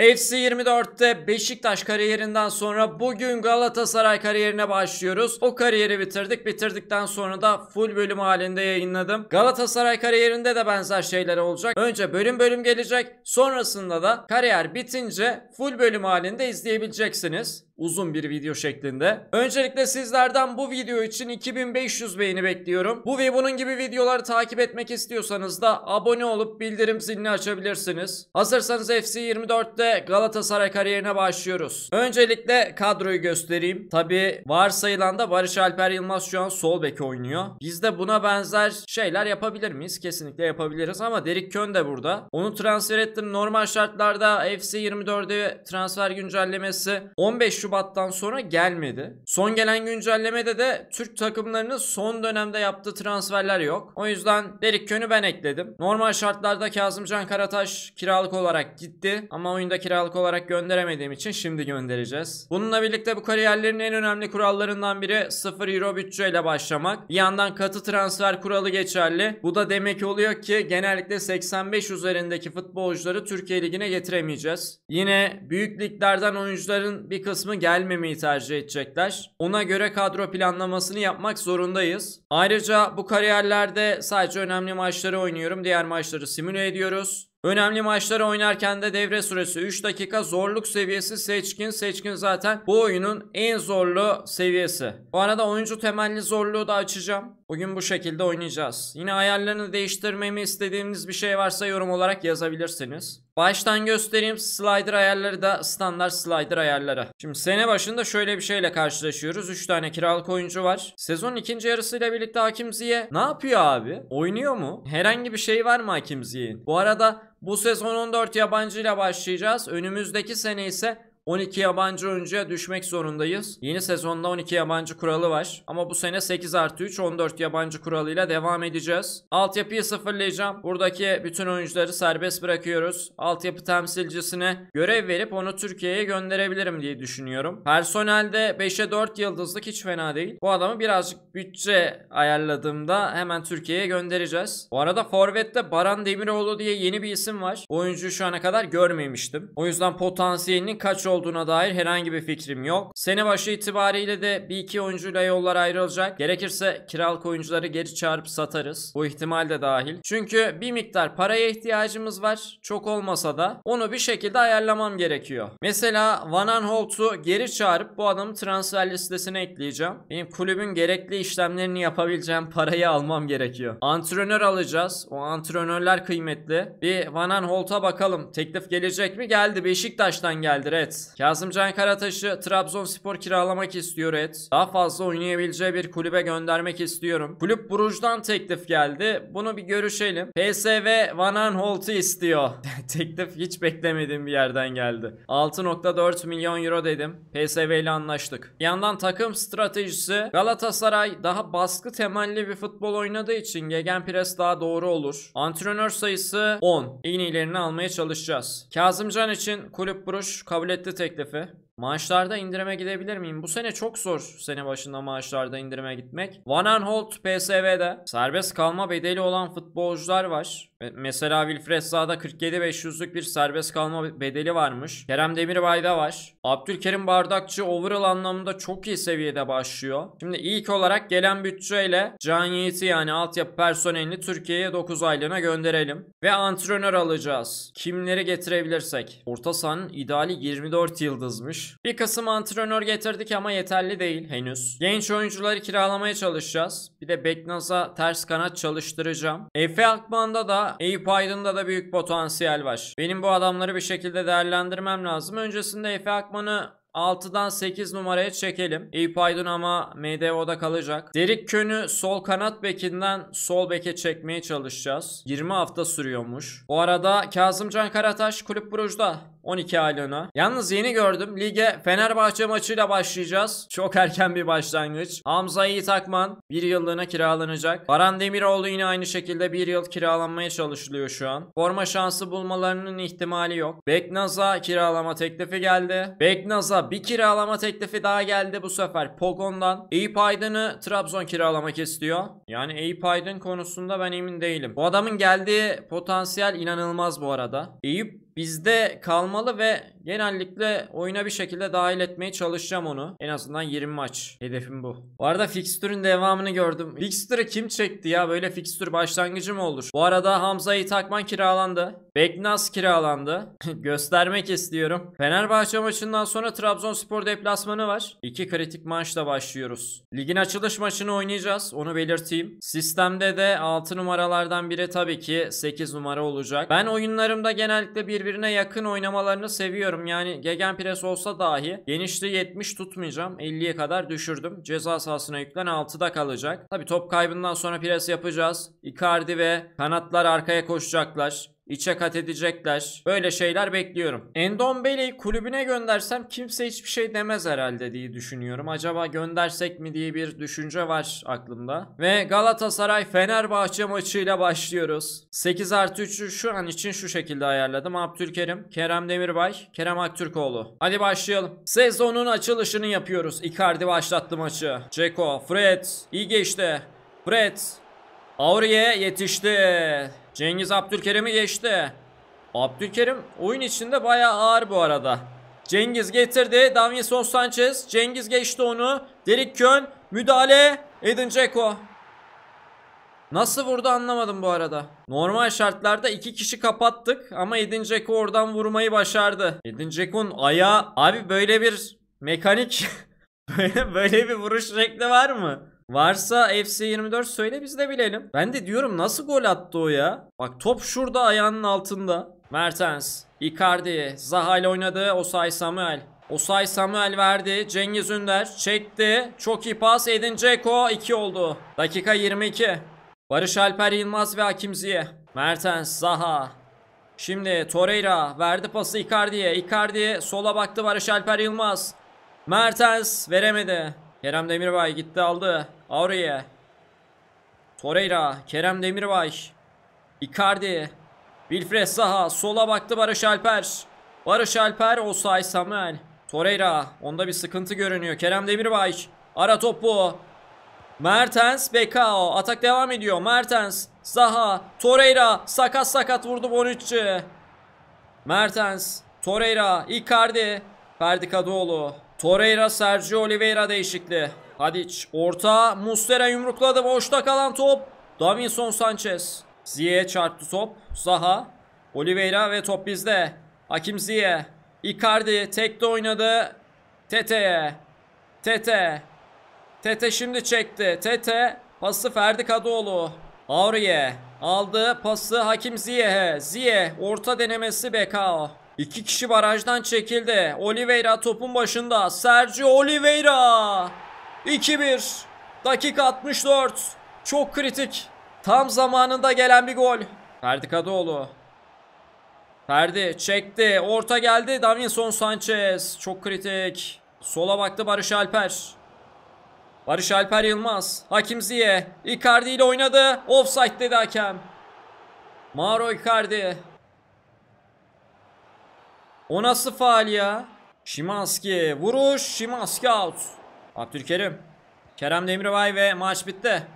FC 24'te Beşiktaş kariyerinden sonra bugün Galatasaray kariyerine başlıyoruz. O kariyeri bitirdik. Bitirdikten sonra da full bölüm halinde yayınladım. Galatasaray kariyerinde de benzer şeyler olacak. Önce bölüm bölüm gelecek. Sonrasında da kariyer bitince full bölüm halinde izleyebileceksiniz. Uzun bir video şeklinde. Öncelikle sizlerden bu video için 2500 beğeni bekliyorum. Bu ve bunun gibi videoları takip etmek istiyorsanız da abone olup bildirim zilini açabilirsiniz. Hazırsanız FC 24'te ve Galatasaray kariyerine başlıyoruz. Öncelikle kadroyu göstereyim. Tabi varsayılan da Barış Alper Yılmaz şu an sol bek oynuyor. Biz de buna benzer şeyler yapabilir miyiz? Kesinlikle yapabiliriz ama Derik Kön de burada. Onu transfer ettim. Normal şartlarda FC 24'e transfer güncellemesi 15 Şubat'tan sonra gelmedi. Son gelen güncellemede de Türk takımlarının son dönemde yaptığı transferler yok. O yüzden Derik Kön'ü ben ekledim. Normal şartlarda Kazımcan Karataş kiralık olarak gitti ama oyunda da kiralık olarak gönderemediğim için şimdi göndereceğiz. Bununla birlikte bu kariyerlerin en önemli kurallarından biri 0 euro bütçeyle başlamak. Bir yandan katı transfer kuralı geçerli. Bu da demek oluyor ki genellikle 85 üzerindeki futbolcuları Türkiye Ligi'ne getiremeyeceğiz. Yine büyük liglerden oyuncuların bir kısmı gelmemeyi tercih edecekler. Ona göre kadro planlamasını yapmak zorundayız. Ayrıca bu kariyerlerde sadece önemli maçları oynuyorum. Diğer maçları simüle ediyoruz. Önemli maçları oynarken de devre süresi 3 dakika zorluk seviyesi seçkin. Seçkin zaten bu oyunun en zorlu seviyesi. Bu arada oyuncu temelli zorluğu da açacağım. Bugün bu şekilde oynayacağız. Yine ayarlarını değiştirmemi istediğiniz bir şey varsa yorum olarak yazabilirsiniz. Baştan göstereyim slider ayarları da standart slider ayarları. Şimdi sene başında şöyle bir şeyle karşılaşıyoruz. 3 tane kiralık oyuncu var. Sezonun ikinci yarısıyla birlikte Hakim Ziye ne yapıyor abi? Oynuyor mu? Herhangi bir şey var mı Hakim Ziye'nin? Bu arada bu sezon 14 yabancı ile başlayacağız. Önümüzdeki sene ise 12 yabancı oyuncuya düşmek zorundayız. Yeni sezonda 12 yabancı kuralı var. Ama bu sene 8 artı 3 14 yabancı kuralıyla devam edeceğiz. Altyapıyı sıfırlayacağım. Buradaki bütün oyuncuları serbest bırakıyoruz. Altyapı temsilcisine görev verip onu Türkiye'ye gönderebilirim diye düşünüyorum. Personelde 5'e 4 yıldızlık hiç fena değil. Bu adamı birazcık bütçe ayarladığımda hemen Türkiye'ye göndereceğiz. Bu arada Forvet'te Baran Demiroğlu diye yeni bir isim var. Oyuncuyu şu ana kadar görmemiştim. O yüzden potansiyelinin kaç olduğunu olduğuna dair herhangi bir fikrim yok. Sene başı itibariyle de bir iki oyuncuyla yollar ayrılacak. Gerekirse kiralık oyuncuları geri çağırıp satarız. Bu ihtimal de dahil. Çünkü bir miktar paraya ihtiyacımız var. Çok olmasa da onu bir şekilde ayarlamam gerekiyor. Mesela Van Aanholt'u geri çağırıp bu adamı transfer listesine ekleyeceğim. Benim kulübün gerekli işlemlerini yapabileceğim parayı almam gerekiyor. Antrenör alacağız. O antrenörler kıymetli. Bir Van Aanholt'a bakalım. Teklif gelecek mi? Geldi. Beşiktaş'tan geldi. Reds. Kazımcan Karataş'ı Trabzonspor kiralamak istiyor et. Daha fazla oynayabileceği bir kulübe göndermek istiyorum. Kulüp Buruj'dan teklif geldi. Bunu bir görüşelim. PSV Van Aanholt'u istiyor. teklif hiç beklemediğim bir yerden geldi. 6.4 milyon euro dedim. PSV ile anlaştık. Bir yandan takım stratejisi Galatasaray daha baskı temelli bir futbol oynadığı için Gegenpress daha doğru olur. Antrenör sayısı 10. En iyilerini almaya çalışacağız. Kazımcan için kulüp Buruş kabul etti teklifi. Maaşlarda indirime gidebilir miyim? Bu sene çok zor sene başında maaşlarda indirime gitmek. Van Aanholt PSV'de serbest kalma bedeli olan futbolcular var. Mesela Wilfred Sağ'da 47.500'lük bir serbest kalma bedeli varmış. Kerem Demirbay'da var. Abdülkerim Bardakçı overall anlamında çok iyi seviyede başlıyor. Şimdi ilk olarak gelen bütçeyle Can Yiğit'i yani altyapı personelini Türkiye'ye 9 aylığına gönderelim. Ve antrenör alacağız. Kimleri getirebilirsek. Orta sahanın ideali 24 yıldızmış. Bir kısım antrenör getirdik ama yeterli değil henüz. Genç oyuncuları kiralamaya çalışacağız. Bir de Beknaz'a ters kanat çalıştıracağım. Efe Akman'da da ama Eyüp Aydın'da da büyük potansiyel var. Benim bu adamları bir şekilde değerlendirmem lazım. Öncesinde Efe Akman'ı 6'dan 8 numaraya çekelim. Eyüp Aydın ama MDO'da kalacak. Derik Kön'ü sol kanat bekinden sol beke çekmeye çalışacağız. 20 hafta sürüyormuş. Bu arada Kazımcan Karataş kulüp Buruj'da. 12 aylığına. Yalnız yeni gördüm. Lige Fenerbahçe maçıyla başlayacağız. Çok erken bir başlangıç. Hamza Yiğit Akman bir yıllığına kiralanacak. Baran Demiroğlu yine aynı şekilde bir yıl kiralanmaya çalışılıyor şu an. Forma şansı bulmalarının ihtimali yok. Beknaz'a kiralama teklifi geldi. Beknaz'a bir kiralama teklifi daha geldi bu sefer Pogon'dan. Eyüp Aydın'ı Trabzon kiralamak istiyor. Yani Eyüp Aydın konusunda ben emin değilim. Bu adamın geldiği potansiyel inanılmaz bu arada. Eyüp bizde kalmalı ve Genellikle oyuna bir şekilde dahil etmeye çalışacağım onu. En azından 20 maç. Hedefim bu. Bu arada fixtürün devamını gördüm. Fixtürü kim çekti ya? Böyle fixtür başlangıcı mı olur? Bu arada Hamza'yı takman kiralandı. Beknaz kiralandı. Göstermek istiyorum. Fenerbahçe maçından sonra Trabzonspor deplasmanı var. İki kritik maçla başlıyoruz. Ligin açılış maçını oynayacağız. Onu belirteyim. Sistemde de 6 numaralardan biri tabii ki 8 numara olacak. Ben oyunlarımda genellikle birbirine yakın oynamalarını seviyorum Bakıyorum yani gegenpress olsa dahi genişliği 70 tutmayacağım. 50'ye kadar düşürdüm. Ceza sahasına yüklen 6'da kalacak. Tabi top kaybından sonra pres yapacağız. Icardi ve kanatlar arkaya koşacaklar içe kat edecekler. Böyle şeyler bekliyorum. Endombele'yi kulübüne göndersem kimse hiçbir şey demez herhalde diye düşünüyorum. Acaba göndersek mi diye bir düşünce var aklımda. Ve Galatasaray Fenerbahçe maçıyla başlıyoruz. 8 artı 3'ü şu an için şu şekilde ayarladım. Abdülkerim, Kerem Demirbay, Kerem Aktürkoğlu. Hadi başlayalım. Sezonun açılışını yapıyoruz. Icardi başlattı maçı. Ceko, Fred iyi geçti. Fred Aurier yetişti. Cengiz Abdülkerim'i geçti. Abdülkerim oyun içinde baya ağır bu arada. Cengiz getirdi. Davinson Sanchez. Cengiz geçti onu. Derik Kön. Müdahale. Edin Dzeko. Nasıl vurdu anlamadım bu arada. Normal şartlarda iki kişi kapattık ama Edin Dzeko oradan vurmayı başardı. Edin Dzeko'nun ayağı... Abi böyle bir mekanik... böyle bir vuruş şekli var mı? Varsa FC24 söyle biz de bilelim. Ben de diyorum nasıl gol attı o ya? Bak top şurada ayağının altında. Mertens, Icardi, Zaha ile oynadı. Osay Samuel. Osay Samuel verdi. Cengiz Ünder çekti. Çok iyi pas. Edin Ceko 2 oldu. Dakika 22. Barış Alper Yılmaz ve Hakim Ziye. Mertens, Zaha. Şimdi Torreira verdi pası Icardi'ye. Icardi sola baktı Barış Alper Yılmaz. Mertens veremedi. Kerem Demirbay gitti aldı. Aurier. Torreira. Kerem Demirbay. Icardi. Wilfred Saha, Sola baktı Barış Alper. Barış Alper. Osay Samuel. Torreira. Onda bir sıkıntı görünüyor. Kerem Demirbay. Ara topu. Mertens. Bekao. Atak devam ediyor. Mertens. Saha, Torreira. Sakat sakat vurdu Bonucci. Mertens. Torreira. Icardi. Ferdi Kadıoğlu. Torreira Sergio Oliveira değişikliği. Hadiç orta Mustera yumrukladı boşta kalan top. Davinson Sanchez. Ziye'ye çarptı top. Zaha. Oliveira ve top bizde. Hakim Ziye. Icardi tekte oynadı. Tete'ye. Tete. Tete şimdi çekti. Tete pası Ferdi Kadıoğlu. Auriye aldı pası Hakim Ziye'ye. Ziye orta denemesi Bekao. İki kişi barajdan çekildi. Oliveira topun başında. Sergio Oliveira. 2-1. Dakika 64. Çok kritik. Tam zamanında gelen bir gol. Ferdi Kadıoğlu. Ferdi çekti. Orta geldi. Davinson Sanchez. Çok kritik. Sola baktı Barış Alper. Barış Alper Yılmaz. Hakim Ziye. Icardi ile oynadı. Offside dedi hakem. Mauro Icardi. O nasıl faal ya? Şimanski. Vuruş. Şimanski out. Abdülkerim. Kerem Demirbay ve maç bitti.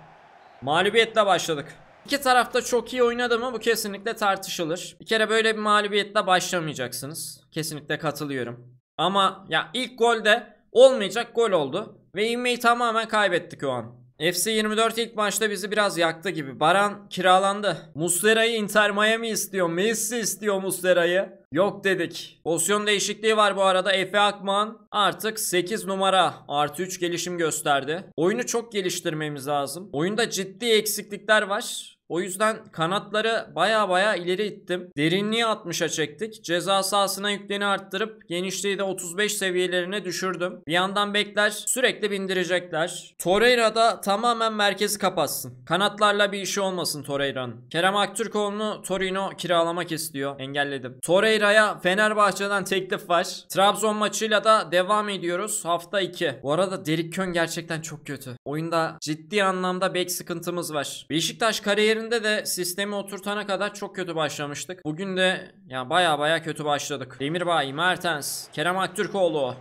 Mağlubiyetle başladık. İki tarafta çok iyi oynadı mı bu kesinlikle tartışılır. Bir kere böyle bir mağlubiyetle başlamayacaksınız. Kesinlikle katılıyorum. Ama ya ilk golde olmayacak gol oldu. Ve inmeyi tamamen kaybettik o an. FC24 ilk maçta bizi biraz yaktı gibi. Baran kiralandı. Muslera'yı Inter Miami istiyor. Messi istiyor Muslera'yı. Yok dedik. Pozisyon değişikliği var bu arada. Efe Akman artık 8 numara artı 3 gelişim gösterdi. Oyunu çok geliştirmemiz lazım. Oyunda ciddi eksiklikler var. O yüzden kanatları baya baya ileri ittim. Derinliği 60'a çektik. Ceza sahasına yükleni arttırıp genişliği de 35 seviyelerine düşürdüm. Bir yandan bekler sürekli bindirecekler. Torreira da tamamen merkezi kapatsın. Kanatlarla bir işi olmasın Torreira'nın. Kerem Aktürkoğlu'nu Torino kiralamak istiyor. Engelledim. Torreira'ya Fenerbahçe'den teklif var. Trabzon maçıyla da devam ediyoruz. Hafta 2. Bu arada Derik Kön gerçekten çok kötü. Oyunda ciddi anlamda bek sıkıntımız var. Beşiktaş kariyeri. Diğerlerinde de sistemi oturtana kadar çok kötü başlamıştık. Bugün de ya baya baya kötü başladık. Demirbay, Mertens, Kerem Aktürkoğlu.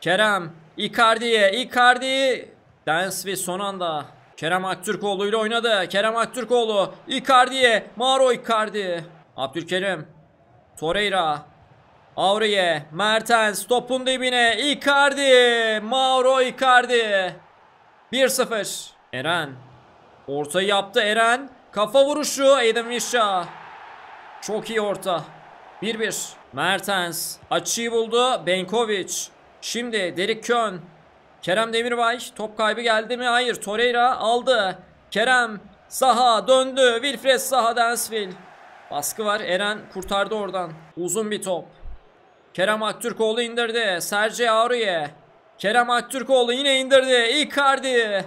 Kerem, Icardi'ye, Icardi. Densby son anda. Kerem Aktürkoğlu ile oynadı. Kerem Aktürkoğlu, Icardi'ye, Maro Icardi. Abdülkerim, Torreira, Aurie, Mertens topun dibine, Icardi, Mauro Icardi. 1-0. Eren. Ortayı yaptı Eren. Kafa vuruşu Adam Misha. Çok iyi orta. 1-1. Mertens. Açıyı buldu. Benkovic. Şimdi Derik Kön. Kerem Demirbay. Top kaybı geldi mi? Hayır. Torreira aldı. Kerem. Saha döndü. Wilfred Saha Densville. Baskı var. Eren kurtardı oradan. Uzun bir top. Kerem Aktürkoğlu indirdi. Serce Aruye. Kerem Aktürkoğlu yine indirdi. Icardi.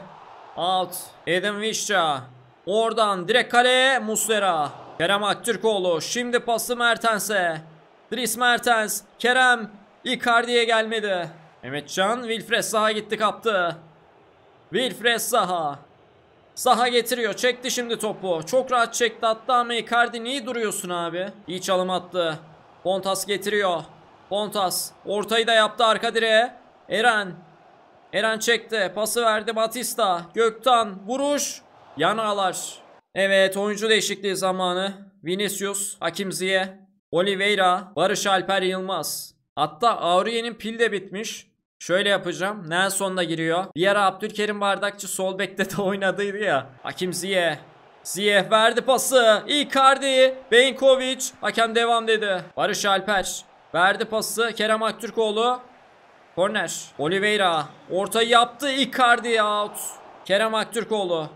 Out. Edin Vişça. Oradan direkt kaleye Muslera. Kerem Aktürkoğlu. Şimdi pası Mertens'e. Dries Mertens. Kerem Icardi'ye gelmedi. Mehmetcan Wilfred Saha gitti kaptı. Wilfred Saha. Saha getiriyor. Çekti şimdi topu. Çok rahat çekti hatta ama Icardi niye duruyorsun abi? İyi çalım attı. Pontas getiriyor. Pontas ortayı da yaptı arka direğe. Eren. Eren çekti. Pası verdi Batista. Gökten Vuruş. Yan ağlar. Evet oyuncu değişikliği zamanı. Vinicius, Hakim Ziyeh, Oliveira, Barış Alper Yılmaz. Hatta Aurier'in pil de bitmiş. Şöyle yapacağım. Nelson da giriyor. Bir ara Abdülkerim Bardakçı sol bekte de oynadıydı ya. Hakim Ziyeh. Ziyeh verdi pası. Icardi, Benkovic. Hakem devam dedi. Barış Alper. Verdi pası. Kerem Aktürkoğlu. Korner. Oliveira. orta yaptı. Icardi out. Kerem Aktürkoğlu.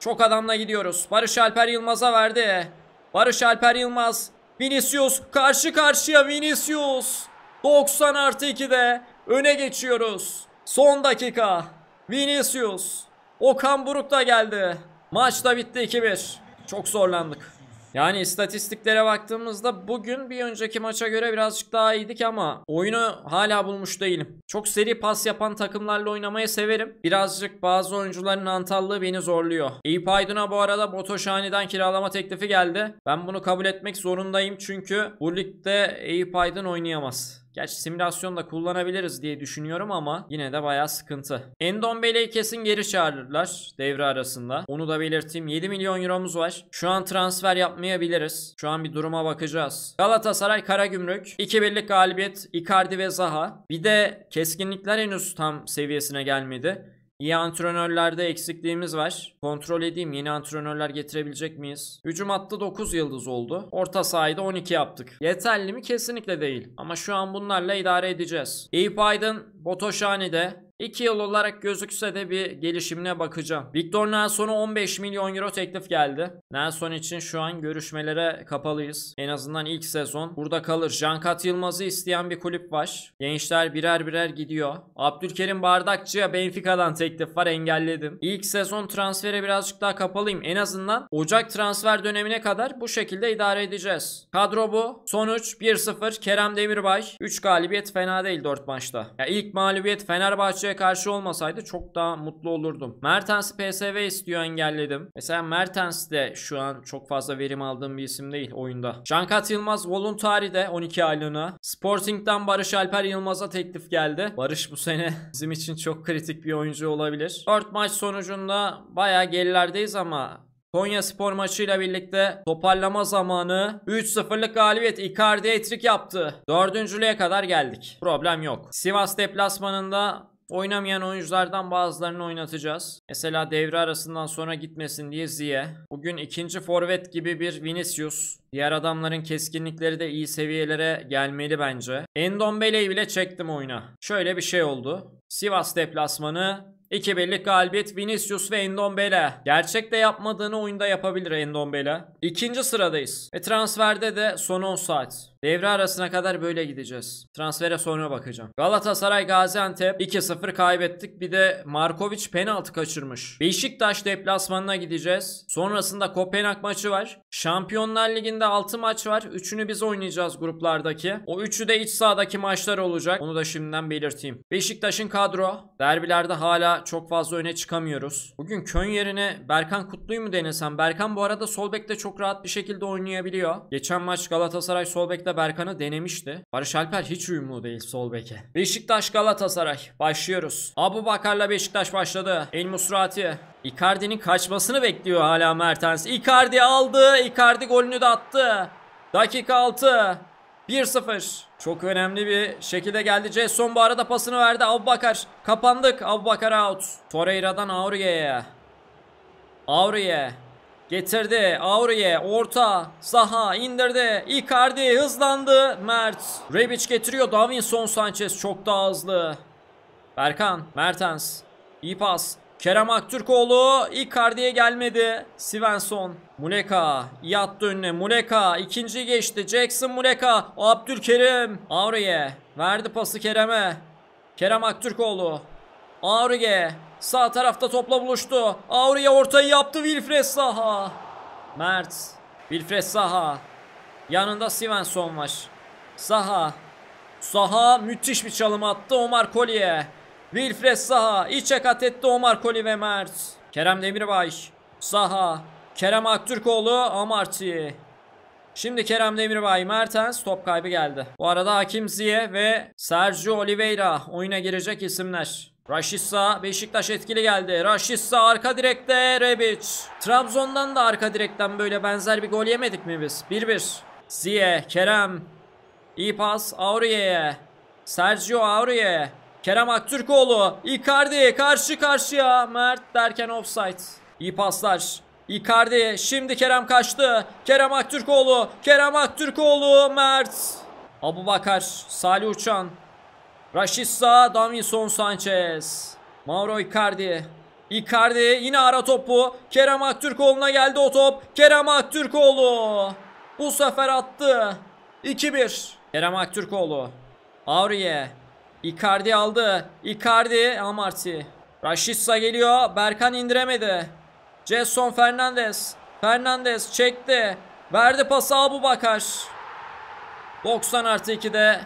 Çok adamla gidiyoruz. Barış Alper Yılmaz'a verdi. Barış Alper Yılmaz. Vinicius karşı karşıya Vinicius. 90 artı 2'de öne geçiyoruz. Son dakika. Vinicius. Okan Buruk da geldi. Maç da bitti 2-1. Çok zorlandık. Yani istatistiklere baktığımızda bugün bir önceki maça göre birazcık daha iyiydik ama oyunu hala bulmuş değilim. Çok seri pas yapan takımlarla oynamayı severim. Birazcık bazı oyuncuların antallığı beni zorluyor. Eyüp Aydın'a bu arada Botoşani'den kiralama teklifi geldi. Ben bunu kabul etmek zorundayım çünkü bu ligde Eyüp Aydın oynayamaz. Gerçi simülasyon da kullanabiliriz diye düşünüyorum ama yine de bayağı sıkıntı. Endombele'yi kesin geri çağırırlar devre arasında. Onu da belirteyim. 7 milyon euromuz var. Şu an transfer yapmayabiliriz. Şu an bir duruma bakacağız. Galatasaray Karagümrük. 2-1'lik galibiyet Icardi ve Zaha. Bir de keskinlikler henüz tam seviyesine gelmedi. İyi antrenörlerde eksikliğimiz var. Kontrol edeyim yeni antrenörler getirebilecek miyiz? Hücum hattı 9 yıldız oldu. Orta sahayı 12 yaptık. Yeterli mi? Kesinlikle değil. Ama şu an bunlarla idare edeceğiz. Eyüp Aydın Botoşani'de 2 yıl olarak gözükse de bir gelişimine bakacağım. Victor Nelson'a 15 milyon euro teklif geldi. Nelson için şu an görüşmelere kapalıyız. En azından ilk sezon burada kalır. Jankat Yılmaz'ı isteyen bir kulüp var. Gençler birer birer gidiyor. Abdülkerim Bardakçı'ya Benfica'dan teklif var engelledim. İlk sezon transfere birazcık daha kapalıyım. En azından Ocak transfer dönemine kadar bu şekilde idare edeceğiz. Kadro bu. Sonuç 1-0 Kerem Demirbay. 3 galibiyet fena değil 4 maçta. Ya ilk mağlubiyet Fenerbahçe Fenerbahçe'ye karşı olmasaydı çok daha mutlu olurdum. Mertens'i PSV istiyor engelledim. Mesela Mertens de şu an çok fazla verim aldığım bir isim değil oyunda. Şankat Yılmaz Voluntari'de 12 aylığına. Sporting'den Barış Alper Yılmaz'a teklif geldi. Barış bu sene bizim için çok kritik bir oyuncu olabilir. 4 maç sonucunda bayağı gerilerdeyiz ama Konya spor maçıyla birlikte toparlama zamanı 3-0'lık galibiyet Icardi etrik yaptı. Dördüncülüğe kadar geldik. Problem yok. Sivas deplasmanında Oynamayan oyunculardan bazılarını oynatacağız. Mesela devre arasından sonra gitmesin diye Ziye. Bugün ikinci forvet gibi bir Vinicius. Diğer adamların keskinlikleri de iyi seviyelere gelmeli bence. Endombele'yi bile çektim oyuna. Şöyle bir şey oldu. Sivas deplasmanı 2-1'lik galibiyet Vinicius ve Endombele. Gerçekte yapmadığını oyunda yapabilir Endombele. İkinci sıradayız. Ve transferde de son 10 saat. Devre arasına kadar böyle gideceğiz. Transfere sonra bakacağım. Galatasaray Gaziantep 2-0 kaybettik. Bir de Markovic penaltı kaçırmış. Beşiktaş deplasmanına gideceğiz. Sonrasında Kopenhag maçı var. Şampiyonlar Ligi'nde 6 maç var. Üçünü biz oynayacağız gruplardaki. O üçü de iç sahadaki maçlar olacak. Onu da şimdiden belirteyim. Beşiktaş'ın kadro. Derbilerde hala çok fazla öne çıkamıyoruz. Bugün Kön yerine Berkan Kutlu'yu mu denesem? Berkan bu arada sol bekte çok rahat bir şekilde oynayabiliyor. Geçen maç Galatasaray sol bekte de Berkan'ı denemişti. Barış Alper hiç uyumlu değil sol beke. Beşiktaş Galatasaray. Başlıyoruz. Abu Bakar'la Beşiktaş başladı. El Musrati. Icardi'nin kaçmasını bekliyor hala Mertens. Icardi aldı. Icardi golünü de attı. Dakika 6. 1-0. Çok önemli bir şekilde geldi. Jason bu arada pasını verdi. Abu Bakar. Kapandık. Abu Bakar out. Torreira'dan Auriye'ye. Auriye. Getirdi Auri'ye orta Zaha, indirdi Icardi hızlandı Mert Rebic getiriyor Davinson Sanchez çok daha hızlı Berkan Mertens iyi pas Kerem Aktürkoğlu Icardi'ye gelmedi Svensson Muleka yattı önüne Muleka ikinci geçti Jackson Muleka Abdülkerim Auri'ye verdi pası Kerem'e Kerem Aktürkoğlu Auri'ye Sağ tarafta topla buluştu. Avruya ortayı yaptı Wilfred Saha. Mert. Wilfred Saha. Yanında Sivenson var. Saha. Saha müthiş bir çalım attı Omar Kolye. Wilfred Saha içe kat etti Omar Koli ve Mert. Kerem Demirbay. Saha. Kerem Aktürkoğlu Amarti. Şimdi Kerem Demirbay, Mertens top kaybı geldi. Bu arada Hakim Ziye ve Sergio Oliveira oyuna girecek isimler. Raşissa Beşiktaş etkili geldi. Raşissa arka direkte Rebic. Trabzon'dan da arka direkten böyle benzer bir gol yemedik mi biz? 1-1. Ziye, Kerem. İyi pas Auriye'ye. Sergio Auriye. Kerem Aktürkoğlu. Icardi karşı karşıya. Mert derken offside. İyi paslar. Icardi şimdi Kerem kaçtı. Kerem Aktürkoğlu. Kerem Aktürkoğlu. Mert. Abu Bakar. Salih Uçan. Rashica, Davinson Sanchez. Mauro Icardi. Icardi yine ara topu. Kerem Aktürkoğlu'na geldi o top. Kerem Aktürkoğlu. Bu sefer attı. 2-1. Kerem Aktürkoğlu. Avriye. Icardi aldı. Icardi. Amarty. Rashica geliyor. Berkan indiremedi. Jason Fernandez. Fernandez çekti. Verdi pası Abu Bakar. 90 artı 2'de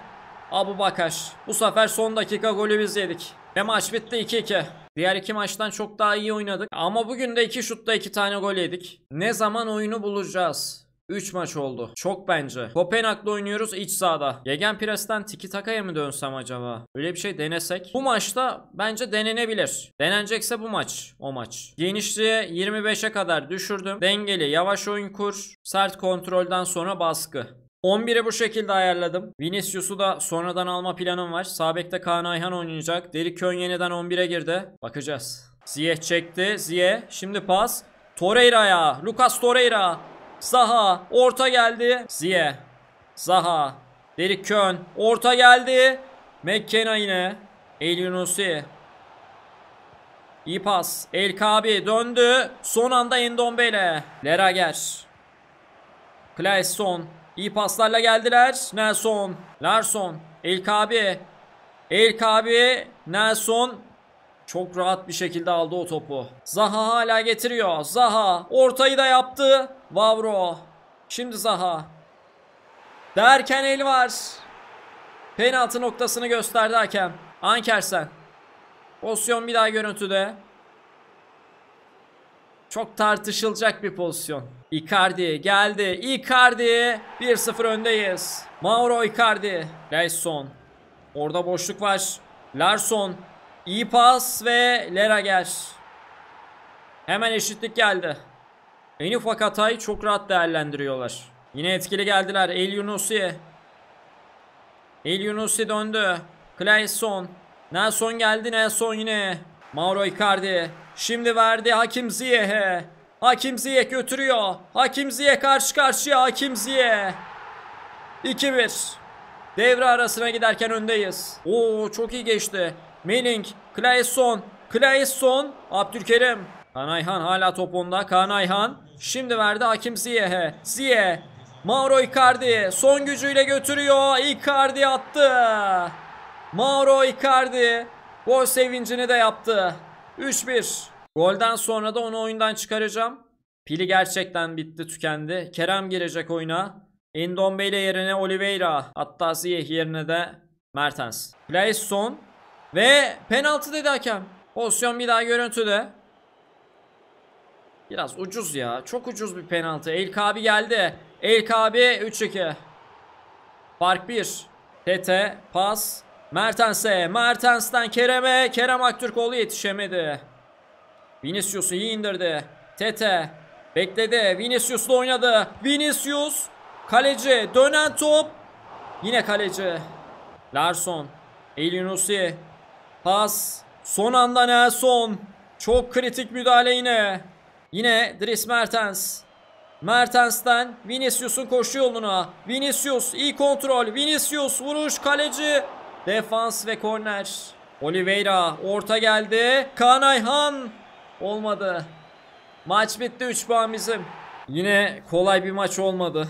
Abu Bakar. Bu sefer son dakika golü biz yedik. Ve maç bitti 2-2. Diğer iki maçtan çok daha iyi oynadık. Ama bugün de iki şutta iki tane gol yedik. Ne zaman oyunu bulacağız? 3 maç oldu. Çok bence. Kopenhag'da oynuyoruz iç sahada. Yegen Pires'ten Tiki Taka'ya mı dönsem acaba? Öyle bir şey denesek. Bu maçta bence denenebilir. Denenecekse bu maç. O maç. Genişliğe 25'e kadar düşürdüm. Dengeli yavaş oyun kur. Sert kontrolden sonra baskı. 11'i bu şekilde ayarladım. Vinicius'u da sonradan alma planım var. Sabek'te Kaan Ayhan oynayacak. Deri yeniden 11'e girdi. Bakacağız. Ziyeh çekti. Ziyeh. Şimdi pas. Torreira'ya. Lucas Torreira. Zaha. Orta geldi. Ziyeh. Zaha. Deri Orta geldi. McKenna yine. El Yunusi. İyi pas. El Kabi döndü. Son anda Endombele. Lerager. Clayson. İyi paslarla geldiler. Nelson. Larson. Elkabi. Elkabi. Nelson. Çok rahat bir şekilde aldı o topu. Zaha hala getiriyor. Zaha. Ortayı da yaptı. Vavro. Şimdi Zaha. Derken el var. Penaltı noktasını gösterdi hakem. Ankersen. Pozisyon bir daha görüntüde. Çok tartışılacak bir pozisyon. Icardi geldi. Icardi 1-0 öndeyiz. Mauro Icardi. Reyson. Orada boşluk var. Larson. İyi pas ve Lerager. Hemen eşitlik geldi. En ufak hatayı çok rahat değerlendiriyorlar. Yine etkili geldiler. El Yunusi. El Yunusi döndü. Clayson. Nelson geldi. Nelson yine. Mauro Icardi. Şimdi verdi Hakim Ziyeh'e. Hakim Ziyech götürüyor. Hakim Ziyech karşı karşıya Hakim Ziyech. 2-1. Devre arasına giderken öndeyiz. Oo çok iyi geçti. Manning, Claesson, Claesson, Abdülkerim. Kaan Ayhan hala top onda. Kaan Ayhan şimdi verdi Hakim Ziyech'e. Ziyech, Mauro Icardi son gücüyle götürüyor. Icardi attı. Mauro Icardi gol sevincini de yaptı. 3-1. Golden sonra da onu oyundan çıkaracağım. Pili gerçekten bitti tükendi. Kerem girecek oyuna. Endombele yerine Oliveira. Hatta Ziyeh yerine de Mertens. Play son. Ve penaltı dedi hakem. Pozisyon bir daha görüntüde. Biraz ucuz ya. Çok ucuz bir penaltı. El Kabi geldi. El Kabi 3-2. Fark 1. Tete. Pas. Mertens'e. Mertens'ten Kerem'e. Kerem Aktürkoğlu yetişemedi. Vinicius'u iyi indirdi. Tete bekledi. Vinicius'la oynadı. Vinicius kaleci dönen top. Yine kaleci. Larson. Elinusi. Pas. Son anda Nelson. Çok kritik müdahale yine. Yine Dries Mertens. Mertens'ten Vinicius'un koşu yoluna. Vinicius iyi kontrol. Vinicius vuruş kaleci. Defans ve korner. Oliveira orta geldi. Kanayhan Olmadı. Maç bitti 3 puan bizim. Yine kolay bir maç olmadı.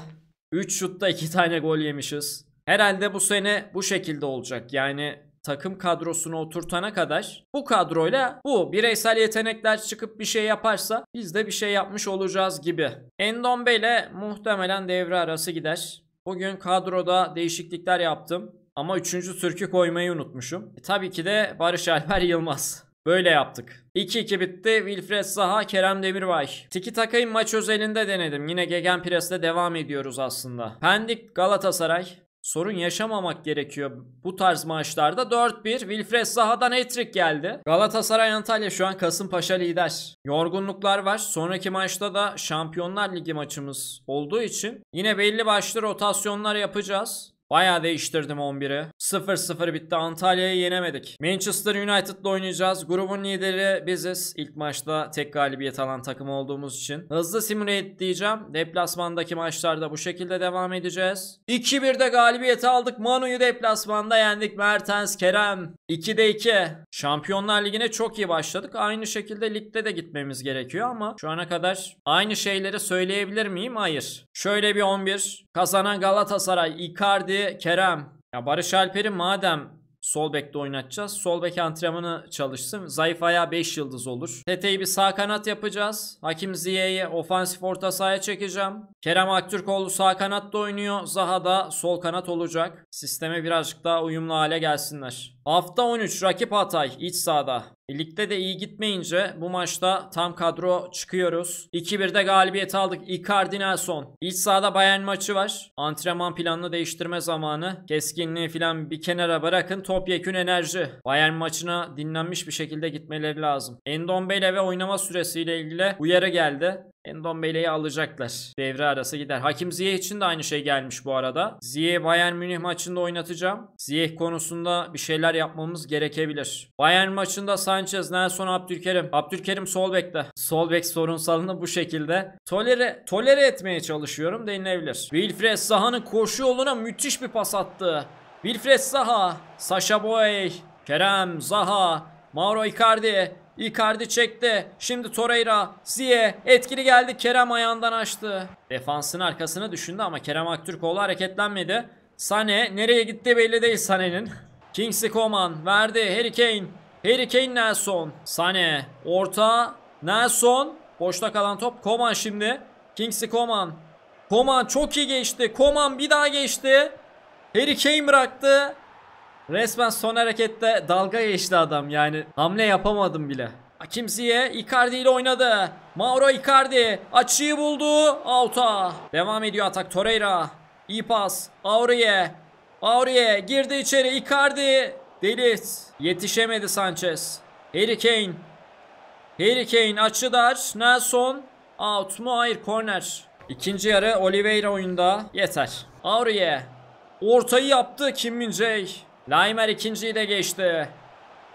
3 şutta 2 tane gol yemişiz. Herhalde bu sene bu şekilde olacak. Yani takım kadrosunu oturtana kadar bu kadroyla bu bireysel yetenekler çıkıp bir şey yaparsa biz de bir şey yapmış olacağız gibi. Endombe ile muhtemelen devre arası gider. Bugün kadroda değişiklikler yaptım ama 3. türkü koymayı unutmuşum. E, tabii ki de Barış Alper Yılmaz. Böyle yaptık. 2-2 bitti. Wilfred Zaha, Kerem Demirbay. Tiki takayı maç özelinde denedim. Yine Gegenpress'le devam ediyoruz aslında. Pendik Galatasaray. Sorun yaşamamak gerekiyor bu tarz maçlarda. 4-1 Wilfred Zaha'dan hat geldi. Galatasaray Antalya şu an Kasımpaşa lider. Yorgunluklar var. Sonraki maçta da Şampiyonlar Ligi maçımız olduğu için yine belli başlı rotasyonlar yapacağız. Bayağı değiştirdim 11'i. 0-0 bitti. Antalya'yı yenemedik. Manchester United'la oynayacağız. Grubun lideri biziz. İlk maçta tek galibiyet alan takım olduğumuz için. Hızlı simüle diyeceğim. Deplasmandaki maçlarda bu şekilde devam edeceğiz. 2-1'de galibiyeti aldık. Manu'yu deplasmanda yendik. Mertens, Kerem. 2'de 2. Şampiyonlar Ligi'ne çok iyi başladık. Aynı şekilde ligde de gitmemiz gerekiyor ama şu ana kadar aynı şeyleri söyleyebilir miyim? Hayır. Şöyle bir 11. Kazanan Galatasaray, Icardi, Kerem. Ya Barış Alper'i madem sol bekte oynatacağız. Sol bek antrenmanı çalışsın. Zayıf ayağı 5 yıldız olur. Tete'yi bir sağ kanat yapacağız. Hakim Ziye'yi ofansif orta sahaya çekeceğim. Kerem Aktürkoğlu sağ kanatta oynuyor. Zaha da sol kanat olacak. Sisteme birazcık daha uyumlu hale gelsinler. Hafta 13 rakip Hatay iç sahada. E, ligde de iyi gitmeyince bu maçta tam kadro çıkıyoruz. 2-1'de galibiyet aldık. Icardi Nelson. İç sahada Bayern maçı var. Antrenman planını değiştirme zamanı. Keskinliği falan bir kenara bırakın. Topyekün enerji. Bayern maçına dinlenmiş bir şekilde gitmeleri lazım. Endombele ve oynama süresiyle ilgili uyarı geldi. Endombele'yi alacaklar. Devre arası gider. Hakim Ziyeh için de aynı şey gelmiş bu arada. Ziyeh Bayern Münih maçında oynatacağım. Ziyeh konusunda bir şeyler yapmamız gerekebilir. Bayern maçında Sanchez, Nelson, Abdülkerim. Abdülkerim sol bekte. Sol bek sorunsalını bu şekilde tolere, tolere etmeye çalışıyorum denilebilir. Wilfred Saha'nın koşu yoluna müthiş bir pas attı. Wilfred Saha, Sasha Boy, Kerem Zaha, Mauro Icardi, Icardi çekti. Şimdi Torreira. Ziye. Etkili geldi. Kerem ayağından açtı. Defansın arkasını düşündü ama Kerem Aktürkoğlu hareketlenmedi. Sane nereye gitti belli değil Sane'nin. Kingsley Coman verdi. Harry Kane. Harry Kane Nelson. Sane orta. Nelson. Boşta kalan top. Coman şimdi. Kingsley Coman. Coman çok iyi geçti. Coman bir daha geçti. Harry Kane bıraktı. Resmen son harekette dalga geçti adam yani. Hamle yapamadım bile. Kimseye Icardi ile oynadı. Mauro Icardi açıyı buldu. Auta. Devam ediyor atak Torreira. İyi pas. Auriye. Auriye girdi içeri Icardi. Delit. Yetişemedi Sanchez. Harry Kane. Harry Kane açı dar. Nelson. Out mu? Hayır korner. İkinci yarı Oliveira oyunda. Yeter. Auriye. Ortayı yaptı Kim Min Jae. Laimer ikinciyi de geçti.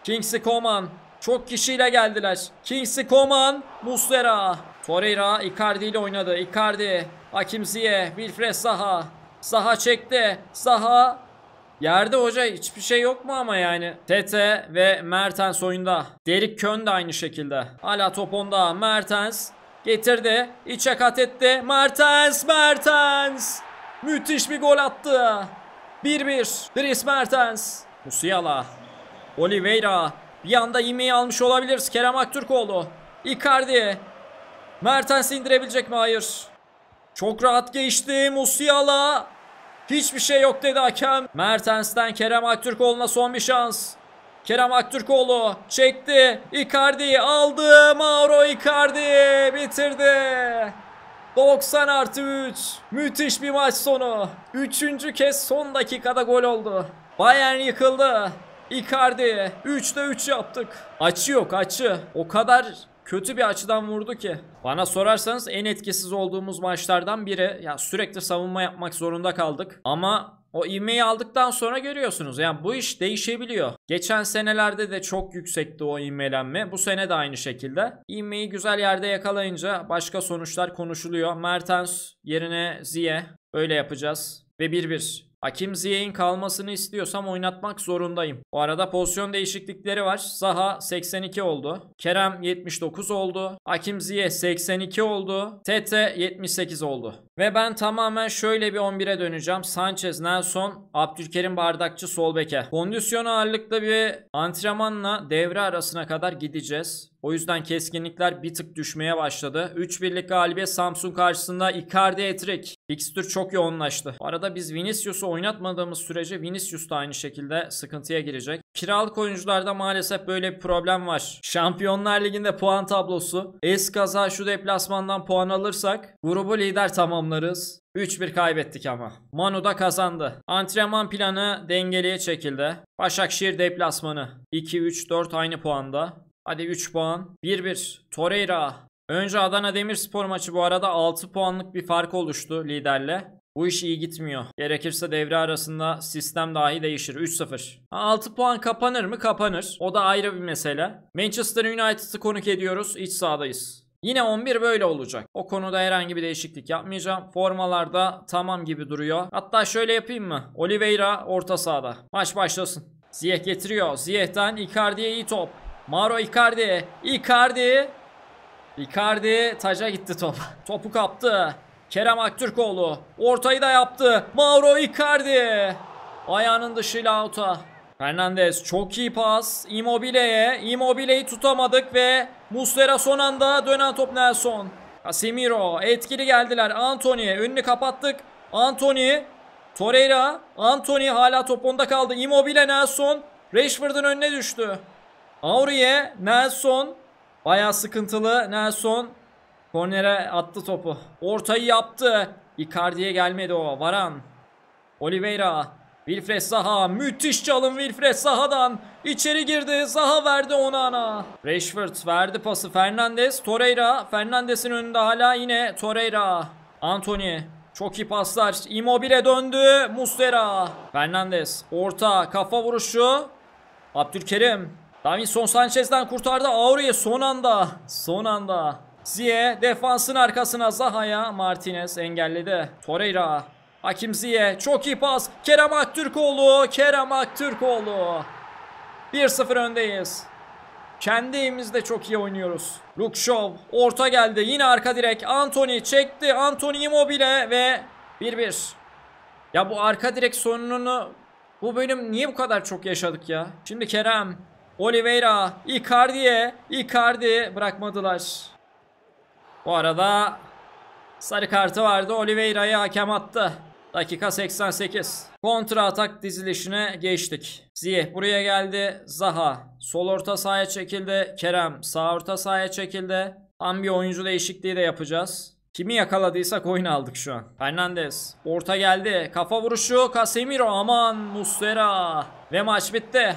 Kingsley Coman. Çok kişiyle geldiler. Kingsley Coman. Muslera. Torreira Icardi ile oynadı. Icardi. Hakim Ziye. Wilfred Saha Zaha çekti. Saha Yerde hoca hiçbir şey yok mu ama yani? Tete ve Mertens oyunda. Derik Kön de aynı şekilde. Hala top onda. Mertens getirdi. İçe kat etti. Mertens. Mertens. Müthiş bir gol attı. 1-1. Dries Mertens. Musiala. Oliveira. Bir anda yemeği almış olabiliriz. Kerem Aktürkoğlu. Icardi. Mertens indirebilecek mi? Hayır. Çok rahat geçti. Musiala. Hiçbir şey yok dedi hakem. Mertens'ten Kerem Aktürkoğlu'na son bir şans. Kerem Aktürkoğlu çekti. Icardi aldı. Mauro Icardi bitirdi. 90 artı 3. Müthiş bir maç sonu. Üçüncü kez son dakikada gol oldu. Bayern yıkıldı. Icardi 3'te 3 yaptık. Açı yok açı. O kadar kötü bir açıdan vurdu ki. Bana sorarsanız en etkisiz olduğumuz maçlardan biri. Ya sürekli savunma yapmak zorunda kaldık. Ama o ivmeyi aldıktan sonra görüyorsunuz. Yani bu iş değişebiliyor. Geçen senelerde de çok yüksekti o ivmelenme. Bu sene de aynı şekilde. İvmeyi güzel yerde yakalayınca başka sonuçlar konuşuluyor. Mertens yerine Ziye. Öyle yapacağız. Ve 1-1. Hakim Ziyech'in kalmasını istiyorsam oynatmak zorundayım. Bu arada pozisyon değişiklikleri var. Zaha 82 oldu. Kerem 79 oldu. Hakim Ziyech 82 oldu. Tete 78 oldu. Ve ben tamamen şöyle bir 11'e döneceğim. Sanchez, Nelson, Abdülkerim Bardakçı, Solbeke. Kondisyon ağırlıklı bir antrenmanla devre arasına kadar gideceğiz. O yüzden keskinlikler bir tık düşmeye başladı. 3 birlik galibiyet Samsun karşısında Icardi Etrik. Fixtür çok yoğunlaştı. Arada biz Vinicius'u oynatmadığımız sürece Vinicius da aynı şekilde sıkıntıya girecek. Kiralık oyuncularda maalesef böyle bir problem var. Şampiyonlar Ligi'nde puan tablosu. Eskaza şu deplasmandan puan alırsak grubu lider tamamlarız. 3-1 kaybettik ama. Manu da kazandı. Antrenman planı dengeliye çekildi. Başakşehir deplasmanı. 2-3-4 aynı puanda. Hadi 3 puan. 1-1. Torreira Önce Adana Demirspor maçı bu arada 6 puanlık bir fark oluştu liderle. Bu iş iyi gitmiyor. Gerekirse devre arasında sistem dahi değişir. 3-0. 6 puan kapanır mı? Kapanır. O da ayrı bir mesele. Manchester United'ı konuk ediyoruz. İç sahadayız. Yine 11 böyle olacak. O konuda herhangi bir değişiklik yapmayacağım. Formalarda tamam gibi duruyor. Hatta şöyle yapayım mı? Oliveira orta sahada. Maç başlasın. Ziyeh getiriyor. Ziyeh'ten Icardi'ye iyi top. Maro Icardi. Icardi Icardi taca gitti top. Topu kaptı. Kerem Aktürkoğlu ortayı da yaptı. Mauro Icardi. Ayağının dışıyla out'a. Fernandez çok iyi pas. Immobile'ye. Immobile'yi tutamadık ve Muslera son anda dönen top Nelson. Casemiro etkili geldiler. Anthony önünü kapattık. Anthony Torreira Anthony hala top onda kaldı. Immobile Nelson Rashford'un önüne düştü. Aurier Nelson Baya sıkıntılı Nelson. Kornere attı topu. Ortayı yaptı. Icardi'ye gelmedi o. Varan. Oliveira. Wilfred Saha, Müthiş çalım Wilfred Saha'dan içeri girdi. Saha verdi ona ana. Rashford verdi pası. Fernandez. Torreira. Fernandez'in önünde hala yine Torreira. Anthony. Çok iyi paslar. Immobile döndü. Mustera. Fernandez. Orta. Kafa vuruşu. Abdülkerim. Davinson Sanchez'den kurtardı. Auri'ye son anda. Son anda. Ziye defansın arkasına Zaha'ya Martinez engelledi. Torreira. Hakim Ziye çok iyi pas. Kerem Aktürkoğlu. Kerem Aktürkoğlu. 1-0 öndeyiz. Kendi evimizde çok iyi oynuyoruz. Rukşov orta geldi. Yine arka direk. Anthony çekti. Anthony Immobile ve 1-1. Ya bu arka direk sonunu bu bölüm niye bu kadar çok yaşadık ya? Şimdi Kerem Oliveira Icardi'ye Icardi bırakmadılar. Bu arada sarı kartı vardı. Oliveira'yı hakem attı. Dakika 88. Kontra atak dizilişine geçtik. Ziyeh buraya geldi. Zaha sol orta sahaya çekildi. Kerem sağ orta sahaya çekildi. Tam bir oyuncu değişikliği de yapacağız. Kimi yakaladıysak oyun aldık şu an. Fernandez orta geldi. Kafa vuruşu Casemiro aman Muslera. Ve maç bitti.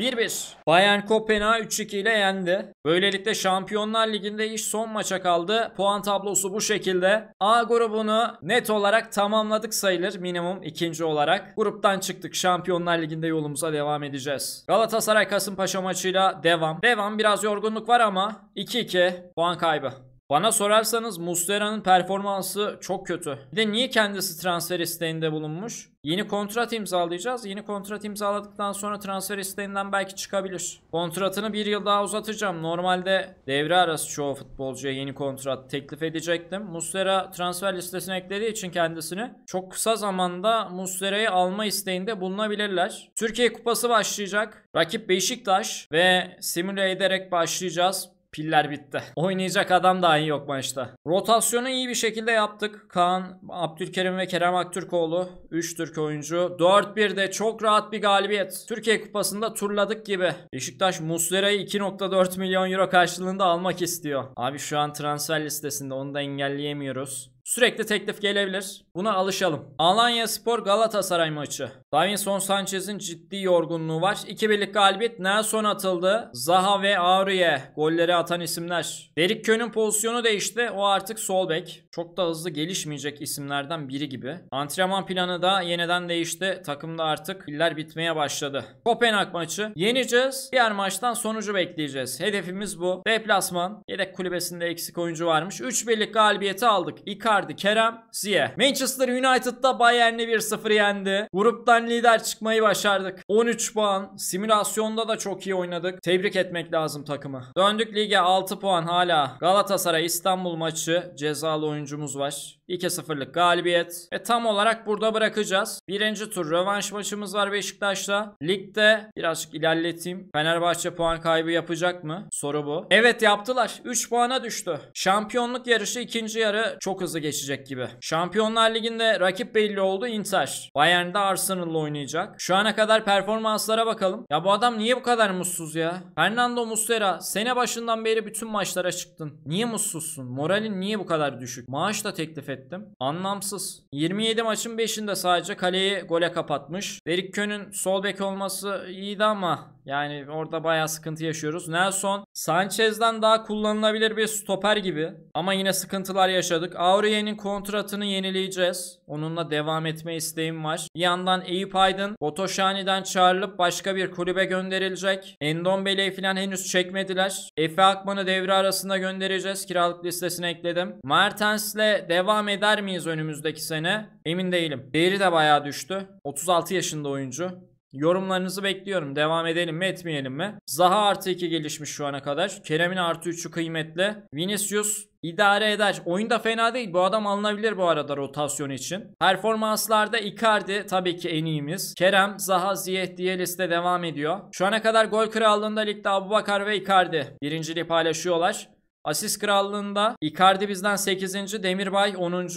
1-1. Bayern Kopenhag 3-2 ile yendi. Böylelikle Şampiyonlar Ligi'nde iş son maça kaldı. Puan tablosu bu şekilde. A grubunu net olarak tamamladık sayılır minimum ikinci olarak. Gruptan çıktık. Şampiyonlar Ligi'nde yolumuza devam edeceğiz. Galatasaray Kasımpaşa maçıyla devam. Devam biraz yorgunluk var ama 2-2 puan kaybı. Bana sorarsanız Mustera'nın performansı çok kötü. Bir de niye kendisi transfer isteğinde bulunmuş? Yeni kontrat imzalayacağız. Yeni kontrat imzaladıktan sonra transfer isteğinden belki çıkabilir. Kontratını bir yıl daha uzatacağım. Normalde devre arası çoğu futbolcuya yeni kontrat teklif edecektim. Mustera transfer listesine eklediği için kendisini çok kısa zamanda Mustera'yı alma isteğinde bulunabilirler. Türkiye Kupası başlayacak. Rakip Beşiktaş ve simüle ederek başlayacağız. Piller bitti. Oynayacak adam dahi yok maçta. Rotasyonu iyi bir şekilde yaptık. Kaan, Abdülkerim ve Kerem Aktürkoğlu. 3 Türk oyuncu. 4-1'de çok rahat bir galibiyet. Türkiye Kupası'nda turladık gibi. Beşiktaş Muslera'yı 2.4 milyon euro karşılığında almak istiyor. Abi şu an transfer listesinde onu da engelleyemiyoruz. Sürekli teklif gelebilir. Buna alışalım. Alanya Spor Galatasaray maçı. Davinson Sanchez'in ciddi yorgunluğu var. 2-1'lik galibiyet Nelson atıldı. Zaha ve Auriye golleri atan isimler. Derik Kön'ün pozisyonu değişti. O artık sol bek. Çok da hızlı gelişmeyecek isimlerden biri gibi. Antrenman planı da yeniden değişti. Takımda artık iller bitmeye başladı. Kopenhag maçı. Yeneceğiz. Diğer maçtan sonucu bekleyeceğiz. Hedefimiz bu. Deplasman. Yedek kulübesinde eksik oyuncu varmış. 3-1'lik galibiyeti aldık. İka Icardi, Kerem, Ziyeh. Manchester United'da Bayern'le 1-0 yendi. Gruptan lider çıkmayı başardık. 13 puan. Simülasyonda da çok iyi oynadık. Tebrik etmek lazım takımı. Döndük lige 6 puan hala. Galatasaray İstanbul maçı cezalı oyuncumuz var. 2-0'lık galibiyet. Ve tam olarak burada bırakacağız. Birinci tur rövanş maçımız var Beşiktaş'ta. Ligde birazcık ilerleteyim. Fenerbahçe puan kaybı yapacak mı? Soru bu. Evet yaptılar. 3 puana düştü. Şampiyonluk yarışı ikinci yarı çok hızlı geçecek gibi. Şampiyonlar Ligi'nde rakip belli oldu Inter. Bayern'de Arsenal'la oynayacak. Şu ana kadar performanslara bakalım. Ya bu adam niye bu kadar mutsuz ya? Fernando Muslera sene başından beri bütün maçlara çıktın. Niye mutsuzsun? Moralin niye bu kadar düşük? Maaş da teklif ettim. Anlamsız. 27 maçın 5'inde sadece kaleyi gole kapatmış. Derek Kön'ün sol bek olması iyiydi ama yani orada bayağı sıkıntı yaşıyoruz. Nelson Sanchez'den daha kullanılabilir bir stoper gibi. Ama yine sıkıntılar yaşadık. Auri Auriye'nin kontratını yenileyeceğiz. Onunla devam etme isteğim var. Bir yandan Eyüp Aydın Botoşani'den çağrılıp başka bir kulübe gönderilecek. Endombele'yi falan henüz çekmediler. Efe Akman'ı devre arasında göndereceğiz. Kiralık listesine ekledim. Mertens'le devam eder miyiz önümüzdeki sene? Emin değilim. Değeri de bayağı düştü. 36 yaşında oyuncu. Yorumlarınızı bekliyorum. Devam edelim mi etmeyelim mi? Zaha artı 2 gelişmiş şu ana kadar. Kerem'in artı 3'ü kıymetli. Vinicius idare eder. Oyunda fena değil. Bu adam alınabilir bu arada rotasyon için. Performanslarda Icardi tabii ki en iyimiz. Kerem, Zaha, Ziyeh diye liste devam ediyor. Şu ana kadar gol krallığında ligde Abubakar ve Icardi birinciliği paylaşıyorlar. Asist krallığında Icardi bizden 8. Demirbay 10.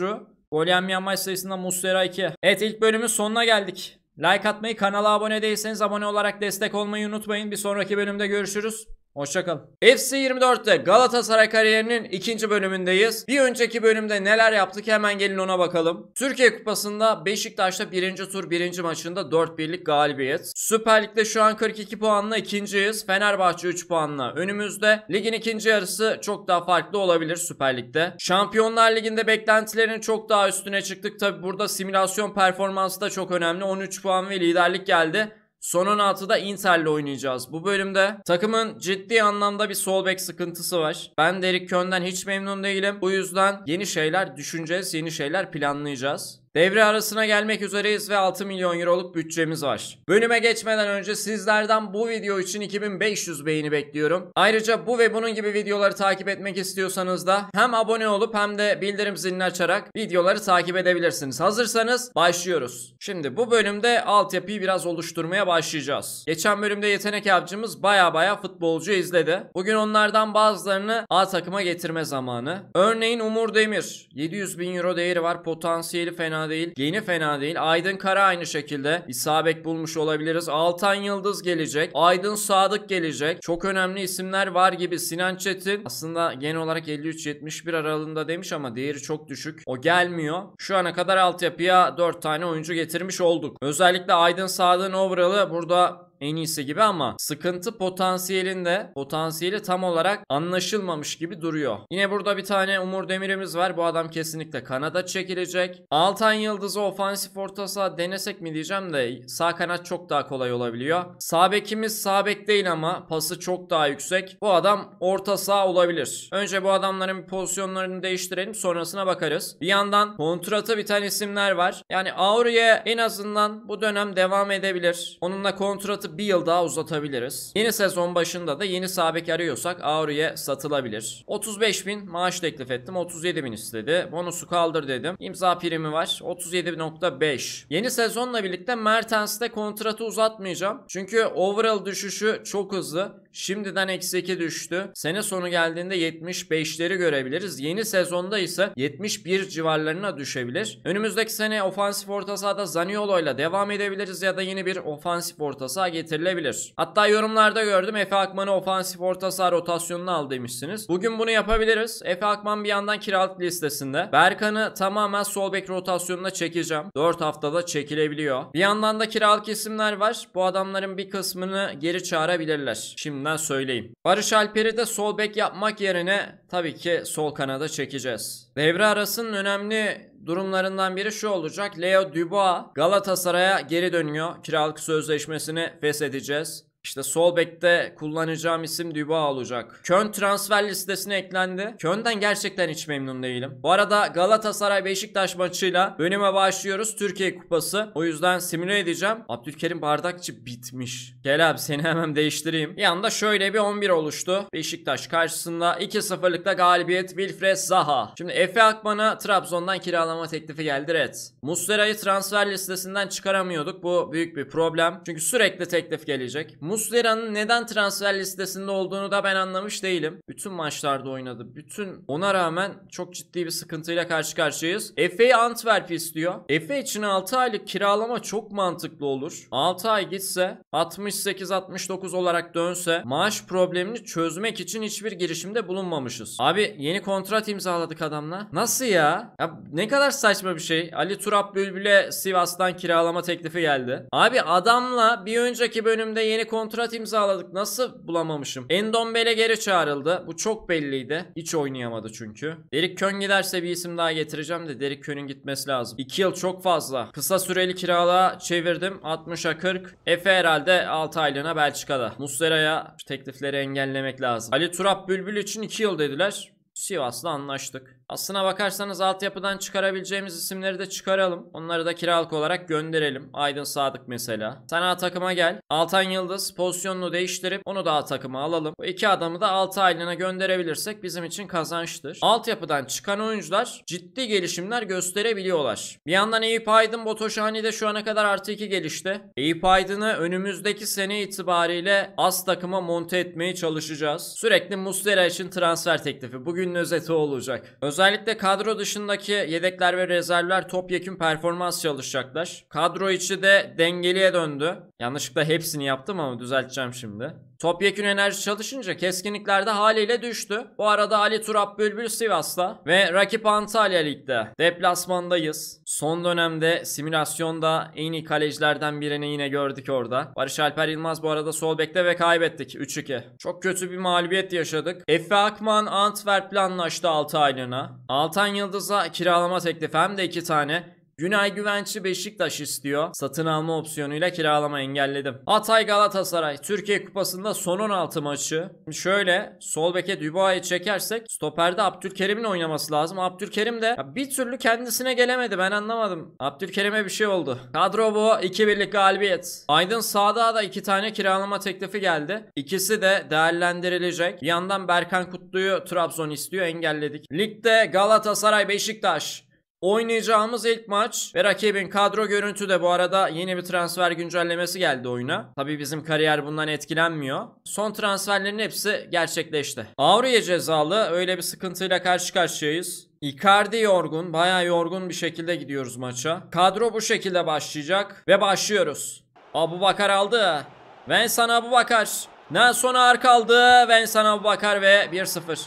Gol yenmeyen sayısında Muslera 2. Evet ilk bölümün sonuna geldik. Like atmayı, kanala abone değilseniz abone olarak destek olmayı unutmayın. Bir sonraki bölümde görüşürüz. Hoşçakalın. FC 24'te Galatasaray kariyerinin ikinci bölümündeyiz. Bir önceki bölümde neler yaptık hemen gelin ona bakalım. Türkiye Kupası'nda Beşiktaş'ta birinci tur birinci maçında 4-1'lik galibiyet. Süper Lig'de şu an 42 puanla ikinciyiz. Fenerbahçe 3 puanla önümüzde. Ligin ikinci yarısı çok daha farklı olabilir Süper Lig'de. Şampiyonlar Ligi'nde beklentilerin çok daha üstüne çıktık. Tabi burada simülasyon performansı da çok önemli. 13 puan ve liderlik geldi. Son 16'da ile oynayacağız bu bölümde. Takımın ciddi anlamda bir sol bek sıkıntısı var. Ben Derek Kön'den hiç memnun değilim. Bu yüzden yeni şeyler düşüneceğiz, yeni şeyler planlayacağız. Devre arasına gelmek üzereyiz ve 6 milyon euroluk bütçemiz var. Bölüme geçmeden önce sizlerden bu video için 2500 beğeni bekliyorum. Ayrıca bu ve bunun gibi videoları takip etmek istiyorsanız da hem abone olup hem de bildirim zilini açarak videoları takip edebilirsiniz. Hazırsanız başlıyoruz. Şimdi bu bölümde altyapıyı biraz oluşturmaya başlayacağız. Geçen bölümde yetenek avcımız baya baya futbolcu izledi. Bugün onlardan bazılarını A takıma getirme zamanı. Örneğin Umur Demir 700 bin euro değeri var potansiyeli fena değil. Yeni fena değil. Aydın Kara aynı şekilde. İsabek bulmuş olabiliriz. Altan Yıldız gelecek. Aydın Sadık gelecek. Çok önemli isimler var gibi. Sinan Çetin aslında genel olarak 53-71 aralığında demiş ama değeri çok düşük. O gelmiyor. Şu ana kadar altyapıya 4 tane oyuncu getirmiş olduk. Özellikle Aydın Sadık'ın overall'ı burada en iyisi gibi ama sıkıntı potansiyelinde potansiyeli tam olarak anlaşılmamış gibi duruyor. Yine burada bir tane Umur Demir'imiz var. Bu adam kesinlikle kanada çekilecek. Altan Yıldız'ı ofansif orta saha denesek mi diyeceğim de sağ kanat çok daha kolay olabiliyor. Sağ bekimiz sağ bek değil ama pası çok daha yüksek. Bu adam orta sağ olabilir. Önce bu adamların pozisyonlarını değiştirelim sonrasına bakarız. Bir yandan kontratı biten isimler var. Yani Auri'ye en azından bu dönem devam edebilir. Onunla kontratı bir yıl daha uzatabiliriz. Yeni sezon başında da yeni sağ arıyorsak Auri'ye satılabilir. 35 bin maaş teklif ettim. 37 bin istedi. Bonusu kaldır dedim. İmza primi var. 37.5. Yeni sezonla birlikte Mertens'te kontratı uzatmayacağım. Çünkü overall düşüşü çok hızlı. Şimdiden eksi 2 düştü. Sene sonu geldiğinde 75'leri görebiliriz. Yeni sezonda ise 71 civarlarına düşebilir. Önümüzdeki sene ofansif orta sahada Zaniolo ile devam edebiliriz ya da yeni bir ofansif orta saha getirilebilir. Hatta yorumlarda gördüm Efe Akman'ı ofansif orta saha rotasyonuna al demişsiniz. Bugün bunu yapabiliriz. Efe Akman bir yandan kiralık listesinde. Berkan'ı tamamen sol bek rotasyonuna çekeceğim. 4 haftada çekilebiliyor. Bir yandan da kiralık isimler var. Bu adamların bir kısmını geri çağırabilirler. Şimdi önden söyleyeyim. Barış Alper'i de sol bek yapmak yerine tabii ki sol kanada çekeceğiz. Devre arasının önemli durumlarından biri şu olacak. Leo Dubois Galatasaray'a geri dönüyor. Kiralık sözleşmesini feshedeceğiz. İşte sol bekte kullanacağım isim Düba olacak. Kön transfer listesine eklendi. Kön'den gerçekten hiç memnun değilim. Bu arada Galatasaray Beşiktaş maçıyla bölüme başlıyoruz. Türkiye Kupası. O yüzden simüle edeceğim. Abdülkerim Bardakçı bitmiş. Gel abi seni hemen değiştireyim. Bir anda şöyle bir 11 oluştu. Beşiktaş karşısında 2-0'lıkta galibiyet Wilfred Zaha. Şimdi Efe Akman'a Trabzon'dan kiralama teklifi geldi red. Muslera'yı transfer listesinden çıkaramıyorduk. Bu büyük bir problem. Çünkü sürekli teklif gelecek. Muslera'nın neden transfer listesinde olduğunu da ben anlamış değilim. Bütün maçlarda oynadı. Bütün ona rağmen çok ciddi bir sıkıntıyla karşı karşıyayız. Efe'yi Antwerp istiyor. Efe için 6 aylık kiralama çok mantıklı olur. 6 ay gitse 68-69 olarak dönse maaş problemini çözmek için hiçbir girişimde bulunmamışız. Abi yeni kontrat imzaladık adamla. Nasıl ya? Ya ne kadar saçma bir şey. Ali Turap Bülbül'e Sivas'tan kiralama teklifi geldi. Abi adamla bir önceki bölümde yeni kontrat kontrat imzaladık. Nasıl bulamamışım? Endombele geri çağrıldı. Bu çok belliydi. Hiç oynayamadı çünkü. Derik Kön giderse bir isim daha getireceğim de Derik Kön'ün gitmesi lazım. 2 yıl çok fazla. Kısa süreli kiralığa çevirdim. 60'a 40. Efe herhalde 6 aylığına Belçika'da. Muslera'ya teklifleri engellemek lazım. Ali Turap Bülbül için 2 yıl dediler. Sivas'la anlaştık. Aslına bakarsanız altyapıdan çıkarabileceğimiz isimleri de çıkaralım. Onları da kiralık olarak gönderelim. Aydın Sadık mesela. Sen A takıma gel. Altan Yıldız pozisyonunu değiştirip onu da A takıma alalım. Bu iki adamı da 6 aylığına gönderebilirsek bizim için kazançtır. Altyapıdan çıkan oyuncular ciddi gelişimler gösterebiliyorlar. Bir yandan Eyüp Aydın Botoşani de şu ana kadar artı 2 gelişti. Eyüp Aydın'ı önümüzdeki sene itibariyle az takıma monte etmeye çalışacağız. Sürekli Muslera için transfer teklifi. Bugünün özeti olacak. Özellikle kadro dışındaki yedekler ve rezervler topyekun performans çalışacaklar. Kadro içi de dengeliye döndü. Yanlışlıkla hepsini yaptım ama düzelteceğim şimdi. Topyekün enerji çalışınca keskinliklerde haliyle düştü. Bu arada Ali Turap Bülbül Sivas'ta ve rakip Antalya Lig'de. Deplasmandayız. Son dönemde simülasyonda en iyi kalecilerden birini yine gördük orada. Barış Alper Yılmaz bu arada sol bekte ve kaybettik 3-2. Çok kötü bir mağlubiyet yaşadık. Efe Akman Antwerp'le anlaştı 6 aylığına. Altan Yıldız'a kiralama teklifi hem de 2 tane. Günay Güvenç'i Beşiktaş istiyor. Satın alma opsiyonuyla kiralama engelledim. Hatay Galatasaray Türkiye Kupası'nda son 16 maçı. şöyle sol beke Dubois'ı çekersek stoperde Abdülkerim'in oynaması lazım. Abdülkerim de bir türlü kendisine gelemedi ben anlamadım. Abdülkerim'e bir şey oldu. Kadro bu 2 birlik galibiyet. Aydın Sağdağ'a da 2 tane kiralama teklifi geldi. İkisi de değerlendirilecek. Bir yandan Berkan Kutlu'yu Trabzon istiyor engelledik. Ligde Galatasaray Beşiktaş Oynayacağımız ilk maç ve rakibin kadro görüntü de bu arada yeni bir transfer güncellemesi geldi oyuna. Tabii bizim kariyer bundan etkilenmiyor. Son transferlerin hepsi gerçekleşti. Avruya cezalı öyle bir sıkıntıyla karşı karşıyayız. Icardi yorgun, bayağı yorgun bir şekilde gidiyoruz maça. Kadro bu şekilde başlayacak ve başlıyoruz. Abu Bakar aldı. Ben sana Abu Bakar. Nelson Ağar kaldı. sana Abu Bakar ve 1-0.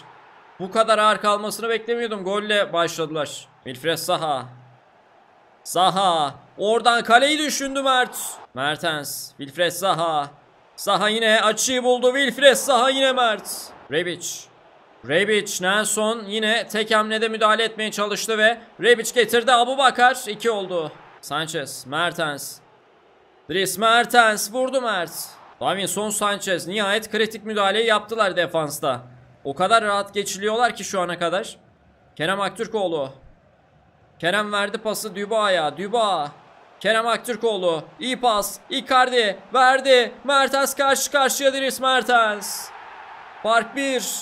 Bu kadar ağır kalmasını beklemiyordum. Golle başladılar. Wilfred Saha. Saha. Oradan kaleyi düşündü Mert. Mertens. Wilfred Saha. Saha yine açıyı buldu. Wilfred Saha yine Mert. Rebic. Rebic Nelson yine tek hamlede müdahale etmeye çalıştı ve Rebic getirdi. Abu Bakar 2 oldu. Sanchez. Mertens. Dries Mertens vurdu Mert. Davinson Sanchez nihayet kritik müdahaleyi yaptılar defansta. O kadar rahat geçiliyorlar ki şu ana kadar. Kerem Aktürkoğlu. Kerem verdi pası Düba'ya. Düba. Kerem Aktürkoğlu. İyi pas. Icardi. Verdi. Mertens karşı karşıya Dries Mertens. Park 1.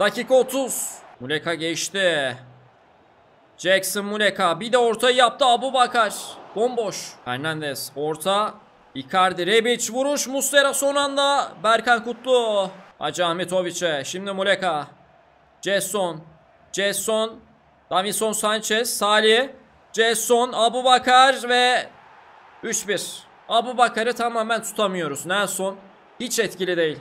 Dakika 30. Muleka geçti. Jackson Muleka. Bir de ortayı yaptı Abu Bakar. Bomboş. Hernandez. Orta. Icardi. Rebic. Vuruş. Muslera son anda. Berkan Kutlu. Hacı Ahmetoviç'e. Şimdi Muleka. Cesson. Cesson. Davison Sanchez. Salih. Cesson. Abu Bakar ve 3-1. Abu Bakar'ı tamamen tutamıyoruz. Nelson hiç etkili değil.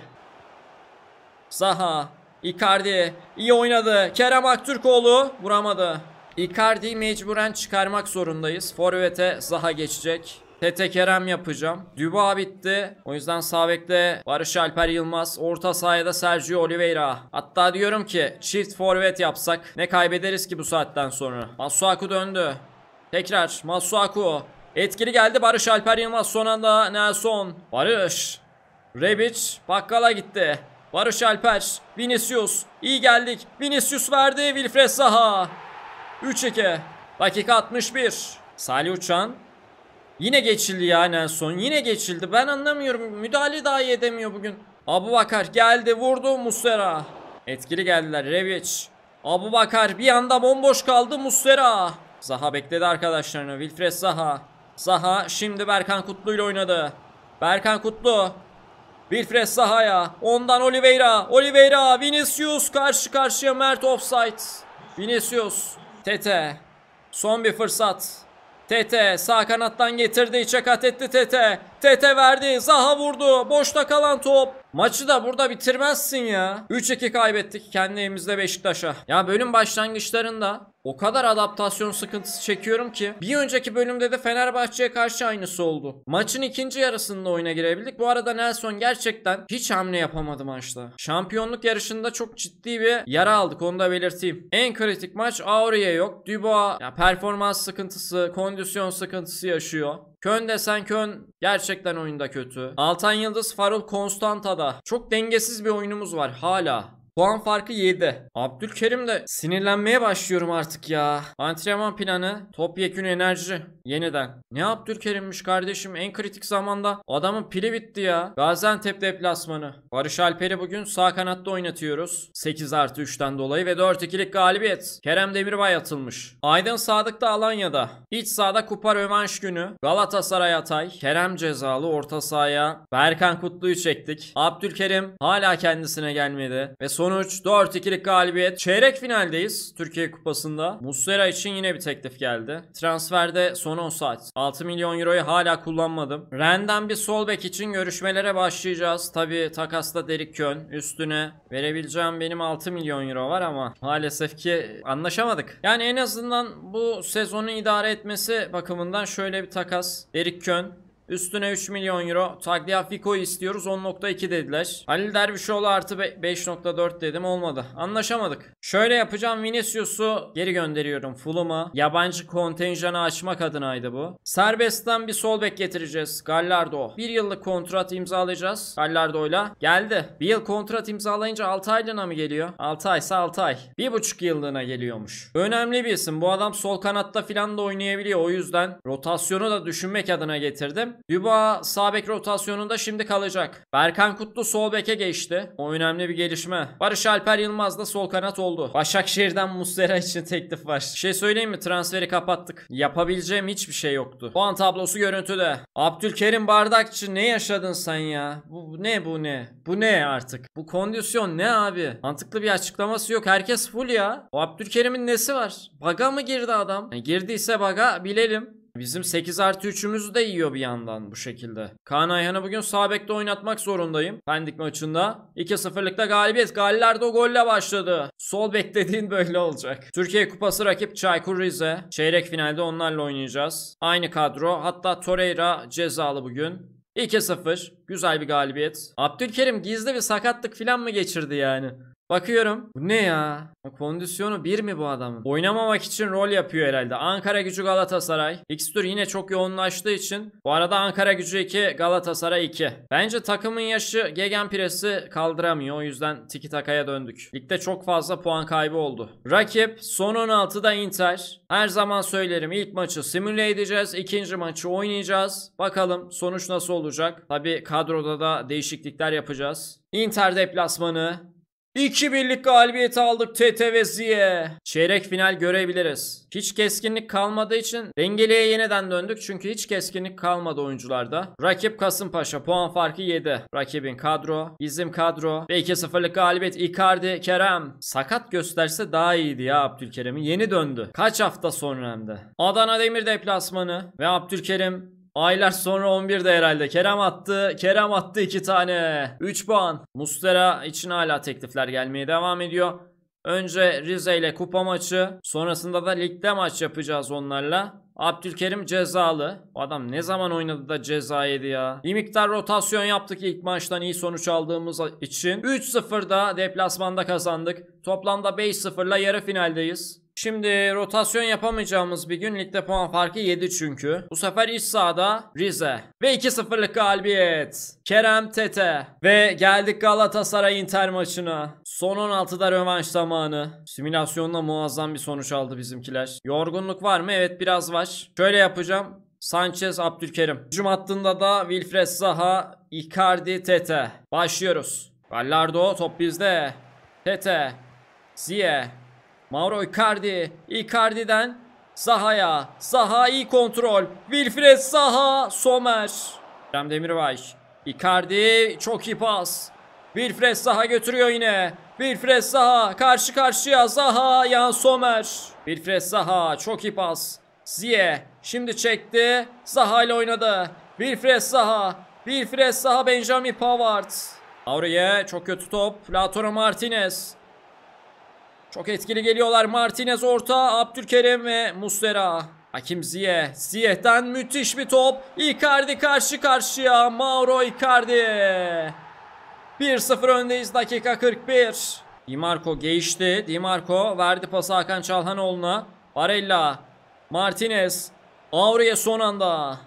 Zaha. Icardi iyi oynadı. Kerem Aktürkoğlu vuramadı. Icardi mecburen çıkarmak zorundayız. Forvet'e Zaha geçecek. Tete Kerem yapacağım. Düba bitti. O yüzden sağ Barış Alper Yılmaz. Orta sahada Sergio Oliveira. Hatta diyorum ki çift forvet yapsak ne kaybederiz ki bu saatten sonra. Masuaku döndü. Tekrar Masuaku. Etkili geldi Barış Alper Yılmaz. Son anda Nelson. Barış. Rebic bakkala gitti. Barış Alper. Vinicius. İyi geldik. Vinicius verdi. Wilfred Saha. 3-2. Dakika 61. Salih Uçan Yine geçildi yani en son. Yine geçildi. Ben anlamıyorum. Müdahale dahi edemiyor bugün. Abu Bakar geldi vurdu Muslera. Etkili geldiler. Revic. Abu Bakar bir anda bomboş kaldı Muslera. Zaha bekledi arkadaşlarını. Wilfred Zaha. Zaha şimdi Berkan Kutlu ile oynadı. Berkan Kutlu. Wilfred Zaha'ya. Ondan Oliveira. Oliveira. Vinicius karşı karşıya Mert offside. Vinicius. Tete. Son bir fırsat. Tete sağ kanattan getirdi içe kat etti Tete. Tete verdi Zaha vurdu boşta kalan top Maçı da burada bitirmezsin ya. 3-2 kaybettik kendi evimizde Beşiktaş'a. Ya bölüm başlangıçlarında o kadar adaptasyon sıkıntısı çekiyorum ki bir önceki bölümde de Fenerbahçe'ye karşı aynısı oldu. Maçın ikinci yarısında oyuna girebildik. Bu arada Nelson gerçekten hiç hamle yapamadı maçta. Şampiyonluk yarışında çok ciddi bir yara aldık onu da belirteyim. En kritik maç Aurier yok. Dubois ya performans sıkıntısı, kondisyon sıkıntısı yaşıyor. Kön desen Kön gerçekten oyunda kötü. Altan Yıldız Farul Konstanta'da. Çok dengesiz bir oyunumuz var hala. Puan farkı 7. Abdülkerim de sinirlenmeye başlıyorum artık ya. Antrenman planı, topyekün enerji. Yeniden. Ne Abdülkerim'miş kardeşim en kritik zamanda adamın pili bitti ya. Gaziantep deplasmanı. Barış Alper'i bugün sağ kanatta oynatıyoruz. 8 artı 3'ten dolayı ve 4-2'lik galibiyet. Kerem Demirbay atılmış. Aydın Sadık da Alanya'da. İç sahada kupa rövanş günü. Galatasaray Atay. Kerem cezalı orta sahaya. Berkan Kutlu'yu çektik. Abdülkerim hala kendisine gelmedi. Ve son Sonuç 4-2'lik galibiyet. Çeyrek finaldeyiz Türkiye Kupası'nda. Muslera için yine bir teklif geldi. Transferde son 10 saat. 6 milyon euroyu hala kullanmadım. Ren'den bir sol bek için görüşmelere başlayacağız. Tabi takasla Derik Kön üstüne verebileceğim benim 6 milyon euro var ama maalesef ki anlaşamadık. Yani en azından bu sezonu idare etmesi bakımından şöyle bir takas. Derik Kön Üstüne 3 milyon euro. Tagliafico'yu istiyoruz 10.2 dediler. Halil Dervişoğlu artı 5.4 dedim olmadı. Anlaşamadık. Şöyle yapacağım Vinicius'u geri gönderiyorum Fulham'a. Yabancı kontenjanı açmak adınaydı bu. Serbest'ten bir sol bek getireceğiz. Gallardo. Bir yıllık kontrat imzalayacağız. Gallardo'yla. Geldi. Bir yıl kontrat imzalayınca 6 aylığına mı geliyor? 6 aysa 6 ay. 1,5 yıllığına geliyormuş. Önemli bir isim. Bu adam sol kanatta filan da oynayabiliyor. O yüzden rotasyonu da düşünmek adına getirdim. Bakın Yuba sağ bek rotasyonunda şimdi kalacak. Berkan Kutlu sol beke geçti. O önemli bir gelişme. Barış Alper Yılmaz da sol kanat oldu. Başakşehir'den Muslera için teklif var. Bir şey söyleyeyim mi? Transferi kapattık. Yapabileceğim hiçbir şey yoktu. Puan tablosu görüntüde. Abdülkerim Bardakçı ne yaşadın sen ya? Bu, bu ne bu ne? Bu ne artık? Bu kondisyon ne abi? Mantıklı bir açıklaması yok. Herkes full ya. O Abdülkerim'in nesi var? Baga mı girdi adam? Yani e, girdiyse baga bilelim. Bizim 8 artı 3'ümüzü de yiyor bir yandan bu şekilde. Kaan Ayhan'ı bugün Sabek'te oynatmak zorundayım. Pendik maçında. 2-0'lıkta galibiyet. Galler de o golle başladı. Sol bek dediğin böyle olacak. Türkiye Kupası rakip Çaykur Rize. Çeyrek finalde onlarla oynayacağız. Aynı kadro. Hatta Torreira cezalı bugün. 2-0. Güzel bir galibiyet. Abdülkerim gizli bir sakatlık falan mı geçirdi yani? Bakıyorum. Bu ne ya? kondisyonu bir mi bu adamın? Oynamamak için rol yapıyor herhalde. Ankara gücü Galatasaray. x yine çok yoğunlaştığı için. Bu arada Ankara gücü 2 Galatasaray 2. Bence takımın yaşı Gegen kaldıramıyor. O yüzden tiki takaya döndük. Ligde çok fazla puan kaybı oldu. Rakip son 16'da Inter. Her zaman söylerim ilk maçı simüle edeceğiz. ikinci maçı oynayacağız. Bakalım sonuç nasıl olacak? Tabi kadroda da değişiklikler yapacağız. Inter deplasmanı İki birlik galibiyet aldık TTVZ'ye. Çeyrek final görebiliriz. Hiç keskinlik kalmadığı için dengeliye yeniden döndük. Çünkü hiç keskinlik kalmadı oyuncularda. Rakip Kasımpaşa puan farkı 7. Rakibin kadro, bizim kadro ve 2-0'lık galibiyet Icardi, Kerem. Sakat gösterse daha iyiydi ya Abdülkerim'i. Yeni döndü. Kaç hafta sonra hem de. Adana Demir deplasmanı ve Abdülkerim Aylar sonra 11'de herhalde. Kerem attı. Kerem attı 2 tane. 3 puan. Mustera için hala teklifler gelmeye devam ediyor. Önce Rize ile kupa maçı. Sonrasında da ligde maç yapacağız onlarla. Abdülkerim cezalı. O adam ne zaman oynadı da ceza yedi ya. Bir miktar rotasyon yaptık ilk maçtan iyi sonuç aldığımız için. 3-0'da deplasmanda kazandık. Toplamda 5-0'la yarı finaldeyiz. Şimdi rotasyon yapamayacağımız bir gün ligde puan farkı 7 çünkü. Bu sefer iç sahada Rize. Ve 2-0'lık galibiyet. Kerem Tete. Ve geldik Galatasaray Inter maçına. Son 16'da rövanş zamanı. Simülasyonla muazzam bir sonuç aldı bizimkiler. Yorgunluk var mı? Evet biraz var. Şöyle yapacağım. Sanchez, Abdülkerim. Hücum hattında da Wilfred Zaha, Icardi, Tete. Başlıyoruz. Gallardo top bizde. Tete. Ziye. Mauro Icardi. Icardi'den Zaha'ya. Zaha iyi kontrol. Wilfred Zaha. Somer. Cem Demirbay. Icardi çok iyi pas. Wilfred Zaha götürüyor yine. Wilfred Zaha karşı karşıya Zaha yan Somer. Wilfred Zaha çok iyi pas. Ziye şimdi çekti. Zaha ile oynadı. Wilfred Zaha. Wilfred Zaha Benjamin Pavard. Avriye çok kötü top. Lautaro Martinez. Çok etkili geliyorlar. Martinez orta. Abdülkerim ve Muslera. Hakim Ziyeh. Ziyeh'ten müthiş bir top. Icardi karşı karşıya. Mauro Icardi. 1-0 öndeyiz. Dakika 41. Di Marco geçti. Di Marco verdi pası Hakan Çalhanoğlu'na. Barella. Martinez. Avru'ya son anda.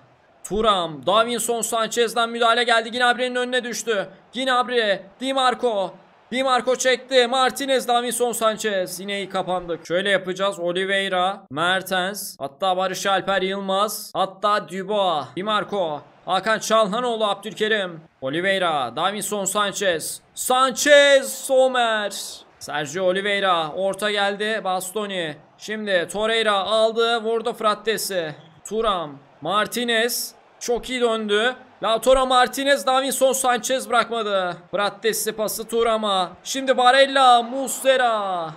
Turam. Davinson Sanchez'den müdahale geldi. Gnabry'nin önüne düştü. Gnabry. Di Marco. Di Marco çekti. Martinez, Davinson Sanchez. Yine iyi kapandık. Şöyle yapacağız. Oliveira, Mertens, hatta Barış Alper Yılmaz, hatta Dubois, Di Marco, Hakan Çalhanoğlu, Abdülkerim, Oliveira, Davinson Sanchez, Sanchez, Somer. Sergio Oliveira orta geldi. Bastoni. Şimdi Torreira aldı. Vurdu Frattes'i. Turam. Martinez. Çok iyi döndü. Lautaro Martinez, Davinson Sanchez bırakmadı. Brattesi pası Turam'a. Şimdi Barella, Mustera.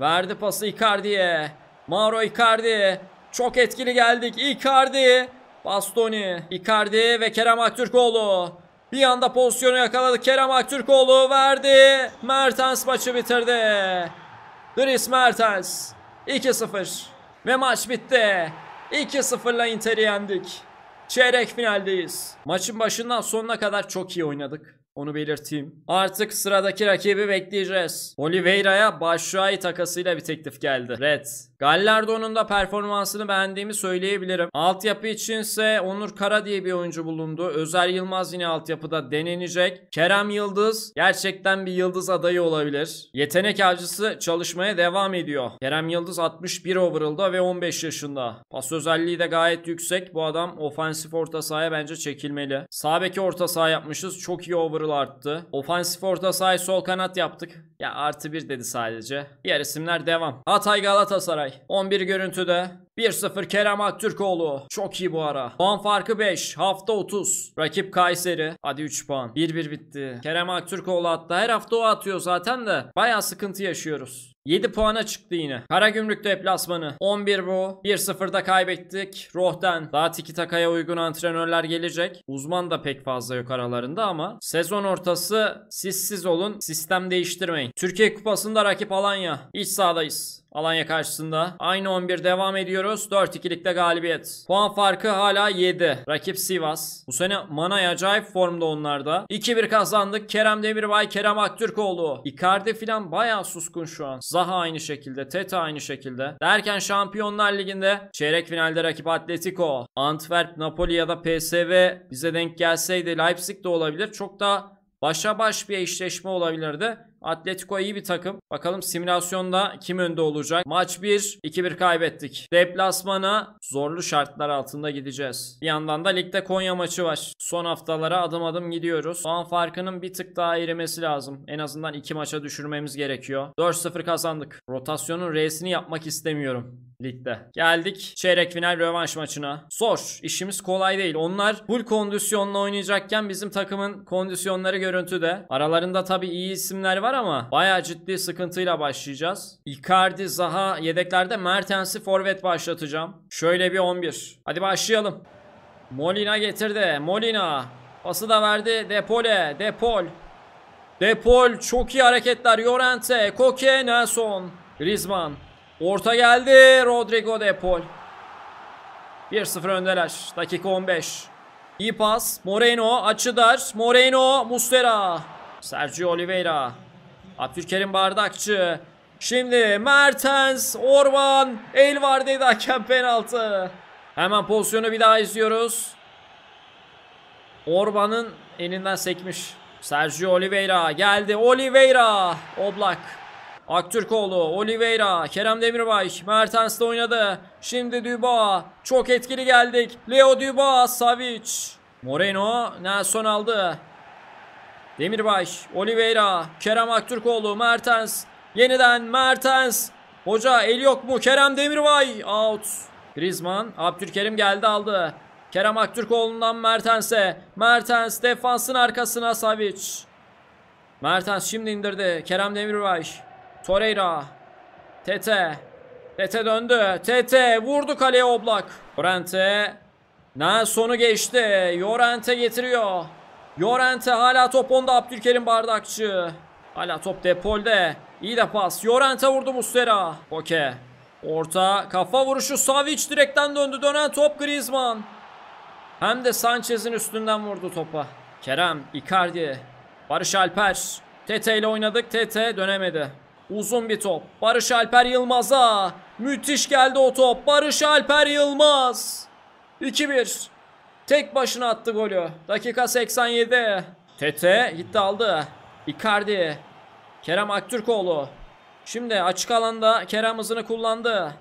Verdi pası Icardi'ye. Mauro Icardi. Çok etkili geldik. Icardi. Bastoni. Icardi ve Kerem Aktürkoğlu. Bir anda pozisyonu yakaladı. Kerem Aktürkoğlu verdi. Mertens maçı bitirdi. Dries Mertens. 2-0. Ve maç bitti. 2 0 ile Inter'i yendik. Çeyrek finaldeyiz. Maçın başından sonuna kadar çok iyi oynadık. Onu belirteyim. Artık sıradaki rakibi bekleyeceğiz. Oliveira'ya Başşuayi takasıyla bir teklif geldi. Red. Gallardo'nun da performansını beğendiğimi söyleyebilirim. Altyapı içinse Onur Kara diye bir oyuncu bulundu. Özer Yılmaz yine altyapıda denenecek. Kerem Yıldız gerçekten bir yıldız adayı olabilir. Yetenek avcısı çalışmaya devam ediyor. Kerem Yıldız 61 overall'da ve 15 yaşında. Pas özelliği de gayet yüksek. Bu adam ofansif orta sahaya bence çekilmeli. Sağ beki orta saha yapmışız. Çok iyi overall arttı. Ofansif orta sahayı sol kanat yaptık. Ya artı bir dedi sadece. Diğer isimler devam. Hatay Galatasaray. Altay. 11 görüntüde. 1-0 Kerem Aktürkoğlu. Çok iyi bu ara. Puan farkı 5. Hafta 30. Rakip Kayseri. Hadi 3 puan. 1-1 bitti. Kerem Aktürkoğlu attı. Her hafta o atıyor zaten de. Baya sıkıntı yaşıyoruz. 7 puana çıktı yine. Karagümrük deplasmanı. 11 bu. 1-0'da kaybettik. Rohten. Daha tiki takaya uygun antrenörler gelecek. Uzman da pek fazla yok aralarında ama sezon ortası siz olun. Sistem değiştirmeyin. Türkiye Kupası'nda rakip Alanya. İç sahadayız. Alanya karşısında. Aynı 11 devam ediyoruz. 4-2'likte galibiyet. Puan farkı hala 7. Rakip Sivas. Bu sene Manay acayip formda onlarda. 2-1 kazandık. Kerem Demirbay, Kerem Aktürkoğlu. Icardi filan baya suskun şu an. Zaha aynı şekilde. Teta aynı şekilde. Derken Şampiyonlar Ligi'nde çeyrek finalde rakip Atletico. Antwerp, Napoli ya da PSV bize denk gelseydi Leipzig de olabilir. Çok daha başa baş bir eşleşme olabilirdi. Atletico iyi bir takım. Bakalım simülasyonda kim önde olacak? Maç 1, 2-1 kaybettik. Deplasmana zorlu şartlar altında gideceğiz. Bir yandan da ligde Konya maçı var. Son haftalara adım adım gidiyoruz. Puan farkının bir tık daha erimesi lazım. En azından 2 maça düşürmemiz gerekiyor. 4-0 kazandık. Rotasyonun reisini yapmak istemiyorum ligde. Geldik çeyrek final rövanş maçına. Zor. İşimiz kolay değil. Onlar full kondisyonla oynayacakken bizim takımın kondisyonları görüntüde. Aralarında tabii iyi isimler var ama baya ciddi sıkıntıyla başlayacağız. Icardi, Zaha yedeklerde Mertens'i forvet başlatacağım. Şöyle bir 11. Hadi başlayalım. Molina getirdi. Molina. Pası da verdi. Depole. Depol. Depol çok iyi hareketler. Yorente. Koke. Nelson. Griezmann. Orta geldi. Rodrigo de Paul. 1-0 öndeler. Dakika 15. İyi pas. Moreno açıdar. Moreno Mustera. Sergio Oliveira. Abdülkerim Bardakçı. Şimdi Mertens, Orban, el var dedi hakem penaltı. Hemen pozisyonu bir daha izliyoruz. Orban'ın elinden sekmiş. Sergio Oliveira geldi. Oliveira, Oblak. Aktürkoğlu, Oliveira, Kerem Demirbay, Mertens de oynadı. Şimdi Duba. Çok etkili geldik. Leo Duba, Savic. Moreno, Nelson aldı. Demirbay, Oliveira, Kerem Aktürkoğlu, Mertens. Yeniden Mertens. Hoca el yok mu? Kerem Demirbay out. Griezmann, Abdülkerim geldi aldı. Kerem Aktürkoğlu'ndan Mertens'e. Mertens defansın arkasına Savic. Mertens şimdi indirdi. Kerem Demirbay. Torreira. Tete. Tete döndü. Tete vurdu kaleye Oblak. Llorente. Nelson'u geçti. Llorente getiriyor. Llorente hala top onda Abdülkerim Bardakçı. Hala top depolde. İyi de pas. Llorente vurdu Mustera. Oke, Orta kafa vuruşu Savic direkten döndü. Dönen top Griezmann. Hem de Sanchez'in üstünden vurdu topa. Kerem, Icardi, Barış Alper. Tete ile oynadık. Tete dönemedi. Uzun bir top. Barış Alper Yılmaz'a. Müthiş geldi o top. Barış Alper Yılmaz. 2-1. Tek başına attı golü. Dakika 87. Tete gitti aldı. Icardi. Kerem Aktürkoğlu. Şimdi açık alanda Kerem hızını kullandı.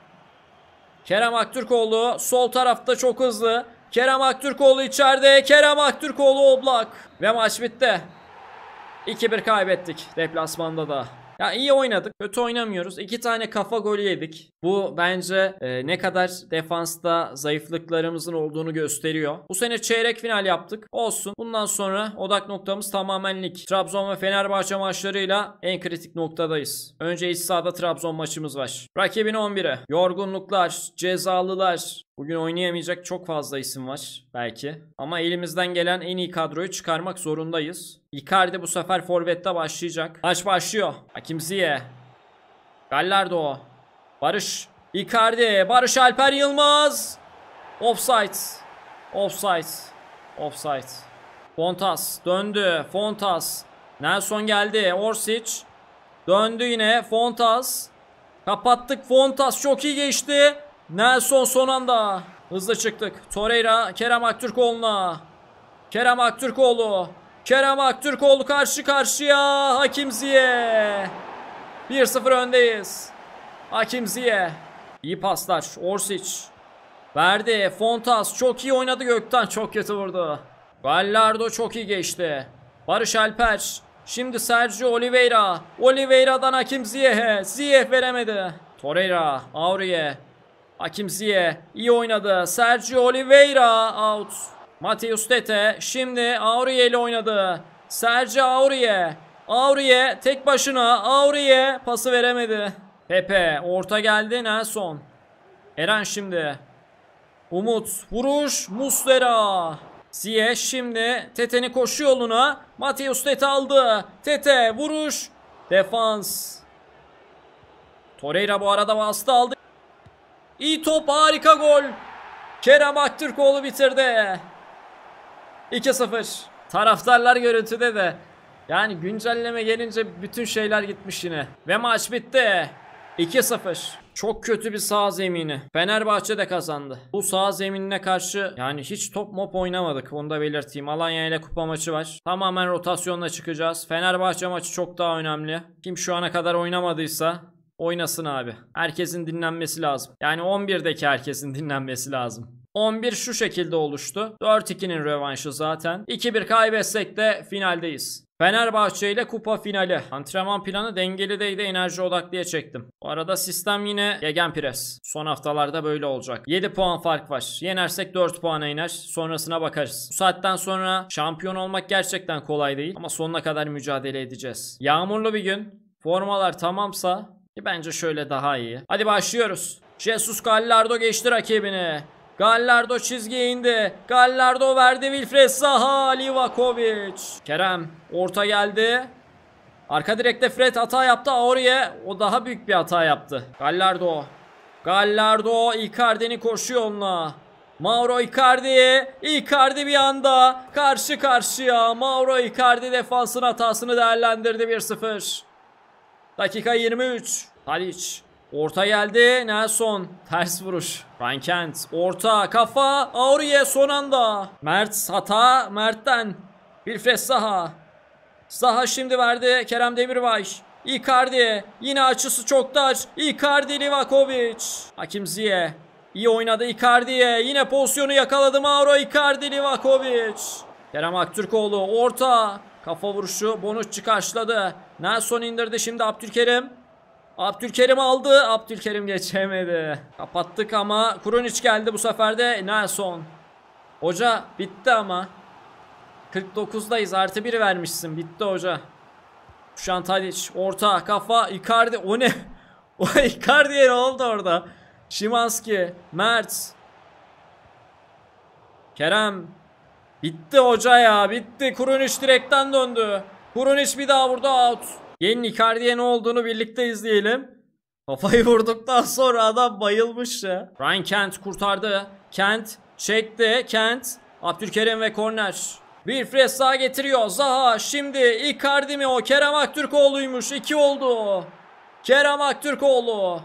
Kerem Aktürkoğlu sol tarafta çok hızlı. Kerem Aktürkoğlu içeride. Kerem Aktürkoğlu oblak. Ve maç bitti. 2-1 kaybettik deplasmanda da. Ya iyi oynadık. Kötü oynamıyoruz. İki tane kafa golü yedik. Bu bence e, ne kadar defansta zayıflıklarımızın olduğunu gösteriyor. Bu sene çeyrek final yaptık. Olsun. Bundan sonra odak noktamız tamamen lig. Trabzon ve Fenerbahçe maçlarıyla en kritik noktadayız. Önce iç sahada Trabzon maçımız var. Rakibin 11'e. Yorgunluklar, cezalılar, Bugün oynayamayacak çok fazla isim var belki. Ama elimizden gelen en iyi kadroyu çıkarmak zorundayız. Icardi bu sefer forvette başlayacak. Maç başlıyor. Hakimziye. Gallardo. Barış. Icardi. Barış Alper Yılmaz. Offside. Offside. Offside. Fontas döndü. Fontas. Nelson geldi. Orsic. Döndü yine. Fontas. Kapattık. Fontas çok iyi geçti. Nelson son anda. Hızlı çıktık. Torreira Kerem Aktürkoğlu'na. Kerem Aktürkoğlu. Kerem Aktürkoğlu karşı karşıya. Hakim Ziye. 1-0 öndeyiz. Hakim Ziye. İyi paslar. Orsic. Verdi. Fontas çok iyi oynadı Gökten. Çok kötü vurdu. Gallardo çok iyi geçti. Barış Alper. Şimdi Sergio Oliveira. Oliveira'dan Hakim Ziyeh'e. Ziyeh veremedi. Torreira. Aurier. Hakim Ziyeh iyi oynadı. Sergio Oliveira out. Mateus Tete şimdi Aurier ile oynadı. Sergio Aurier, Aurier tek başına Aurier pası veremedi. Pepe orta geldi Nelson. Eren şimdi. Umut vuruş Muslera. Ziye şimdi Tete'nin koşu yoluna. Mateus Tete aldı. Tete vuruş. Defans. Torreira bu arada bastı aldı. İyi top harika gol. Kerem Aktürkoğlu bitirdi. 2-0. Taraftarlar görüntüde de. Yani güncelleme gelince bütün şeyler gitmiş yine. Ve maç bitti. 2-0. Çok kötü bir sağ zemini. Fenerbahçe de kazandı. Bu sağ zeminine karşı yani hiç top mop oynamadık. Onu da belirteyim. Alanya ile kupa maçı var. Tamamen rotasyonla çıkacağız. Fenerbahçe maçı çok daha önemli. Kim şu ana kadar oynamadıysa Oynasın abi. Herkesin dinlenmesi lazım. Yani 11'deki herkesin dinlenmesi lazım. 11 şu şekilde oluştu. 4-2'nin revanşı zaten. 2-1 kaybetsek de finaldeyiz. Fenerbahçe ile kupa finali. Antrenman planı dengeli değil de enerji odaklıya çektim. Bu arada sistem yine gegen pres. Son haftalarda böyle olacak. 7 puan fark var. Yenersek 4 puana iner. Sonrasına bakarız. Bu saatten sonra şampiyon olmak gerçekten kolay değil. Ama sonuna kadar mücadele edeceğiz. Yağmurlu bir gün. Formalar tamamsa ki bence şöyle daha iyi. Hadi başlıyoruz. Jesus Gallardo geçti rakibini. Gallardo çizgiye indi. Gallardo verdi Wilfred Zaha Livakovic. Kerem orta geldi. Arka direkte Fred hata yaptı. Auriye o daha büyük bir hata yaptı. Gallardo. Gallardo Icardi'nin koşuyor onunla. Mauro Icardi. Icardi bir anda karşı karşıya. Mauro Icardi defansın hatasını değerlendirdi 1-0. Dakika 23. Haliç. Orta geldi. Nelson. Ters vuruş. Rankent. Orta. Kafa. Aurie son anda. Mert hata. Mert'ten. Wilfred Saha. Saha şimdi verdi. Kerem Demirbaş. Icardi. Yine açısı çok dar. Icardi Livakovic. Hakim Ziye. İyi oynadı Icardi'ye. Yine pozisyonu yakaladı Mauro Icardi Livakovic. Kerem Aktürkoğlu orta. Kafa vuruşu Bonucci karşıladı. Nelson indirdi şimdi Abdülkerim. Abdülkerim aldı. Abdülkerim geçemedi. Kapattık ama Kurunic geldi bu sefer de Nelson. Hoca bitti ama. 49'dayız artı 1 vermişsin bitti hoca. Kuşan Tadic orta kafa Icardi o ne? O Icardi'ye ne oldu orada? Şimanski, Mert. Kerem. Bitti hoca ya bitti. Kurunic direkten döndü. Kurunic bir daha burada out. Yeni Icardi'ye ne olduğunu birlikte izleyelim. Kafayı vurduktan sonra adam bayılmış ya. Ryan Kent kurtardı. Kent çekti. Kent. Abdülkerim ve korner. Bir fres daha getiriyor. Zaha şimdi Icardi mi o? Kerem Aktürkoğlu'ymuş. İki oldu. Kerem Aktürkoğlu.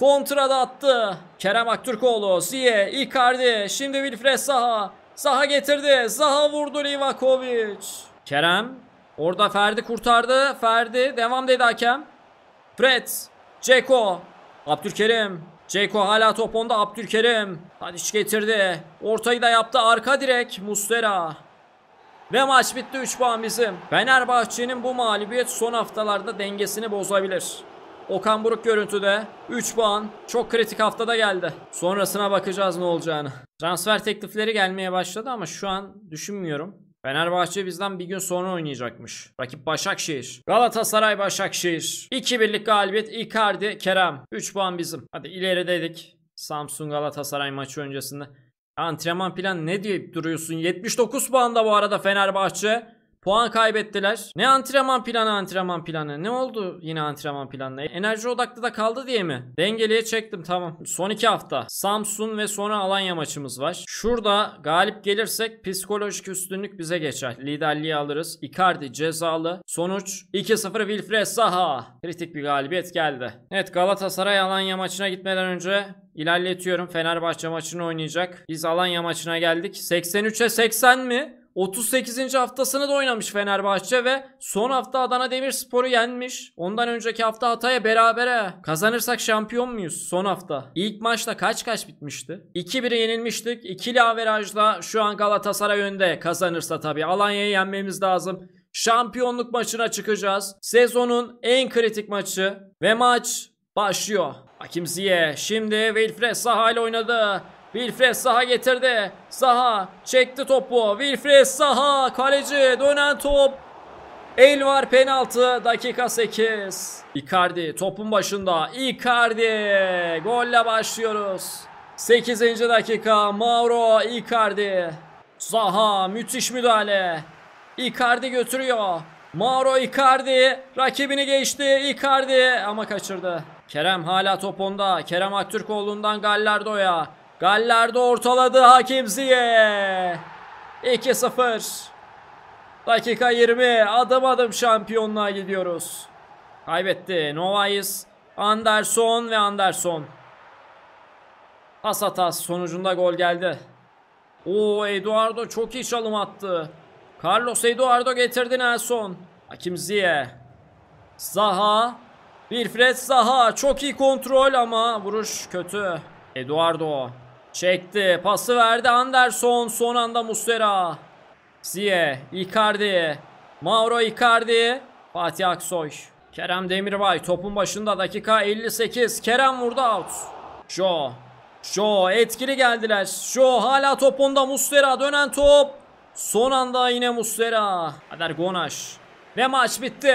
Kontrada attı. Kerem Aktürkoğlu, Ziye, Icardi. Şimdi Wilfred Zaha. Zaha getirdi. Zaha vurdu Livakovic. Kerem Orada Ferdi kurtardı. Ferdi devam dedi hakem. Fred. Ceko. Abdülkerim. Ceko hala top onda Abdülkerim. Tadiç getirdi. Ortayı da yaptı. Arka direk Mustera. Ve maç bitti 3 puan bizim. Fenerbahçe'nin bu mağlubiyet son haftalarda dengesini bozabilir. Okan Buruk görüntüde 3 puan çok kritik haftada geldi. Sonrasına bakacağız ne olacağını. Transfer teklifleri gelmeye başladı ama şu an düşünmüyorum. Fenerbahçe bizden bir gün sonra oynayacakmış. Rakip Başakşehir. Galatasaray Başakşehir. 2-1'lik galibiyet Icardi Kerem. 3 puan bizim. Hadi ilerideydik. Samsung Galatasaray maçı öncesinde. Antrenman planı ne diye duruyorsun? 79 da bu arada Fenerbahçe. Puan kaybettiler. Ne antrenman planı antrenman planı. Ne oldu yine antrenman planına? Enerji odaklı da kaldı diye mi? Dengeliye çektim tamam. Son iki hafta. Samsun ve sonra Alanya maçımız var. Şurada galip gelirsek psikolojik üstünlük bize geçer. Liderliği alırız. Icardi cezalı. Sonuç 2-0 Wilfred Saha. Kritik bir galibiyet geldi. Evet Galatasaray Alanya maçına gitmeden önce ilerletiyorum. Fenerbahçe maçını oynayacak. Biz Alanya maçına geldik. 83'e 80 mi? 38. haftasını da oynamış Fenerbahçe ve son hafta Adana Demirspor'u yenmiş. Ondan önceki hafta Hatay'a berabere. Kazanırsak şampiyon muyuz son hafta? İlk maçta kaç kaç bitmişti? 2-1'e yenilmiştik. İkili averajla şu an Galatasaray önde. Kazanırsa tabii Alanya'yı yenmemiz lazım. Şampiyonluk maçına çıkacağız. Sezonun en kritik maçı ve maç başlıyor. Hakim Ziye şimdi Wilfred Saha ile oynadı. Wilfred Saha getirdi. Saha çekti topu. Wilfred Saha kaleci dönen top. El var penaltı dakika 8. Icardi topun başında. Icardi golle başlıyoruz. 8. dakika Mauro Icardi. Zaha müthiş müdahale. Icardi götürüyor. Mauro Icardi rakibini geçti. Icardi ama kaçırdı. Kerem hala top Kerem Aktürkoğlu'ndan Gallardo'ya. Galler'de ortaladı Hakim Ziye. 2-0. Dakika 20. Adım adım şampiyonluğa gidiyoruz. Kaybetti. Novais, Anderson ve Anderson. Pas atas sonucunda gol geldi. Oo Eduardo çok iyi çalım attı. Carlos Eduardo getirdi Nelson. Hakim Ziye. Zaha. Wilfred Zaha. Çok iyi kontrol ama vuruş kötü. Eduardo. Çekti. Pası verdi Anderson. Son anda Muslera. Ziye. Icardi. Mauro Icardi. Fatih Aksoy. Kerem Demirbay topun başında dakika 58. Kerem vurdu out. Joe. Joe etkili geldiler. Joe hala topunda onda Muslera dönen top. Son anda yine Muslera. Hader Gonaş. Ve maç bitti.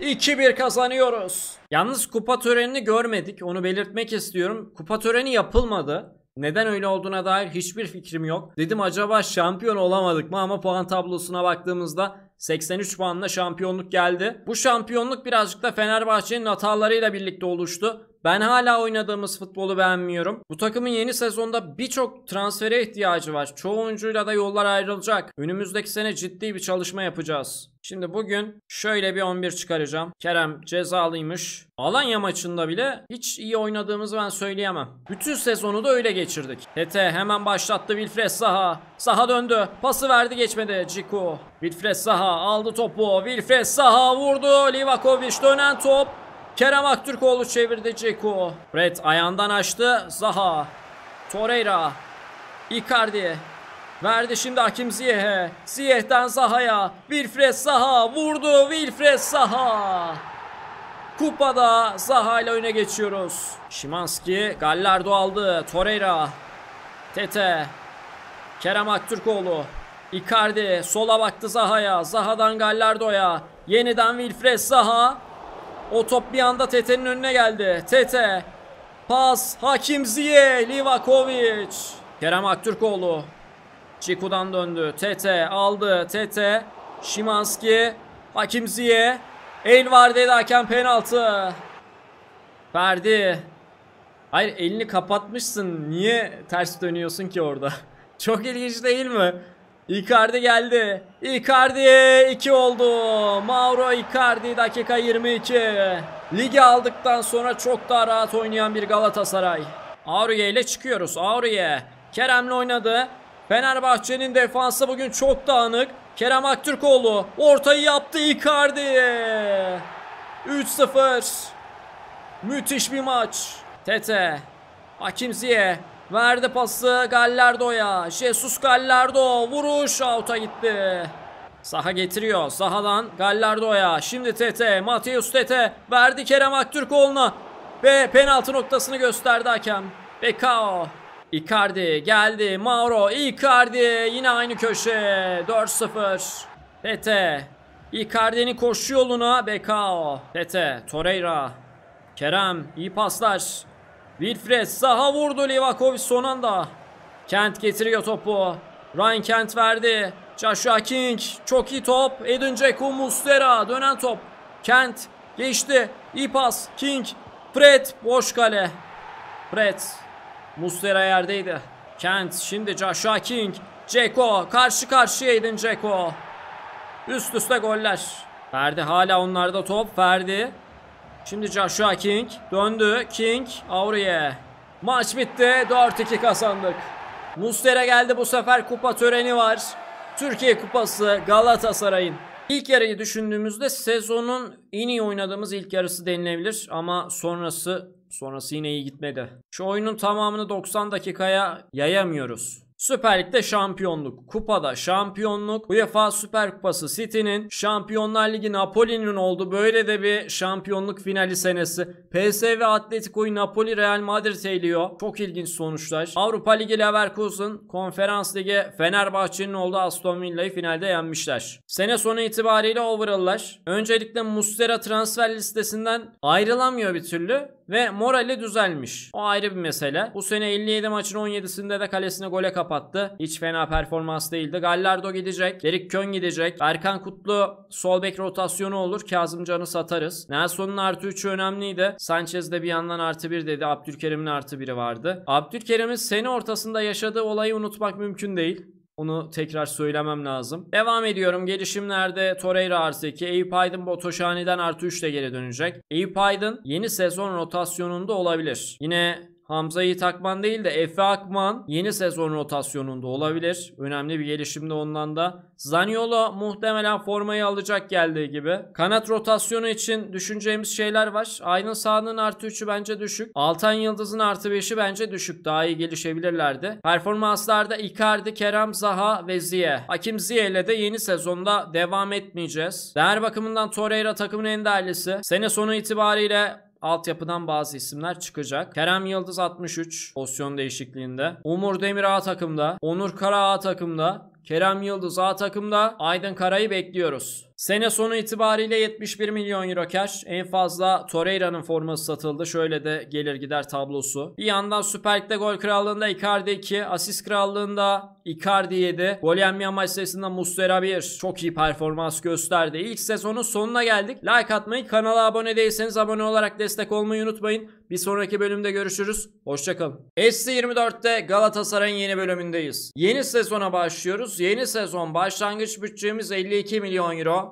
2-1 kazanıyoruz. Yalnız kupa törenini görmedik. Onu belirtmek istiyorum. Kupa töreni yapılmadı. Neden öyle olduğuna dair hiçbir fikrim yok. Dedim acaba şampiyon olamadık mı ama puan tablosuna baktığımızda 83 puanla şampiyonluk geldi. Bu şampiyonluk birazcık da Fenerbahçe'nin hatalarıyla birlikte oluştu. Ben hala oynadığımız futbolu beğenmiyorum. Bu takımın yeni sezonda birçok transfere ihtiyacı var. Çoğu oyuncuyla da yollar ayrılacak. Önümüzdeki sene ciddi bir çalışma yapacağız. Şimdi bugün şöyle bir 11 çıkaracağım. Kerem cezalıymış. Alanya maçında bile hiç iyi oynadığımızı ben söyleyemem. Bütün sezonu da öyle geçirdik. Tete hemen başlattı Wilfred Saha. Saha döndü. Pası verdi geçmedi. Ciku. Wilfred Saha aldı topu. Wilfred Saha vurdu. Livakovic dönen top. Kerem Aktürkoğlu çevirdi Ceko. Brett ayağından açtı. Zaha. Torreira. Icardi. Verdi şimdi Hakim Ziyeh'e. Ziyeh'den Zaha'ya. Wilfred Zaha vurdu. Wilfred Zaha. Kupada Zaha ile öne geçiyoruz. Şimanski Gallardo aldı. Torreira. Tete. Kerem Aktürkoğlu. Icardi sola baktı Zaha'ya. Zaha'dan Gallardo'ya. Yeniden Wilfred Zaha. O top bir anda Tete'nin önüne geldi. Tete. Pas. Hakim Ziye. Livakovic. Kerem Aktürkoğlu. Çiku'dan döndü. Tete aldı. Tete. Şimanski. Hakim Ziye. El var dedi hakem penaltı. Ferdi. Hayır elini kapatmışsın. Niye ters dönüyorsun ki orada? Çok ilginç değil mi? Icardi geldi. Icardi 2 oldu. Mauro Icardi dakika 22. Ligi aldıktan sonra çok daha rahat oynayan bir Galatasaray. Avruye ile çıkıyoruz. Avruye. Kerem'le oynadı. Fenerbahçe'nin defansı bugün çok dağınık. Kerem Aktürkoğlu ortayı yaptı Icardi. 3-0. Müthiş bir maç. Tete. Hakim Ziyeh. Verdi pası Gallardo'ya. Jesus Gallardo vuruş out'a gitti. Saha getiriyor. Sahadan Gallardo'ya. Şimdi Tete. Mateus Tete. Verdi Kerem Aktürkoğlu'na. Ve penaltı noktasını gösterdi hakem. Bekao. Icardi geldi. Mauro. Icardi yine aynı köşe. 4-0. Tete. Icardi'nin koşu yoluna Bekao. Tete. Torreira. Kerem. iyi paslar. Wilfred saha vurdu Livakovic son anda. Kent getiriyor topu. Ryan Kent verdi. Joshua King çok iyi top. Edin Dzeko Mustera dönen top. Kent geçti. İyi pas. King. Fred boş kale. Fred. Mustera yerdeydi. Kent şimdi Joshua King. Dzeko karşı karşıya Edin Dzeko. Üst üste goller. Ferdi hala onlarda top. Ferdi Şimdi Joshua King döndü. King Aurie Maç bitti. 4-2 kazandık. Mustere geldi bu sefer kupa töreni var. Türkiye Kupası Galatasaray'ın. İlk yarıyı düşündüğümüzde sezonun en iyi oynadığımız ilk yarısı denilebilir ama sonrası sonrası yine iyi gitmedi. Şu oyunun tamamını 90 dakikaya yayamıyoruz. Süper Lig'de şampiyonluk, kupada şampiyonluk, UEFA Süper Kupası City'nin, Şampiyonlar Ligi Napoli'nin oldu. Böyle de bir şampiyonluk finali senesi. PSV Atletico'yu Napoli Real Madrid eğliyor. Çok ilginç sonuçlar. Avrupa Ligi Leverkusen, Konferans Ligi Fenerbahçe'nin oldu Aston Villa'yı finalde yenmişler. Sene sonu itibariyle overall'lar. Öncelikle Mustera transfer listesinden ayrılamıyor bir türlü ve morali düzelmiş. O ayrı bir mesele. Bu sene 57 maçın 17'sinde de kalesine gole kapattı. Hiç fena performans değildi. Gallardo gidecek. Derik Kön gidecek. Erkan Kutlu sol bek rotasyonu olur. Kazımcan'ı satarız. Nelson'un artı 3'ü önemliydi. Sanchez de bir yandan artı 1 dedi. Abdülkerim'in artı 1'i vardı. Abdülkerim'in sene ortasında yaşadığı olayı unutmak mümkün değil. Onu tekrar söylemem lazım. Devam ediyorum. Gelişimlerde Torreira artı 2. Eyüp Aydın Botoşani'den artı 3 geri dönecek. Eyüp Aydın yeni sezon rotasyonunda olabilir. Yine Hamza'yı takman değil de Efe Akman yeni sezon rotasyonunda olabilir. Önemli bir gelişimde ondan da. Zaniolo muhtemelen formayı alacak geldiği gibi. Kanat rotasyonu için düşüneceğimiz şeyler var. Aynı sahanın artı 3'ü bence düşük. Altan Yıldız'ın artı 5'i bence düşük. Daha iyi gelişebilirlerdi. Performanslarda Icardi, Kerem Zaha ve Ziye. Hakim Ziye ile de yeni sezonda devam etmeyeceğiz. Değer bakımından Torreira takımın en değerlisi. Sene sonu itibariyle altyapıdan bazı isimler çıkacak. Kerem Yıldız 63 pozisyon değişikliğinde. Umur Demir A takımda. Onur Kara A takımda. Kerem Yıldız A takımda. Aydın Kara'yı bekliyoruz. Sene sonu itibariyle 71 milyon euro cash. En fazla Torreira'nın forması satıldı. Şöyle de gelir gider tablosu. Bir yandan Süper Lig'de gol krallığında Icardi 2, asist krallığında Icardi 7, gol yenmeye maç sayısında 1. Çok iyi performans gösterdi. İlk sezonun sonuna geldik. Like atmayı, kanala abone değilseniz abone olarak destek olmayı unutmayın. Bir sonraki bölümde görüşürüz. Hoşçakalın. SC24'te Galatasaray'ın yeni bölümündeyiz. Yeni sezona başlıyoruz. Yeni sezon başlangıç bütçemiz 52 milyon euro.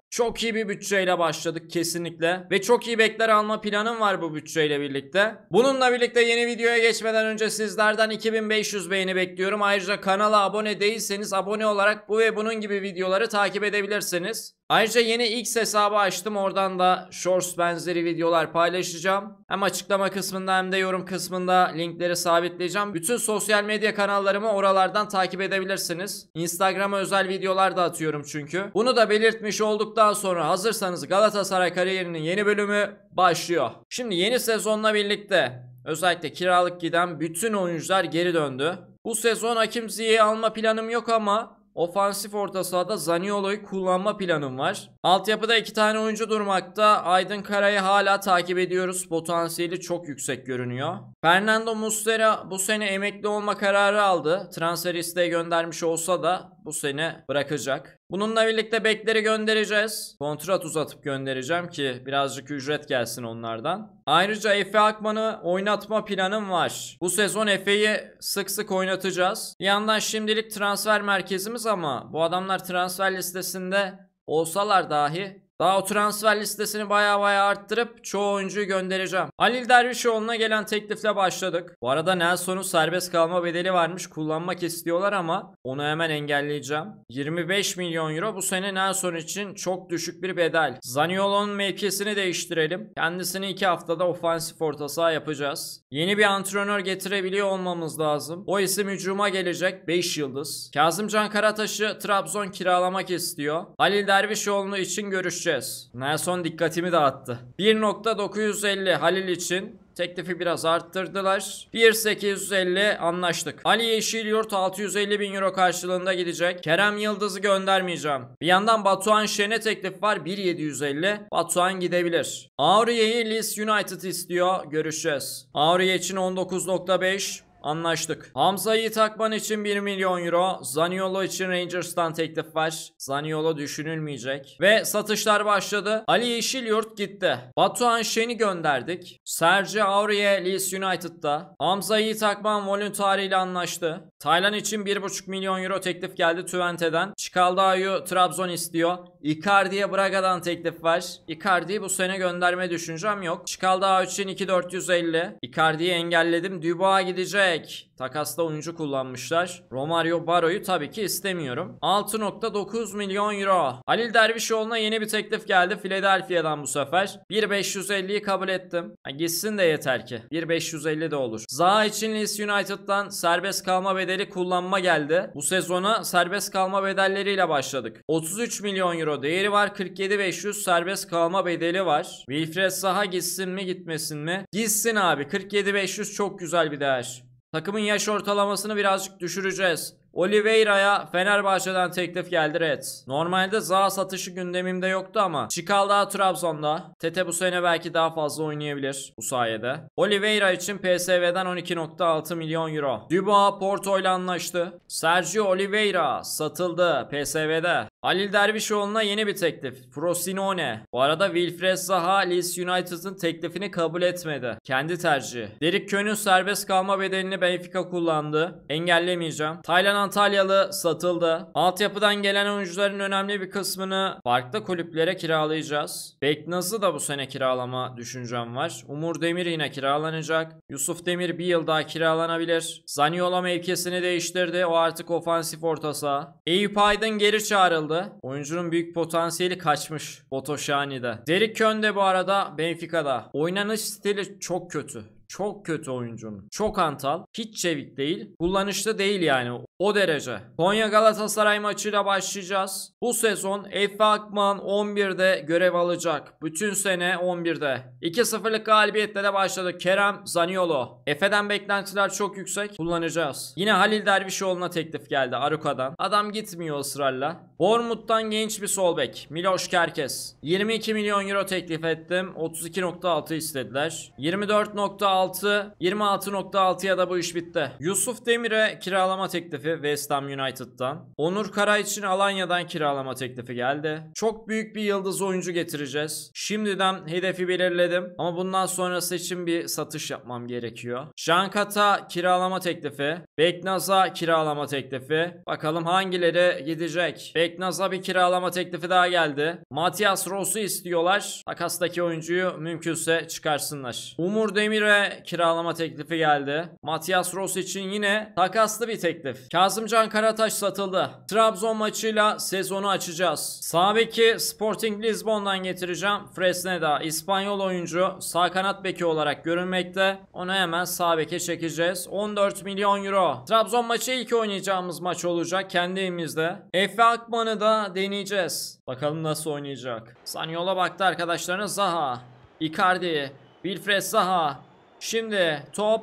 Çok iyi bir bütçeyle başladık kesinlikle ve çok iyi bekler alma planım var bu bütçeyle birlikte. Bununla birlikte yeni videoya geçmeden önce sizlerden 2500 beğeni bekliyorum. Ayrıca kanala abone değilseniz abone olarak bu ve bunun gibi videoları takip edebilirsiniz. Ayrıca yeni X hesabı açtım. Oradan da shorts benzeri videolar paylaşacağım. Hem açıklama kısmında hem de yorum kısmında linkleri sabitleyeceğim. Bütün sosyal medya kanallarımı oralardan takip edebilirsiniz. Instagram'a özel videolar da atıyorum çünkü. Bunu da belirtmiş olduktan daha sonra hazırsanız Galatasaray kariyerinin yeni bölümü başlıyor. Şimdi yeni sezonla birlikte özellikle kiralık giden bütün oyuncular geri döndü. Bu sezon Hakim Ziyech'i alma planım yok ama ofansif orta sahada Zaniolo'yu kullanma planım var. Altyapıda iki tane oyuncu durmakta. Aydın Kara'yı hala takip ediyoruz. Potansiyeli çok yüksek görünüyor. Fernando Muslera bu sene emekli olma kararı aldı. Transfer isteği göndermiş olsa da bu sene bırakacak. Bununla birlikte bekleri göndereceğiz. Kontrat uzatıp göndereceğim ki birazcık ücret gelsin onlardan. Ayrıca Efe Akman'ı oynatma planım var. Bu sezon Efe'yi sık sık oynatacağız. Bir yandan şimdilik transfer merkezimiz ama bu adamlar transfer listesinde olsalar dahi daha o transfer listesini baya baya arttırıp çoğu oyuncuyu göndereceğim. Halil Dervişoğlu'na gelen teklifle başladık. Bu arada Nelson'un serbest kalma bedeli varmış. Kullanmak istiyorlar ama onu hemen engelleyeceğim. 25 milyon euro bu sene Nelson için çok düşük bir bedel. Zaniolo'nun mevkisini değiştirelim. Kendisini 2 haftada ofansif orta saha yapacağız. Yeni bir antrenör getirebiliyor olmamız lazım. O isim hücuma gelecek. 5 yıldız. Kazımcan Karataş'ı Trabzon kiralamak istiyor. Halil Dervişoğlu için görüşeceğiz görüşeceğiz. Nelson dikkatimi dağıttı. 1.950 Halil için Teklifi biraz arttırdılar. 1.850 anlaştık. Ali yeşil yurt 650 bin euro karşılığında gidecek. Kerem Yıldız'ı göndermeyeceğim. Bir yandan Batuhan Şen'e teklif var. 1.750. Batuhan gidebilir. Auriye'yi Leeds United istiyor. Görüşeceğiz. Aurier için 19.5. Anlaştık. Hamza'yı takman için 1 milyon euro. Zaniolo için Rangers'tan teklif var. Zaniolo düşünülmeyecek. Ve satışlar başladı. Ali Yeşilyurt gitti. Batuhan Şen'i gönderdik. Serge Aurier Leeds United'da. Hamza'yı takman Voluntari ile anlaştı. Taylan için 1,5 milyon euro teklif geldi Twente'den. Çikaldao'yu Trabzon istiyor. Icardi'ye Braga'dan teklif var. Icardi'yi bu sene gönderme düşüncem yok. Çikaldao için 2,450. Icardi'yi engelledim. Dubois gidecek. Yedek. Takasta oyuncu kullanmışlar. Romario Baro'yu tabii ki istemiyorum. 6.9 milyon euro. Halil Dervişoğlu'na yeni bir teklif geldi. Philadelphia'dan bu sefer. 1.550'yi kabul ettim. Ha, gitsin de yeter ki. 1.550 de olur. Zaha için Leeds United'dan serbest kalma bedeli kullanma geldi. Bu sezona serbest kalma bedelleriyle başladık. 33 milyon euro değeri var. 47.500 serbest kalma bedeli var. Wilfred Zaha gitsin mi gitmesin mi? Gitsin abi. 47.500 çok güzel bir değer. Takımın yaş ortalamasını birazcık düşüreceğiz. Oliveira'ya Fenerbahçe'den teklif geldi Reds. Normalde Zaha satışı gündemimde yoktu ama Çikal daha Trabzon'da. Tete bu sene belki daha fazla oynayabilir bu sayede. Oliveira için PSV'den 12.6 milyon euro. Dubois Porto ile anlaştı. Sergio Oliveira satıldı PSV'de. Halil Dervişoğlu'na yeni bir teklif. Frosinone. Bu arada Wilfred Zaha Leeds United'ın teklifini kabul etmedi. Kendi tercihi. Derek Kön'ün serbest kalma bedelini Benfica kullandı. Engellemeyeceğim. Taylan Antalyalı satıldı. Altyapıdan gelen oyuncuların önemli bir kısmını farklı kulüplere kiralayacağız. Beknaz'ı da bu sene kiralama düşüncem var. Umur Demir yine kiralanacak. Yusuf Demir bir yıl daha kiralanabilir. Zaniola mevkisini değiştirdi. O artık ofansif orta saha. Eyüp Aydın geri çağrıldı burada. Oyuncunun büyük potansiyeli kaçmış Botoşani'de. Derrick Kön de bu arada Benfica'da. Oynanış stili çok kötü. Çok kötü oyuncunun. Çok antal. Hiç çevik değil. Kullanışlı değil yani. O derece. Konya Galatasaray maçıyla başlayacağız. Bu sezon Efe Akman 11'de görev alacak. Bütün sene 11'de. 2-0'lık galibiyetle de başladı. Kerem Zaniolo. Efe'den beklentiler çok yüksek. Kullanacağız. Yine Halil Dervişoğlu'na teklif geldi Aruka'dan. Adam gitmiyor ısrarla. Bournemouth'tan genç bir sol bek. Miloš Kerkes. 22 milyon euro teklif ettim. 32.6 istediler. 24.6 26. 26.6'ya da bu iş bitti. Yusuf Demir'e kiralama teklifi West Ham United'dan. Onur Kara için Alanya'dan kiralama teklifi geldi. Çok büyük bir yıldız oyuncu getireceğiz. Şimdiden hedefi belirledim ama bundan sonrası için bir satış yapmam gerekiyor. Jankata kiralama teklifi. Beknaz'a kiralama teklifi. Bakalım hangileri gidecek. Beknaz'a bir kiralama teklifi daha geldi. Matias Ross'u istiyorlar. Takastaki oyuncuyu mümkünse çıkarsınlar. Umur Demir'e kiralama teklifi geldi. Matias Ross için yine takaslı bir teklif. Kazımcan Karataş satıldı. Trabzon maçıyla sezonu açacağız. Sabeki Sporting Lisbon'dan getireceğim. Fresneda İspanyol oyuncu sağ kanat beki olarak görünmekte. Onu hemen sağ beke çekeceğiz. 14 milyon euro. Trabzon maçı ilk oynayacağımız maç olacak Kendimizde evimizde. Efe Akman'ı da deneyeceğiz. Bakalım nasıl oynayacak. Sanyola baktı arkadaşlarına Zaha. Icardi. Wilfred Zaha. Şimdi top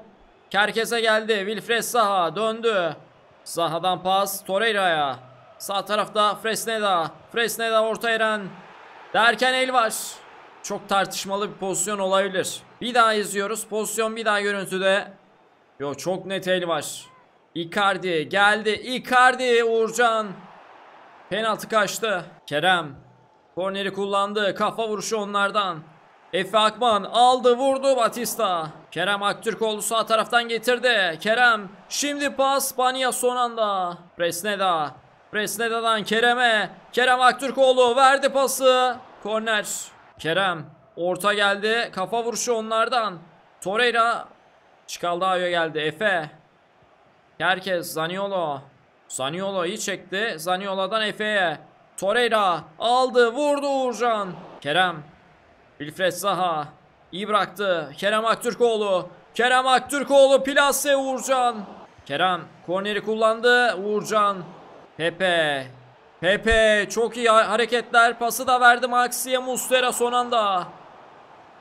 Kerkes'e geldi. Wilfred Saha döndü. Saha'dan pas Torreira'ya. Sağ tarafta Fresneda. Fresneda orta eren. Derken el var. Çok tartışmalı bir pozisyon olabilir. Bir daha izliyoruz. Pozisyon bir daha görüntüde. Yo çok net el var. Icardi geldi. Icardi Uğurcan. Penaltı kaçtı. Kerem. Korneri kullandı. Kafa vuruşu onlardan. Efe Akman aldı vurdu Batista. Kerem Aktürkoğlu sağ taraftan getirdi. Kerem şimdi pas Banya son anda. Presneda. Presneda'dan Kerem'e. Kerem Aktürkoğlu verdi pası. Korner. Kerem orta geldi. Kafa vuruşu onlardan. Torreira Çıkaldao'ya geldi. Efe. Herkes Zaniolo. Zaniolo iyi çekti. Zaniolo'dan Efe'ye. Torreira aldı. Vurdu Uğurcan. Kerem. Wilfred Zaha. İyi bıraktı. Kerem Aktürkoğlu. Kerem Aktürkoğlu plase Uğurcan. Kerem korneri kullandı. Uğurcan. Pepe. Pepe çok iyi hareketler. Pası da verdi Maxi'ye Mustera son anda.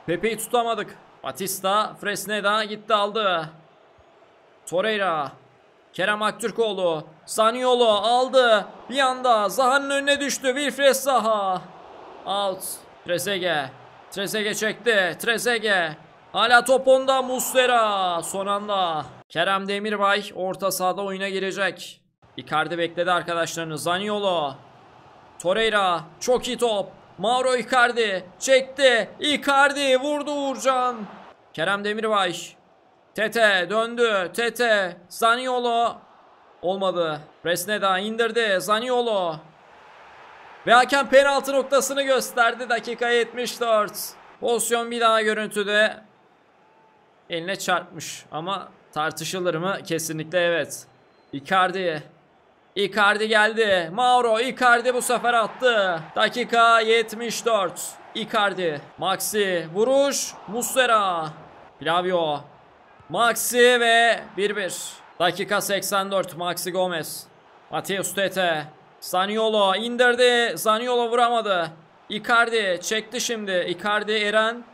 Pepe'yi tutamadık. Batista Fresneda gitti aldı. Torreira. Kerem Aktürkoğlu. Saniolo aldı. Bir anda Zaha'nın önüne düştü. Wilfred Zaha. Out. Trezege. Trezege çekti. Trezege. Hala top onda Muslera. Son anda. Kerem Demirbay orta sahada oyuna girecek. Icardi bekledi arkadaşlarını. Zaniolo. Torreira. Çok iyi top. Mauro Icardi. Çekti. Icardi vurdu Uğurcan. Kerem Demirbay. Tete döndü. Tete. Zaniolo. Olmadı. Resneda indirdi. Zaniolo. Ve hakem penaltı noktasını gösterdi. Dakika 74. Pozisyon bir daha görüntüde. Eline çarpmış ama tartışılır mı? Kesinlikle evet. Icardi. Icardi geldi. Mauro Icardi bu sefer attı. Dakika 74. Icardi. Maxi. Vuruş. Muslera. Flavio. Maxi ve 1-1. Dakika 84. Maxi Gomez. Mateus Tete. Saniolo indirdi. Saniolo vuramadı. Icardi çekti şimdi. Icardi Eren.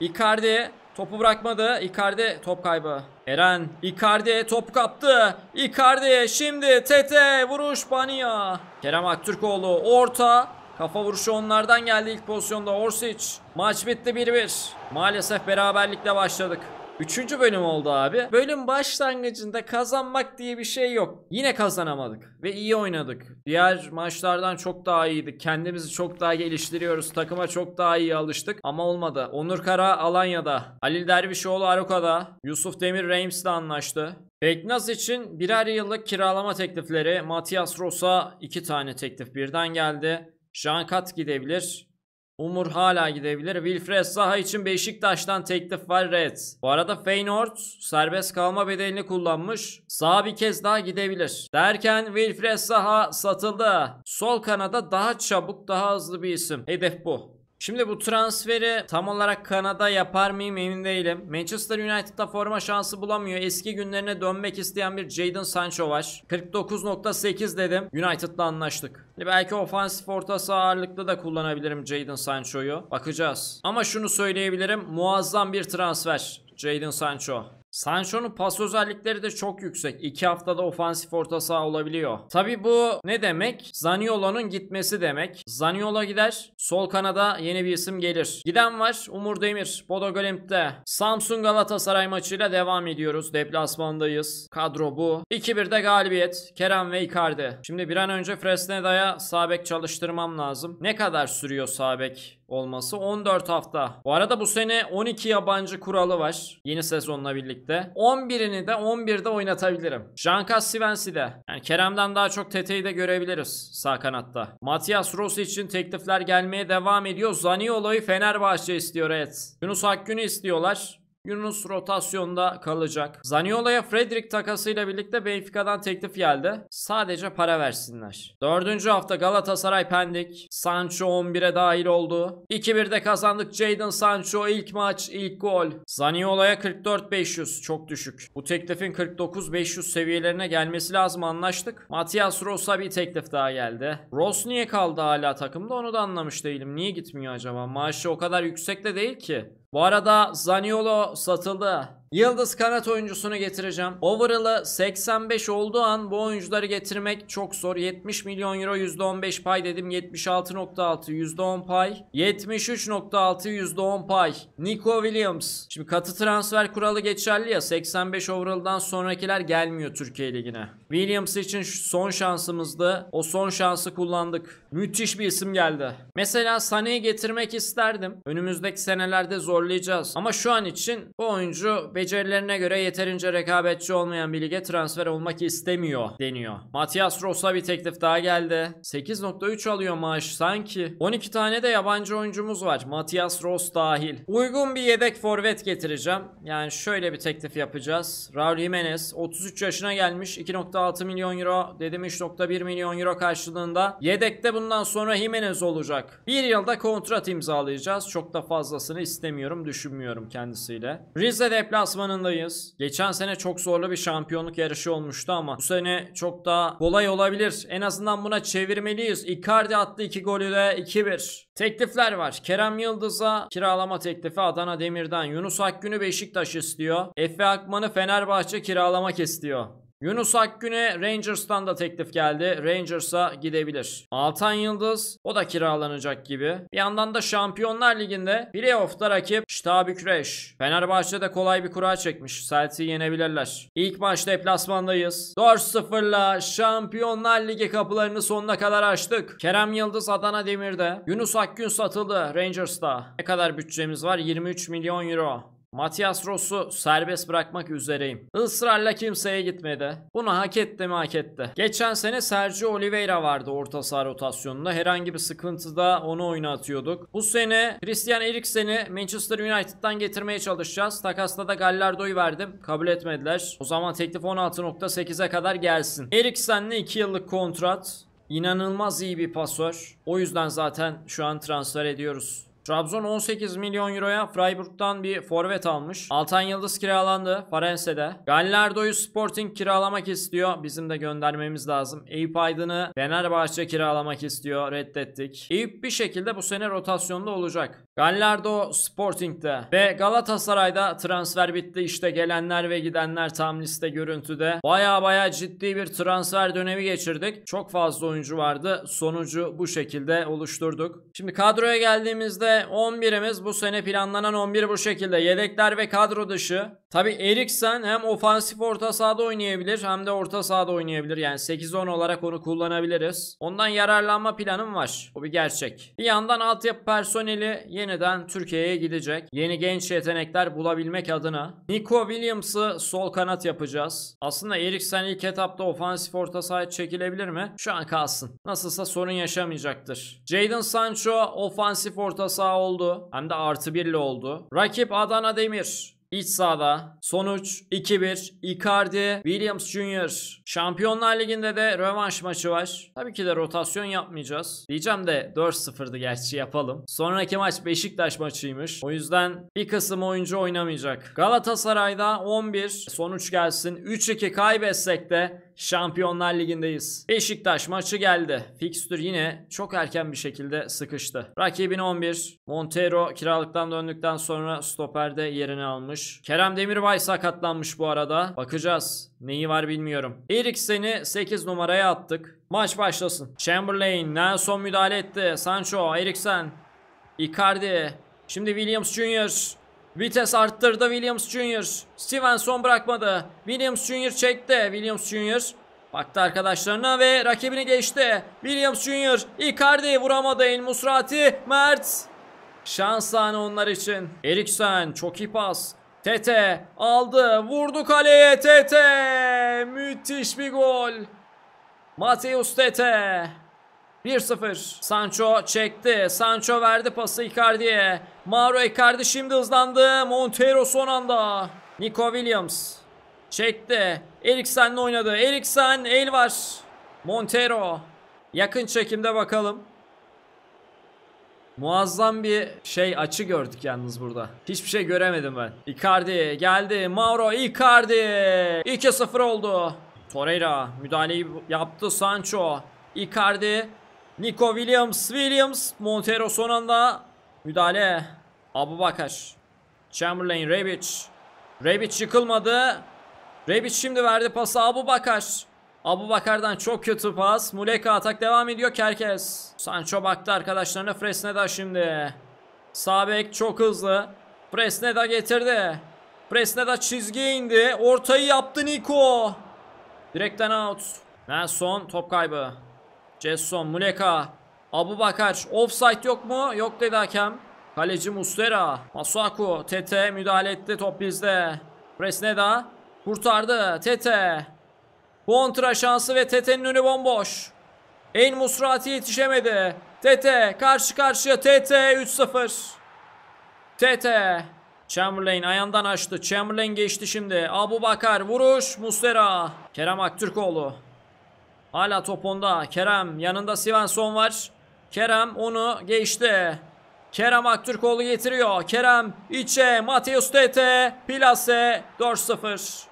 Icardi topu bırakmadı. Icardi top kaybı. Eren Icardi top kaptı. Icardi şimdi Tete vuruş banya. Kerem Aktürkoğlu orta. Kafa vuruşu onlardan geldi ilk pozisyonda Orsic. Maç bitti 1-1. Maalesef beraberlikle başladık. Üçüncü bölüm oldu abi. Bölüm başlangıcında kazanmak diye bir şey yok. Yine kazanamadık ve iyi oynadık. Diğer maçlardan çok daha iyiydik. Kendimizi çok daha geliştiriyoruz. Takıma çok daha iyi alıştık ama olmadı. Onur Kara Alanya'da, Halil Dervişoğlu Aruka'da, Yusuf Demir Reims'le anlaştı. Beknaz için birer yıllık kiralama teklifleri, Matias Rosa iki tane teklif birden geldi. Jean Kat gidebilir. Umur hala gidebilir. Wilfred Saha için Beşiktaş'tan teklif var Reds. Bu arada Feyenoord serbest kalma bedelini kullanmış. Zaha bir kez daha gidebilir. Derken Wilfred Saha satıldı. Sol kanada daha çabuk daha hızlı bir isim. Hedef bu. Şimdi bu transferi tam olarak Kanada yapar mıyım emin değilim. Manchester United'da forma şansı bulamıyor. Eski günlerine dönmek isteyen bir Jadon Sancho var. 49.8 dedim. United'la anlaştık. Hani belki ofansif orta saha ağırlıklı da kullanabilirim Jadon Sancho'yu. Bakacağız. Ama şunu söyleyebilirim. Muazzam bir transfer. Jadon Sancho. Sancho'nun pas özellikleri de çok yüksek. 2 haftada ofansif orta saha olabiliyor. Tabi bu ne demek? Zaniolo'nun gitmesi demek. Zaniolo gider. Sol kanada yeni bir isim gelir. Giden var. Umur Demir. Bodo Glimt'te. Samsun Galatasaray maçıyla devam ediyoruz. Deplasmandayız. Kadro bu. 2-1'de galibiyet. Kerem ve Icardi. Şimdi bir an önce Fresneda'ya sabek çalıştırmam lazım. Ne kadar sürüyor sabek? olması 14 hafta. Bu arada bu sene 12 yabancı kuralı var yeni sezonla birlikte. 11'ini de 11'de oynatabilirim. Janka Svensi'de yani Kerem'den daha çok Tete'yi de görebiliriz sağ kanatta. Matias Rossi için teklifler gelmeye devam ediyor. Zaniolo'yu Fenerbahçe istiyor evet. Yunus Akgün'ü istiyorlar. Yunus rotasyonda kalacak. Zaniola'ya Frederick takasıyla birlikte Benfica'dan teklif geldi. Sadece para versinler. Dördüncü hafta Galatasaray Pendik. Sancho 11'e dahil oldu. 2-1'de kazandık Jadon Sancho ilk maç ilk gol. Zaniola'ya 44-500 çok düşük. Bu teklifin 49-500 seviyelerine gelmesi lazım anlaştık. Matias Rosa bir teklif daha geldi. Ross niye kaldı hala takımda onu da anlamış değilim. Niye gitmiyor acaba? Maaşı o kadar yüksek de değil ki. Bu arada Zaniolo satıldı. Yıldız kanat oyuncusunu getireceğim. Overall'ı 85 olduğu an bu oyuncuları getirmek çok zor. 70 milyon euro %15 pay dedim. 76.6 %10 pay. 73.6 %10 pay. Nico Williams. Şimdi katı transfer kuralı geçerli ya. 85 overall'dan sonrakiler gelmiyor Türkiye Ligi'ne. Williams için son şansımızdı. O son şansı kullandık. Müthiş bir isim geldi. Mesela Sané'yi getirmek isterdim. Önümüzdeki senelerde zorlayacağız. Ama şu an için bu oyuncu becerilerine göre yeterince rekabetçi olmayan bir lige transfer olmak istemiyor deniyor. Matias Ross'a bir teklif daha geldi. 8.3 alıyor maaş sanki. 12 tane de yabancı oyuncumuz var. Matias Ross dahil. Uygun bir yedek forvet getireceğim. Yani şöyle bir teklif yapacağız. Raul Jimenez 33 yaşına gelmiş. 2.6 milyon euro dedim 3.1 milyon euro karşılığında. Yedekte bundan sonra Jimenez olacak. Bir yılda kontrat imzalayacağız. Çok da fazlasını istemiyorum düşünmüyorum kendisiyle. Rize deplas deplasmanındayız. Geçen sene çok zorlu bir şampiyonluk yarışı olmuştu ama bu sene çok daha kolay olabilir. En azından buna çevirmeliyiz. Icardi attı 2 golü de 2-1. Teklifler var. Kerem Yıldız'a kiralama teklifi Adana Demir'den. Yunus Akgün'ü Beşiktaş istiyor. Efe Akman'ı Fenerbahçe kiralamak istiyor. Yunus Akgün'e Rangers'tan da teklif geldi. Rangers'a gidebilir. Altan Yıldız o da kiralanacak gibi. Bir yandan da Şampiyonlar Ligi'nde playoff'ta rakip Ştabi Küreş. de kolay bir kura çekmiş. Celtia'yı yenebilirler. İlk maç deplasmandayız. 4-0'la Şampiyonlar Ligi kapılarını sonuna kadar açtık. Kerem Yıldız Adana Demir'de. Yunus Akgün satıldı Rangers'ta. Ne kadar bütçemiz var? 23 milyon euro. Matias Ross'u serbest bırakmak üzereyim. Israrla kimseye gitmedi. Bunu hak etti mi hak etti. Geçen sene Sergio Oliveira vardı orta saha rotasyonunda. Herhangi bir sıkıntıda onu oynatıyorduk. Bu sene Christian Eriksen'i Manchester United'dan getirmeye çalışacağız. Takasta da Gallardo'yu verdim. Kabul etmediler. O zaman teklif 16.8'e kadar gelsin. Eriksen'le 2 yıllık kontrat. İnanılmaz iyi bir pasör. O yüzden zaten şu an transfer ediyoruz. Trabzon 18 milyon euroya Freiburg'dan bir forvet almış. Altan Yıldız kiralandı Farense'de. Gallardo'yu Sporting kiralamak istiyor. Bizim de göndermemiz lazım. Eyüp Aydın'ı Fenerbahçe kiralamak istiyor. Reddettik. Eyüp bir şekilde bu sene rotasyonda olacak. Gallardo Sporting'de ve Galatasaray'da transfer bitti. İşte gelenler ve gidenler tam liste görüntüde. Baya baya ciddi bir transfer dönemi geçirdik. Çok fazla oyuncu vardı. Sonucu bu şekilde oluşturduk. Şimdi kadroya geldiğimizde 11'imiz bu sene planlanan 11 bu şekilde. Yedekler ve kadro dışı. Tabi Eriksen hem ofansif orta sahada oynayabilir hem de orta sahada oynayabilir. Yani 8-10 olarak onu kullanabiliriz. Ondan yararlanma planım var. Bu bir gerçek. Bir yandan altyapı personeli yeniden Türkiye'ye gidecek. Yeni genç yetenekler bulabilmek adına. Nico Williams'ı sol kanat yapacağız. Aslında Eriksen ilk etapta ofansif orta sahaya çekilebilir mi? Şu an kalsın. Nasılsa sorun yaşamayacaktır. Jadon Sancho ofansif orta saha sağ oldu. Hem de artı birli oldu. Rakip Adana Demir. İç sahada sonuç 2-1 Icardi Williams Jr. Şampiyonlar Ligi'nde de rövanş maçı var. Tabii ki de rotasyon yapmayacağız. Diyeceğim de 4-0'dı gerçi yapalım. Sonraki maç Beşiktaş maçıymış. O yüzden bir kısım oyuncu oynamayacak. Galatasaray'da 11 sonuç gelsin. 3-2 kaybetsek de Şampiyonlar Ligi'ndeyiz. Beşiktaş maçı geldi. Fixtür yine çok erken bir şekilde sıkıştı. Rakibin 11. Montero kiralıktan döndükten sonra stoperde yerini almış. Kerem Demirbay sakatlanmış bu arada. Bakacağız. Neyi var bilmiyorum. Eriksen'i 8 numaraya attık. Maç başlasın. Chamberlain Nelson müdahale etti. Sancho, Eriksen, Icardi. Şimdi Williams Junior. Vites arttırdı Williams Jr. Stevenson bırakmadı. Williams Jr. çekti. Williams Jr. Baktı arkadaşlarına ve rakibini geçti. Williams Jr. Icardi vuramadı. El Musrati. Mert. Şans anı onlar için. Eriksen çok iyi pas. Tete aldı. Vurdu kaleye Tete. Müthiş bir gol. Mateus Tete. 1-0. Sancho çekti. Sancho verdi pası Icardi'ye. Mauro Icardi şimdi hızlandı. Montero son anda. Nico Williams çekti. Eriksen'le oynadı. Eriksen el var. Montero. Yakın çekimde bakalım. Muazzam bir şey açı gördük yalnız burada. Hiçbir şey göremedim ben. Icardi geldi. Mauro Icardi. 2-0 oldu. Torreira müdahaleyi yaptı. Sancho. Icardi Nico Williams. Williams. Montero son anda müdahale. Abu Bakar. Chamberlain. Rebic. Rebic yıkılmadı. Rebic şimdi verdi pası Abu Bakar. Abu Bakar'dan çok kötü pas. Muleka atak devam ediyor Kerkez. Sancho baktı arkadaşlarına Fresneda şimdi. Sabek çok hızlı. Fresneda getirdi. Fresneda çizgiye indi. Ortayı yaptı Nico. Direkten out. Nelson top kaybı. Cesson Muleka. Abu Bakar. Offside yok mu? Yok dedi hakem. Kaleci Mustera. Masuaku. Tete müdahale etti. Top bizde. Fresneda. Kurtardı. Tete. Kontra şansı ve Tete'nin önü bomboş. En Musrati yetişemedi. Tete karşı karşıya Tete 3-0. Tete. Chamberlain ayağından açtı. Chamberlain geçti şimdi. Abu Bakar vuruş. Mustera. Kerem Aktürkoğlu. Hala top onda. Kerem yanında Sivenson var. Kerem onu geçti. Kerem Aktürkoğlu getiriyor. Kerem içe Mateus Tete Plase 4-0.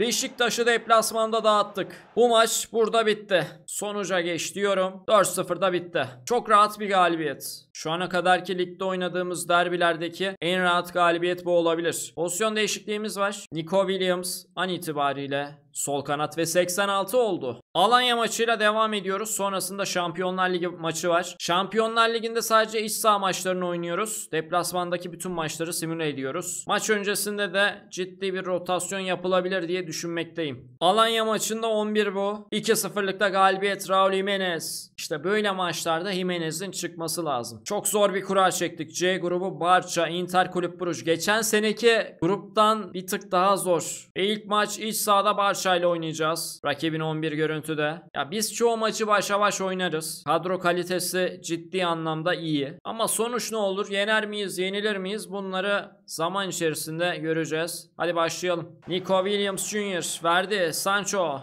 Beşiktaş'ı deplasmanda dağıttık. Bu maç burada bitti. Sonuca geç diyorum. 4-0'da bitti. Çok rahat bir galibiyet. Şu ana kadarki ligde oynadığımız derbilerdeki en rahat galibiyet bu olabilir. Pozisyon değişikliğimiz var. Nico Williams an itibariyle sol kanat ve 86 oldu. Alanya maçıyla devam ediyoruz. Sonrasında Şampiyonlar Ligi maçı var. Şampiyonlar Ligi'nde sadece iç saha maçlarını oynuyoruz. Deplasmandaki bütün maçları simüle ediyoruz. Maç öncesinde de ciddi bir rotasyon yapılabilir diye düşünmekteyim. Alanya maçında 11 bu. 2-0'lıkta galibiyet Raul Jimenez. İşte böyle maçlarda Jimenez'in çıkması lazım. Çok zor bir kura çektik. C grubu Barça, Inter Kulüp Bruj. Geçen seneki gruptan bir tık daha zor. E, ilk maç iç sahada Barça Barça ile oynayacağız. Rakibin 11 görüntüde. Ya biz çoğu maçı başa yavaş oynarız. Kadro kalitesi ciddi anlamda iyi. Ama sonuç ne olur? Yener miyiz? Yenilir miyiz? Bunları zaman içerisinde göreceğiz. Hadi başlayalım. Nico Williams Jr. verdi. Sancho.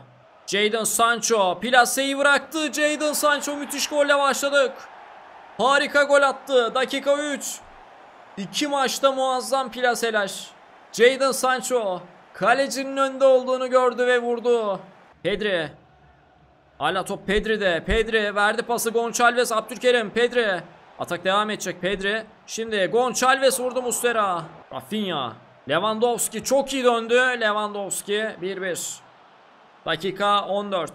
Jadon Sancho. Plaseyi bıraktı. Jadon Sancho müthiş golle başladık. Harika gol attı. Dakika 3. İki maçta muazzam plaseler. Jadon Sancho. Kalecinin önünde olduğunu gördü ve vurdu. Pedri. Hala top Pedri'de. Pedri verdi pası Gonçalves Abdülkerim. Pedri. Atak devam edecek Pedri. Şimdi Gonçalves vurdu Mustera. Rafinha. Lewandowski çok iyi döndü. Lewandowski 1-1. Dakika 14.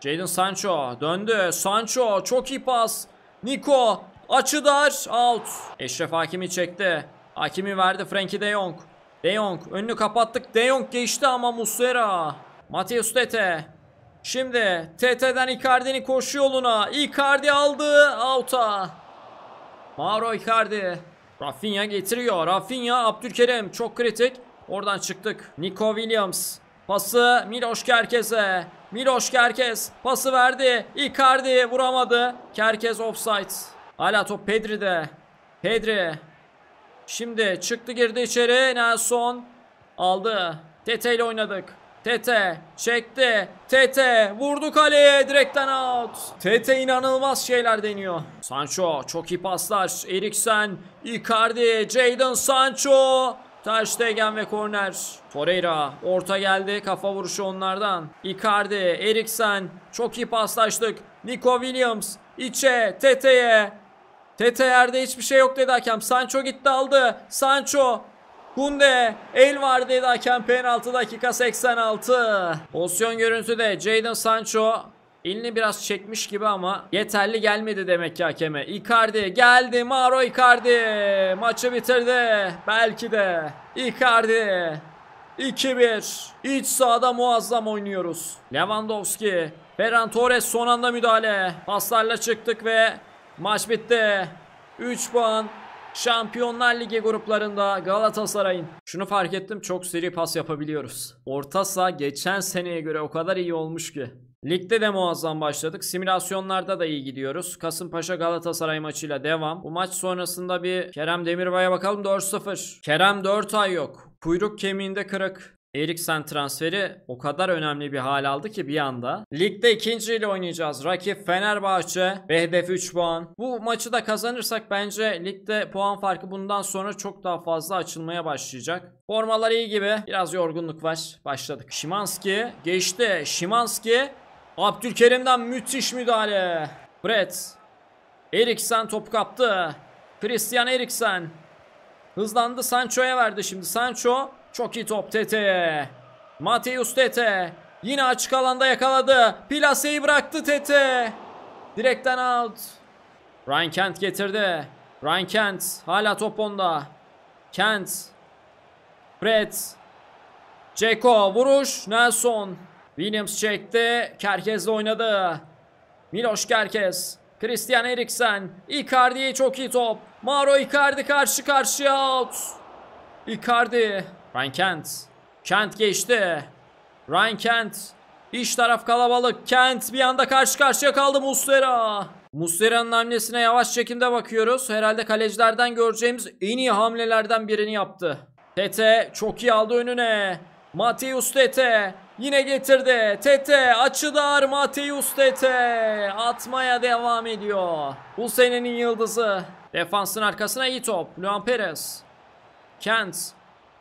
Jadon Sancho döndü. Sancho çok iyi pas. Nico açı dar out. Eşref Hakimi çekti. Hakimi verdi Frankie de Jong. De Jong önünü kapattık. De Jong geçti ama Muslera. Mateus Tete. Şimdi Tete'den Icardi'nin koşu yoluna. Icardi aldı. Out'a. Mauro Icardi. Rafinha getiriyor. Rafinha Abdülkerim çok kritik. Oradan çıktık. Nico Williams. Pası Miloş Kerkeze. Miloş Kerkes pası verdi. Icardi vuramadı. Kerkes offside. Hala top Pedri'de. Pedri. Şimdi çıktı girdi içeri. Nelson aldı. TT ile oynadık. TT çekti. TT vurdu kaleye direkten out. TT inanılmaz şeyler deniyor. Sancho çok iyi paslar. Eriksen, Icardi, Jadon Sancho. Ter Stegen ve korner. Torreira orta geldi. Kafa vuruşu onlardan. Icardi, Eriksen çok iyi paslaştık. Nico Williams içe, Tete'ye. Tete yerde hiçbir şey yok dedi hakem. Sancho gitti aldı. Sancho. Kunde. El var dedi hakem. Penaltı dakika 86. Pozisyon görüntüsü de Jadon Sancho. Elini biraz çekmiş gibi ama yeterli gelmedi demek ki hakeme. Icardi geldi. Mauro Icardi. Maçı bitirdi. Belki de. Icardi. 2-1. İç sahada muazzam oynuyoruz. Lewandowski. Ferran Torres son anda müdahale. Paslarla çıktık ve Maç bitti. 3 puan. Şampiyonlar Ligi gruplarında Galatasaray'ın. Şunu fark ettim çok seri pas yapabiliyoruz. Orta saha geçen seneye göre o kadar iyi olmuş ki. Ligde de muazzam başladık. Simülasyonlarda da iyi gidiyoruz. Kasımpaşa Galatasaray maçıyla devam. Bu maç sonrasında bir Kerem Demirbay'a bakalım 4-0. Kerem 4 ay yok. Kuyruk kemiğinde kırık. Eriksen transferi o kadar önemli bir hal aldı ki bir anda. Ligde ikinci ile oynayacağız. Rakip Fenerbahçe ve hedef 3 puan. Bu maçı da kazanırsak bence ligde puan farkı bundan sonra çok daha fazla açılmaya başlayacak. Formalar iyi gibi. Biraz yorgunluk var. Başladık. Şimanski geçti. Şimanski Abdülkerim'den müthiş müdahale. Brett. Eriksen top kaptı. Christian Eriksen. Hızlandı Sancho'ya verdi şimdi. Sancho çok iyi top Tete, Mateus Tete. Yine açık alanda yakaladı. Plase'yi bıraktı Tete. Direkten out. Ryan Kent getirdi. Ryan Kent hala top onda. Kent. Fred. Ceko vuruş. Nelson. Williams çekti. Kerkez oynadı. Miloş Kerkez. Christian Eriksen. Icardi çok iyi top. Mauro Icardi karşı karşıya out. Icardi. Ryan Kent. Kent geçti. Ryan Kent. İç taraf kalabalık. Kent bir anda karşı karşıya kaldı Muslera. Muslera'nın hamlesine yavaş çekimde bakıyoruz. Herhalde kalecilerden göreceğimiz en iyi hamlelerden birini yaptı. Tete çok iyi aldı önüne. Mateus Tete yine getirdi. Tete açıdar. Mateus Tete atmaya devam ediyor. Bu senenin yıldızı. Defansın arkasına iyi top. Luan Perez. Kent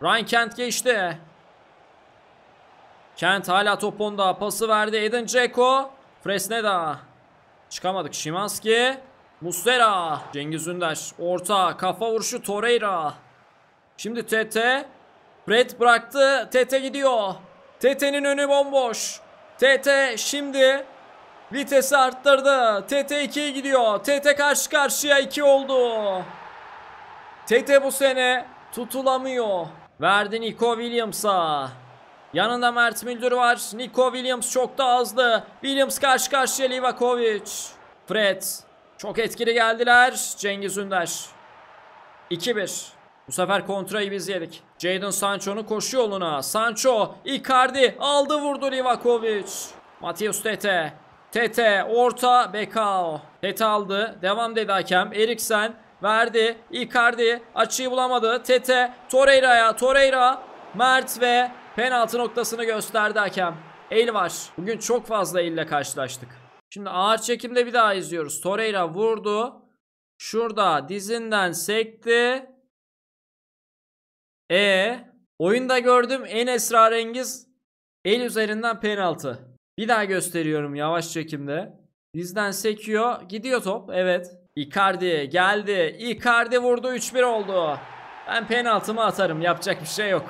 Ryan Kent geçti. Kent hala top onda. Pası verdi Eden Ceko. Fresneda. Çıkamadık. Şimanski. Muslera. Cengiz Ünder. Orta. Kafa vuruşu Torreira. Şimdi Tete. Brett bıraktı. Tete gidiyor. Tete'nin önü bomboş. Tete şimdi vitesi arttırdı. Tete 2'ye gidiyor. Tete karşı karşıya 2 oldu. Tete bu sene tutulamıyor. Verdi Nico Williams'a. Yanında Mert Müldür var. Nico Williams çok da azdı. Williams karşı karşıya Livakovic. Fred. Çok etkili geldiler. Cengiz Ünder. 2-1. Bu sefer kontrayı biz yedik. Jadon Sancho'nun koşu yoluna. Sancho, Icardi aldı vurdu Livakovic. Matius Tete. Tete orta Bekao. Tete aldı. Devam dedi hakem. Eriksen Verdi. Icardi açıyı bulamadı. Tete Torreira'ya. Torreira Mert ve penaltı noktasını gösterdi hakem. El var. Bugün çok fazla elle karşılaştık. Şimdi ağır çekimde bir daha izliyoruz. Torreira vurdu. Şurada dizinden sekti. E oyunda gördüm en esrarengiz el üzerinden penaltı. Bir daha gösteriyorum yavaş çekimde. Dizden sekiyor. Gidiyor top. Evet. Icardi geldi. Icardi vurdu. 3-1 oldu. Ben penaltımı atarım. Yapacak bir şey yok.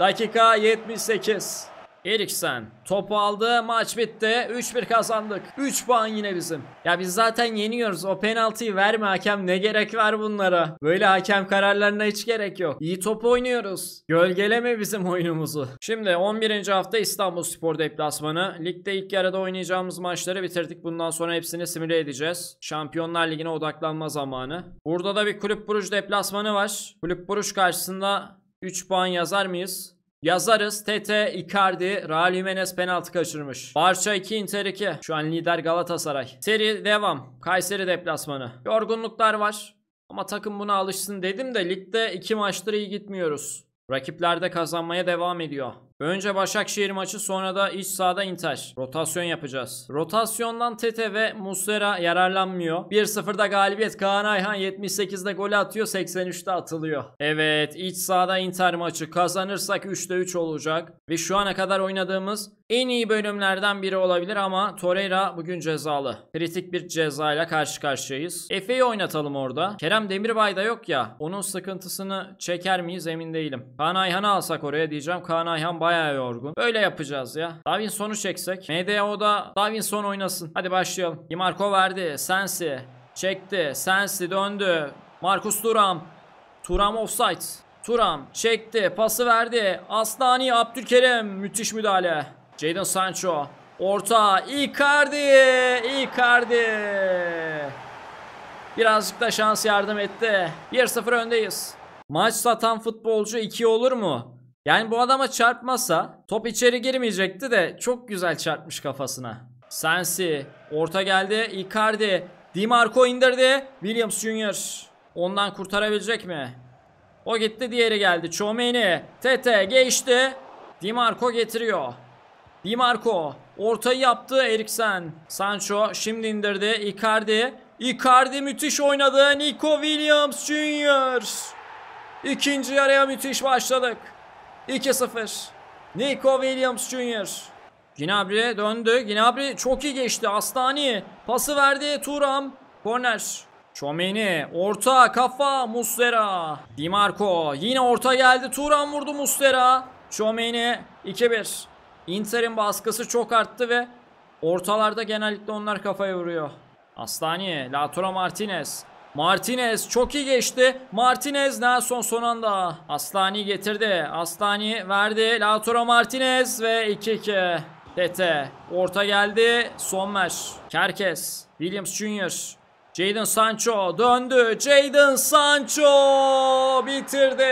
Dakika 78. Eriksen topu aldı maç bitti 3-1 kazandık 3 puan yine bizim Ya biz zaten yeniyoruz o penaltıyı verme hakem ne gerek var bunlara Böyle hakem kararlarına hiç gerek yok İyi top oynuyoruz Gölgeleme bizim oyunumuzu Şimdi 11. hafta İstanbul Spor deplasmanı Ligde ilk yarıda oynayacağımız maçları bitirdik Bundan sonra hepsini simüle edeceğiz Şampiyonlar Ligi'ne odaklanma zamanı Burada da bir Kulüp Buruj deplasmanı var Kulüp Buruj karşısında 3 puan yazar mıyız? Yazarız. Tete, Icardi, Raul Jimenez penaltı kaçırmış. Barça 2, Inter 2. Şu an lider Galatasaray. Seri devam. Kayseri deplasmanı. Yorgunluklar var. Ama takım buna alışsın dedim de ligde 2 maçtır iyi gitmiyoruz. Rakiplerde kazanmaya devam ediyor. Önce Başakşehir maçı sonra da iç sahada Inter. Rotasyon yapacağız. Rotasyondan Tete ve Muslera yararlanmıyor. 1-0'da galibiyet Kaan Ayhan 78'de gol atıyor 83'te atılıyor. Evet iç sahada Inter maçı kazanırsak 3'te 3 olacak. Ve şu ana kadar oynadığımız en iyi bölümlerden biri olabilir ama Torreira bugün cezalı. Kritik bir cezayla karşı karşıyayız. Efe'yi oynatalım orada. Kerem Demirbay da yok ya. Onun sıkıntısını çeker miyiz emin değilim. Kaan Ayhan'ı alsak oraya diyeceğim. Kaan Ayhan Bayağı yorgun. Böyle yapacağız ya. Davinson'u çeksek. MDO'da Davinson oynasın. Hadi başlayalım. Dimarco verdi. Sensi. Çekti. Sensi döndü. Markus Turam. Turam offside. Turam çekti. Pası verdi. Aslani Abdülkerim. Müthiş müdahale. Jadon Sancho. Orta. Icardi. Icardi. Birazcık da şans yardım etti. 1-0 öndeyiz. Maç satan futbolcu 2 olur mu? Yani bu adama çarpmasa top içeri girmeyecekti de çok güzel çarpmış kafasına. Sensi orta geldi Icardi Di Marco indirdi Williams Junior ondan kurtarabilecek mi? O gitti diğeri geldi Chomeni Tete geçti Di Marco getiriyor Di Marco ortayı yaptı Eriksen Sancho şimdi indirdi Icardi Icardi müthiş oynadı Nico Williams Junior İkinci yarıya müthiş başladık 2-0. Nico Williams Jr. Gnabry döndü. Gnabry çok iyi geçti. Astani pası verdi. Turam. Korner. Çomeni orta kafa Muslera. Di Marco yine orta geldi. Turam vurdu Muslera. Çomeni 2-1. Inter'in baskısı çok arttı ve ortalarda genellikle onlar kafaya vuruyor. Astani, Latura Martinez. Martinez çok iyi geçti. Martinez Nelson son anda. Aslani getirdi. Aslani verdi. Lautaro Martinez ve 2-2. Tete. Orta geldi. Sommer. Kerkes. Williams Jr. Jadon Sancho döndü. Jadon Sancho bitirdi.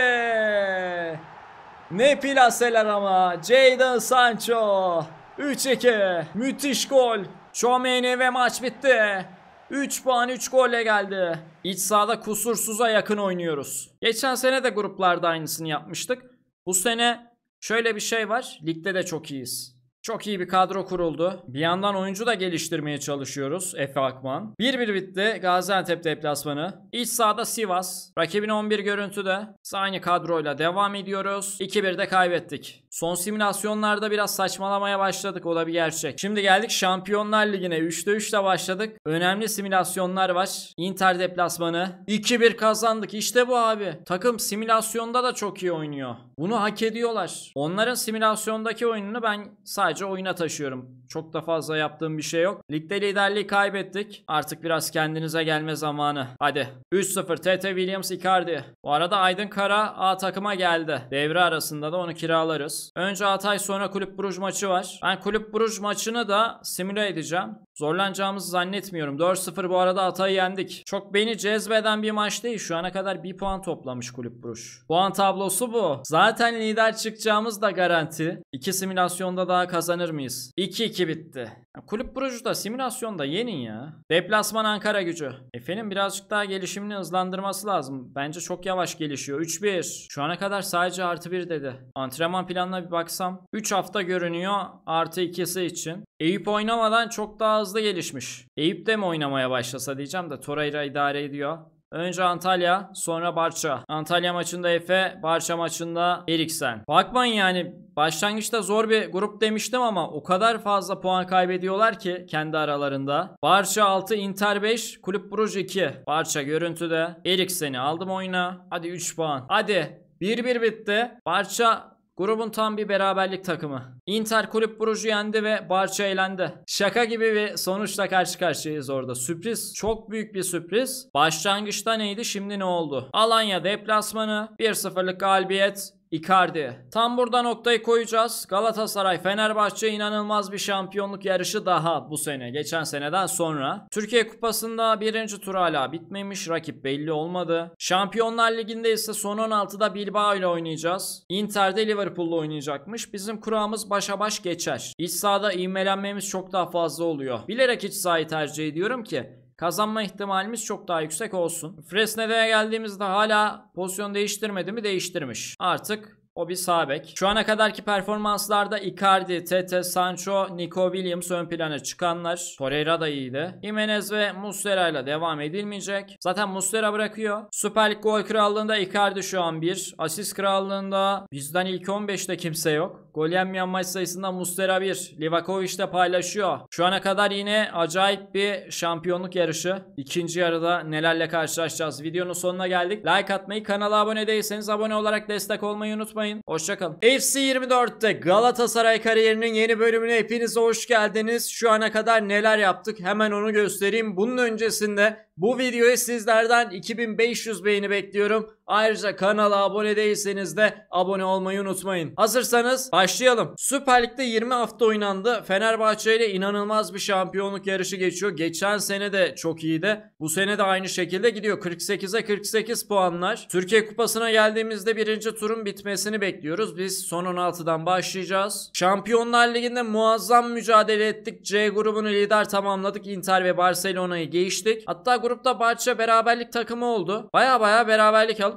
Ne plaseler ama. Jadon Sancho. 3-2. Müthiş gol. Chomeni ve maç bitti. 3 puan 3 golle geldi. İç sahada kusursuza yakın oynuyoruz. Geçen sene de gruplarda aynısını yapmıştık. Bu sene şöyle bir şey var. Ligde de çok iyiyiz. Çok iyi bir kadro kuruldu. Bir yandan oyuncu da geliştirmeye çalışıyoruz Efe Akman. 1-1 bitti Gaziantep deplasmanı. İç sahada Sivas. Rakibin 11 görüntüde. aynı kadroyla devam ediyoruz. 2-1'de kaybettik. Son simülasyonlarda biraz saçmalamaya başladık o da bir gerçek. Şimdi geldik Şampiyonlar Ligi'ne. 3'te 3'te başladık. Önemli simülasyonlar var. Inter deplasmanı. 2-1 kazandık. İşte bu abi. Takım simülasyonda da çok iyi oynuyor. Bunu hak ediyorlar. Onların simülasyondaki oyununu ben sadece Sadece oyuna taşıyorum. Çok da fazla yaptığım bir şey yok. Ligde liderliği kaybettik. Artık biraz kendinize gelme zamanı. Hadi. 3-0 TT Williams Icardi. Bu arada Aydın Kara A takıma geldi. Devre arasında da onu kiralarız. Önce Hatay sonra Kulüp Buruj maçı var. Ben Kulüp Buruj maçını da simüle edeceğim. Zorlanacağımızı zannetmiyorum. 4-0 bu arada Atay'ı yendik. Çok beni cezbeden bir maç değil. Şu ana kadar 1 puan toplamış kulüp Bruş. Puan tablosu bu. Zaten lider çıkacağımız da garanti. İki simülasyonda daha kazanır mıyız? 2-2 bitti. kulüp Bruj'u da simülasyonda yenin ya. Deplasman Ankara gücü. Efe'nin birazcık daha gelişimini hızlandırması lazım. Bence çok yavaş gelişiyor. 3-1. Şu ana kadar sadece artı 1 dedi. Antrenman planına bir baksam. 3 hafta görünüyor artı 2'si için. Eyüp oynamadan çok daha hızlı gelişmiş. Eyüp de mi oynamaya başlasa diyeceğim de Torreira idare ediyor. Önce Antalya, sonra Barça. Antalya maçında Efe, Barça maçında Eriksen. Bakmayın yani başlangıçta zor bir grup demiştim ama o kadar fazla puan kaybediyorlar ki kendi aralarında. Barça 6, Inter 5, Kulüp Bruj 2. Barça görüntüde. Eriksen'i aldım oyuna. Hadi 3 puan. Hadi 1-1 bitti. Barça Grubun tam bir beraberlik takımı. Inter kulüp Brugge'ü yendi ve Barça eğlendi. Şaka gibi bir sonuçla karşı karşıyayız orada. Sürpriz. Çok büyük bir sürpriz. Başlangıçta neydi şimdi ne oldu? Alanya deplasmanı 1-0'lık galibiyet Icardi. Tam burada noktayı koyacağız. Galatasaray, Fenerbahçe inanılmaz bir şampiyonluk yarışı daha bu sene. Geçen seneden sonra. Türkiye Kupası'nda birinci tur hala bitmemiş. Rakip belli olmadı. Şampiyonlar Ligi'nde ise son 16'da Bilbao ile oynayacağız. Inter'de Liverpool'la oynayacakmış. Bizim kuramız başa baş geçer. İç sahada ivmelenmemiz çok daha fazla oluyor. Bilerek iç sahayı tercih ediyorum ki kazanma ihtimalimiz çok daha yüksek olsun. Fresne'de geldiğimizde hala pozisyon değiştirmedi mi? Değiştirmiş. Artık o bir sağ Şu ana kadarki performanslarda Icardi, Tete, Sancho, Nico Williams ön plana çıkanlar. Torreira da iyiydi. Jimenez ve Muslera ile devam edilmeyecek. Zaten Muslera bırakıyor. Süper Lig gol krallığında Icardi şu an bir. Asist krallığında bizden ilk 15'te kimse yok. Gol yenmeyen maç sayısında Mustera 1. Livakovic de paylaşıyor. Şu ana kadar yine acayip bir şampiyonluk yarışı. İkinci yarıda nelerle karşılaşacağız. Videonun sonuna geldik. Like atmayı, kanala abone değilseniz abone olarak destek olmayı unutmayın. Hoşçakalın. FC 24'te Galatasaray kariyerinin yeni bölümüne Hepinize hoş geldiniz. Şu ana kadar neler yaptık hemen onu göstereyim. Bunun öncesinde bu videoya sizlerden 2500 beğeni bekliyorum. Ayrıca kanala abone değilseniz de abone olmayı unutmayın. Hazırsanız başlayalım. Süper Lig'de 20 hafta oynandı. Fenerbahçe ile inanılmaz bir şampiyonluk yarışı geçiyor. Geçen sene de çok iyiydi. Bu sene de aynı şekilde gidiyor. 48'e 48 puanlar. Türkiye Kupası'na geldiğimizde birinci turun bitmesini bekliyoruz. Biz son 16'dan başlayacağız. Şampiyonlar Ligi'nde muazzam mücadele ettik. C grubunu lider tamamladık. Inter ve Barcelona'yı geçtik. Hatta grupta Barça beraberlik takımı oldu. Baya baya beraberlik alıp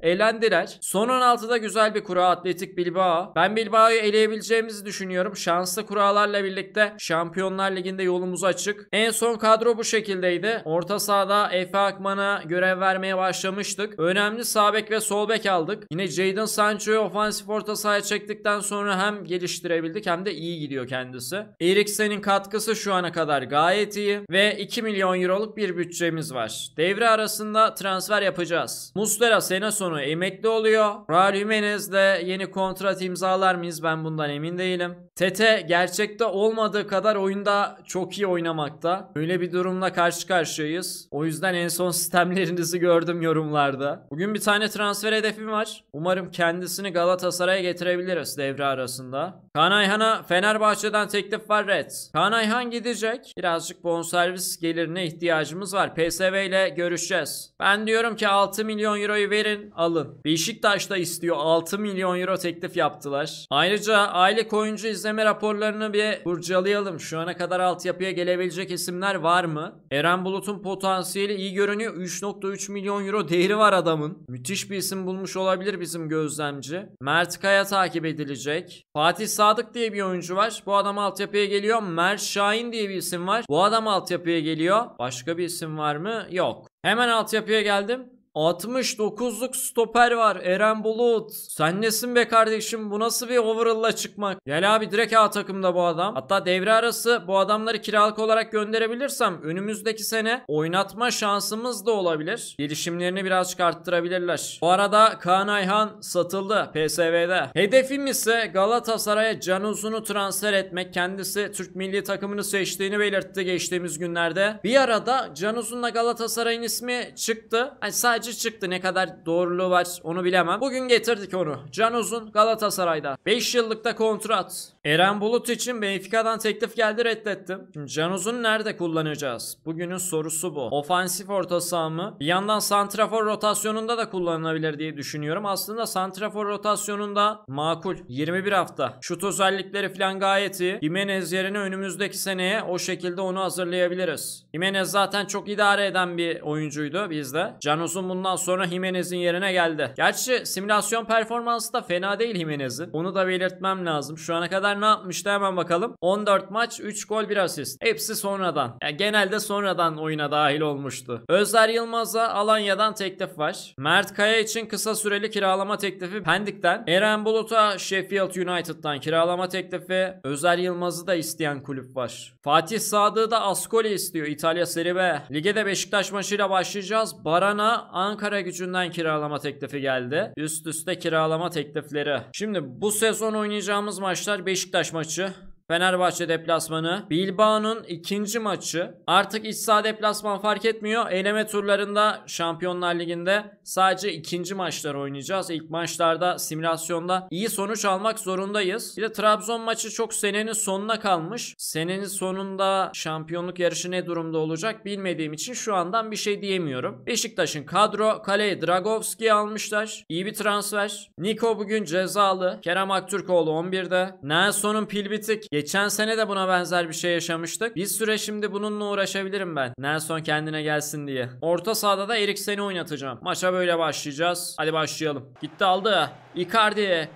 Eğlendiler. Son 16'da güzel bir kura Atletik Bilbao. Ben Bilbao'yu eleyebileceğimizi düşünüyorum. Şanslı kuralarla birlikte Şampiyonlar Ligi'nde yolumuz açık. En son kadro bu şekildeydi. Orta sahada Efe Akman'a görev vermeye başlamıştık. Önemli sağ bek ve sol bek aldık. Yine Jadon Sancho'yu ofansif orta sahaya çektikten sonra hem geliştirebildik hem de iyi gidiyor kendisi. Eriksen'in katkısı şu ana kadar gayet iyi ve 2 milyon euroluk bir bütçemiz var. Devre arasında transfer yapacağız. Muslera sene sonu sonu emekli oluyor. Raul Jimenez'le yeni kontrat imzalar mıyız ben bundan emin değilim. Tete gerçekte olmadığı kadar oyunda çok iyi oynamakta. Öyle bir durumla karşı karşıyayız. O yüzden en son sistemlerinizi gördüm yorumlarda. Bugün bir tane transfer hedefim var. Umarım kendisini Galatasaray'a getirebiliriz devre arasında. Kaan Ayhan'a Fenerbahçe'den teklif var Red. Kaan Ayhan gidecek. Birazcık bonservis gelirine ihtiyacımız var. PSV ile görüşeceğiz. Ben diyorum ki 6 milyon euroyu verin alın. Beşiktaş da istiyor 6 milyon euro teklif yaptılar. Ayrıca aylık oyuncu izle Gençleme raporlarını bir kurcalayalım. Şu ana kadar altyapıya gelebilecek isimler var mı? Eren Bulut'un potansiyeli iyi görünüyor. 3.3 milyon euro değeri var adamın. Müthiş bir isim bulmuş olabilir bizim gözlemci. Mert Kaya takip edilecek. Fatih Sadık diye bir oyuncu var. Bu adam altyapıya geliyor. Mert Şahin diye bir isim var. Bu adam altyapıya geliyor. Başka bir isim var mı? Yok. Hemen altyapıya geldim. 69'luk stoper var Eren Bulut. Sen nesin be kardeşim bu nasıl bir overall'la çıkmak? Gel abi direkt A takımda bu adam. Hatta devre arası bu adamları kiralık olarak gönderebilirsem önümüzdeki sene oynatma şansımız da olabilir. Gelişimlerini birazcık arttırabilirler. Bu arada Kaan Ayhan satıldı PSV'de. Hedefim ise Galatasaray'a Can Uzun'u transfer etmek. Kendisi Türk milli takımını seçtiğini belirtti geçtiğimiz günlerde. Bir arada Can Uzun'la Galatasaray'ın ismi çıktı. Yani sadece maçı çıktı. Ne kadar doğruluğu var onu bilemem. Bugün getirdik onu. Can Uzun Galatasaray'da. 5 yıllıkta kontrat. Eren Bulut için Benfica'dan teklif geldi reddettim. Şimdi Can Uzun nerede kullanacağız? Bugünün sorusu bu. Ofansif orta saha mı? Bir yandan santrafor rotasyonunda da kullanılabilir diye düşünüyorum. Aslında santrafor rotasyonunda makul. 21 hafta. Şut özellikleri falan gayet iyi. Jimenez yerine önümüzdeki seneye o şekilde onu hazırlayabiliriz. Jimenez zaten çok idare eden bir oyuncuydu bizde. Can Uzun bunu Ondan sonra Jimenez'in yerine geldi. Gerçi simülasyon performansı da fena değil Jimenez'in. Onu da belirtmem lazım. Şu ana kadar ne yapmıştı hemen bakalım. 14 maç 3 gol 1 asist. Hepsi sonradan. Yani genelde sonradan oyuna dahil olmuştu. Özler Yılmaz'a Alanya'dan teklif var. Mert Kaya için kısa süreli kiralama teklifi Pendik'ten. Eren Bulut'a Sheffield United'dan kiralama teklifi. Özel Yılmaz'ı da isteyen kulüp var. Fatih Sadık'ı da Ascoli istiyor İtalya Serie B. Ligede de Beşiktaş maçıyla başlayacağız. Barana Ankara gücünden kiralama teklifi geldi. Üst üste kiralama teklifleri. Şimdi bu sezon oynayacağımız maçlar Beşiktaş maçı. Fenerbahçe deplasmanı. Bilbao'nun ikinci maçı. Artık iç saha deplasman fark etmiyor. Eleme turlarında Şampiyonlar Ligi'nde sadece ikinci maçlar oynayacağız. İlk maçlarda simülasyonda iyi sonuç almak zorundayız. Bir de Trabzon maçı çok senenin sonuna kalmış. Senenin sonunda şampiyonluk yarışı ne durumda olacak bilmediğim için şu andan bir şey diyemiyorum. Beşiktaş'ın kadro kaleye Dragovski almışlar. İyi bir transfer. Niko bugün cezalı. Kerem Aktürkoğlu 11'de. Nelson'un pil bitik. Geçen sene de buna benzer bir şey yaşamıştık. Bir süre şimdi bununla uğraşabilirim ben. Nelson kendine gelsin diye. Orta sahada da Eriksen'i oynatacağım. Maça böyle başlayacağız. Hadi başlayalım. Gitti aldı. Icardi.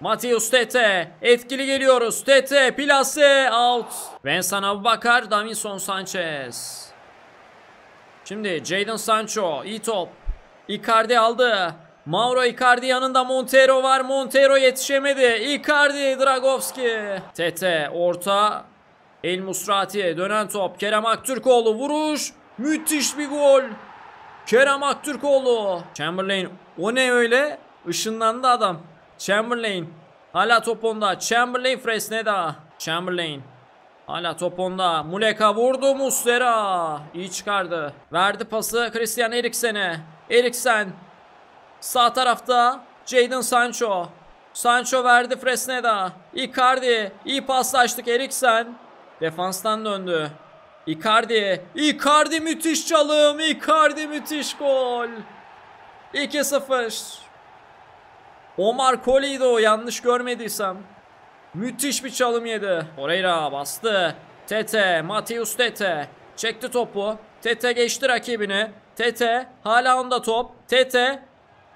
Matius Tete. Etkili geliyoruz. Tete. Plase. Out. Vensan Abubakar. Davinson Sanchez. Şimdi Jadon Sancho. İyi top. Icardi aldı. Mauro Icardi yanında Montero var. Montero yetişemedi. Icardi, Dragovski. Tete orta. El Musrati'ye dönen top. Kerem Aktürkoğlu vuruş. Müthiş bir gol. Kerem Aktürkoğlu. Chamberlain o ne öyle? Işınlandı adam. Chamberlain. Hala top onda. Chamberlain Fresneda. Chamberlain. Hala top onda. Muleka vurdu. Muslera. İyi çıkardı. Verdi pası Christian Eriksen'e. Eriksen. Sağ tarafta Jadon Sancho. Sancho verdi Fresneda. Icardi. İyi paslaştık Eriksen. Defanstan döndü. Icardi. Icardi müthiş çalım. Icardi müthiş gol. 2-0. Omar Colley'di o yanlış görmediysem. Müthiş bir çalım yedi. Torreira bastı. Tete. Matius Tete. Çekti topu. Tete geçti rakibini. Tete. Hala onda top. Tete.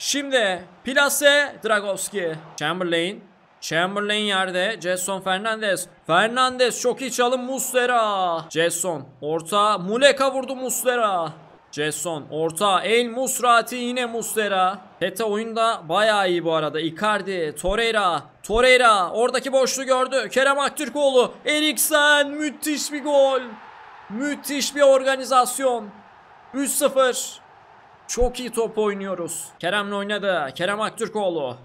Şimdi plase Dragovski. Chamberlain. Chamberlain yerde. Jason Fernandez. Fernandez çok iyi çalım Muslera. Jason. Orta. Muleka vurdu Muslera. Jason orta El Musrati yine Muslera. Peta oyunda baya iyi bu arada. Icardi, Torreira, Torreira oradaki boşluğu gördü. Kerem Aktürkoğlu, Eriksen müthiş bir gol. Müthiş bir organizasyon. 3-0. Çok iyi top oynuyoruz. Kerem'le oynadı. Kerem Aktürkoğlu.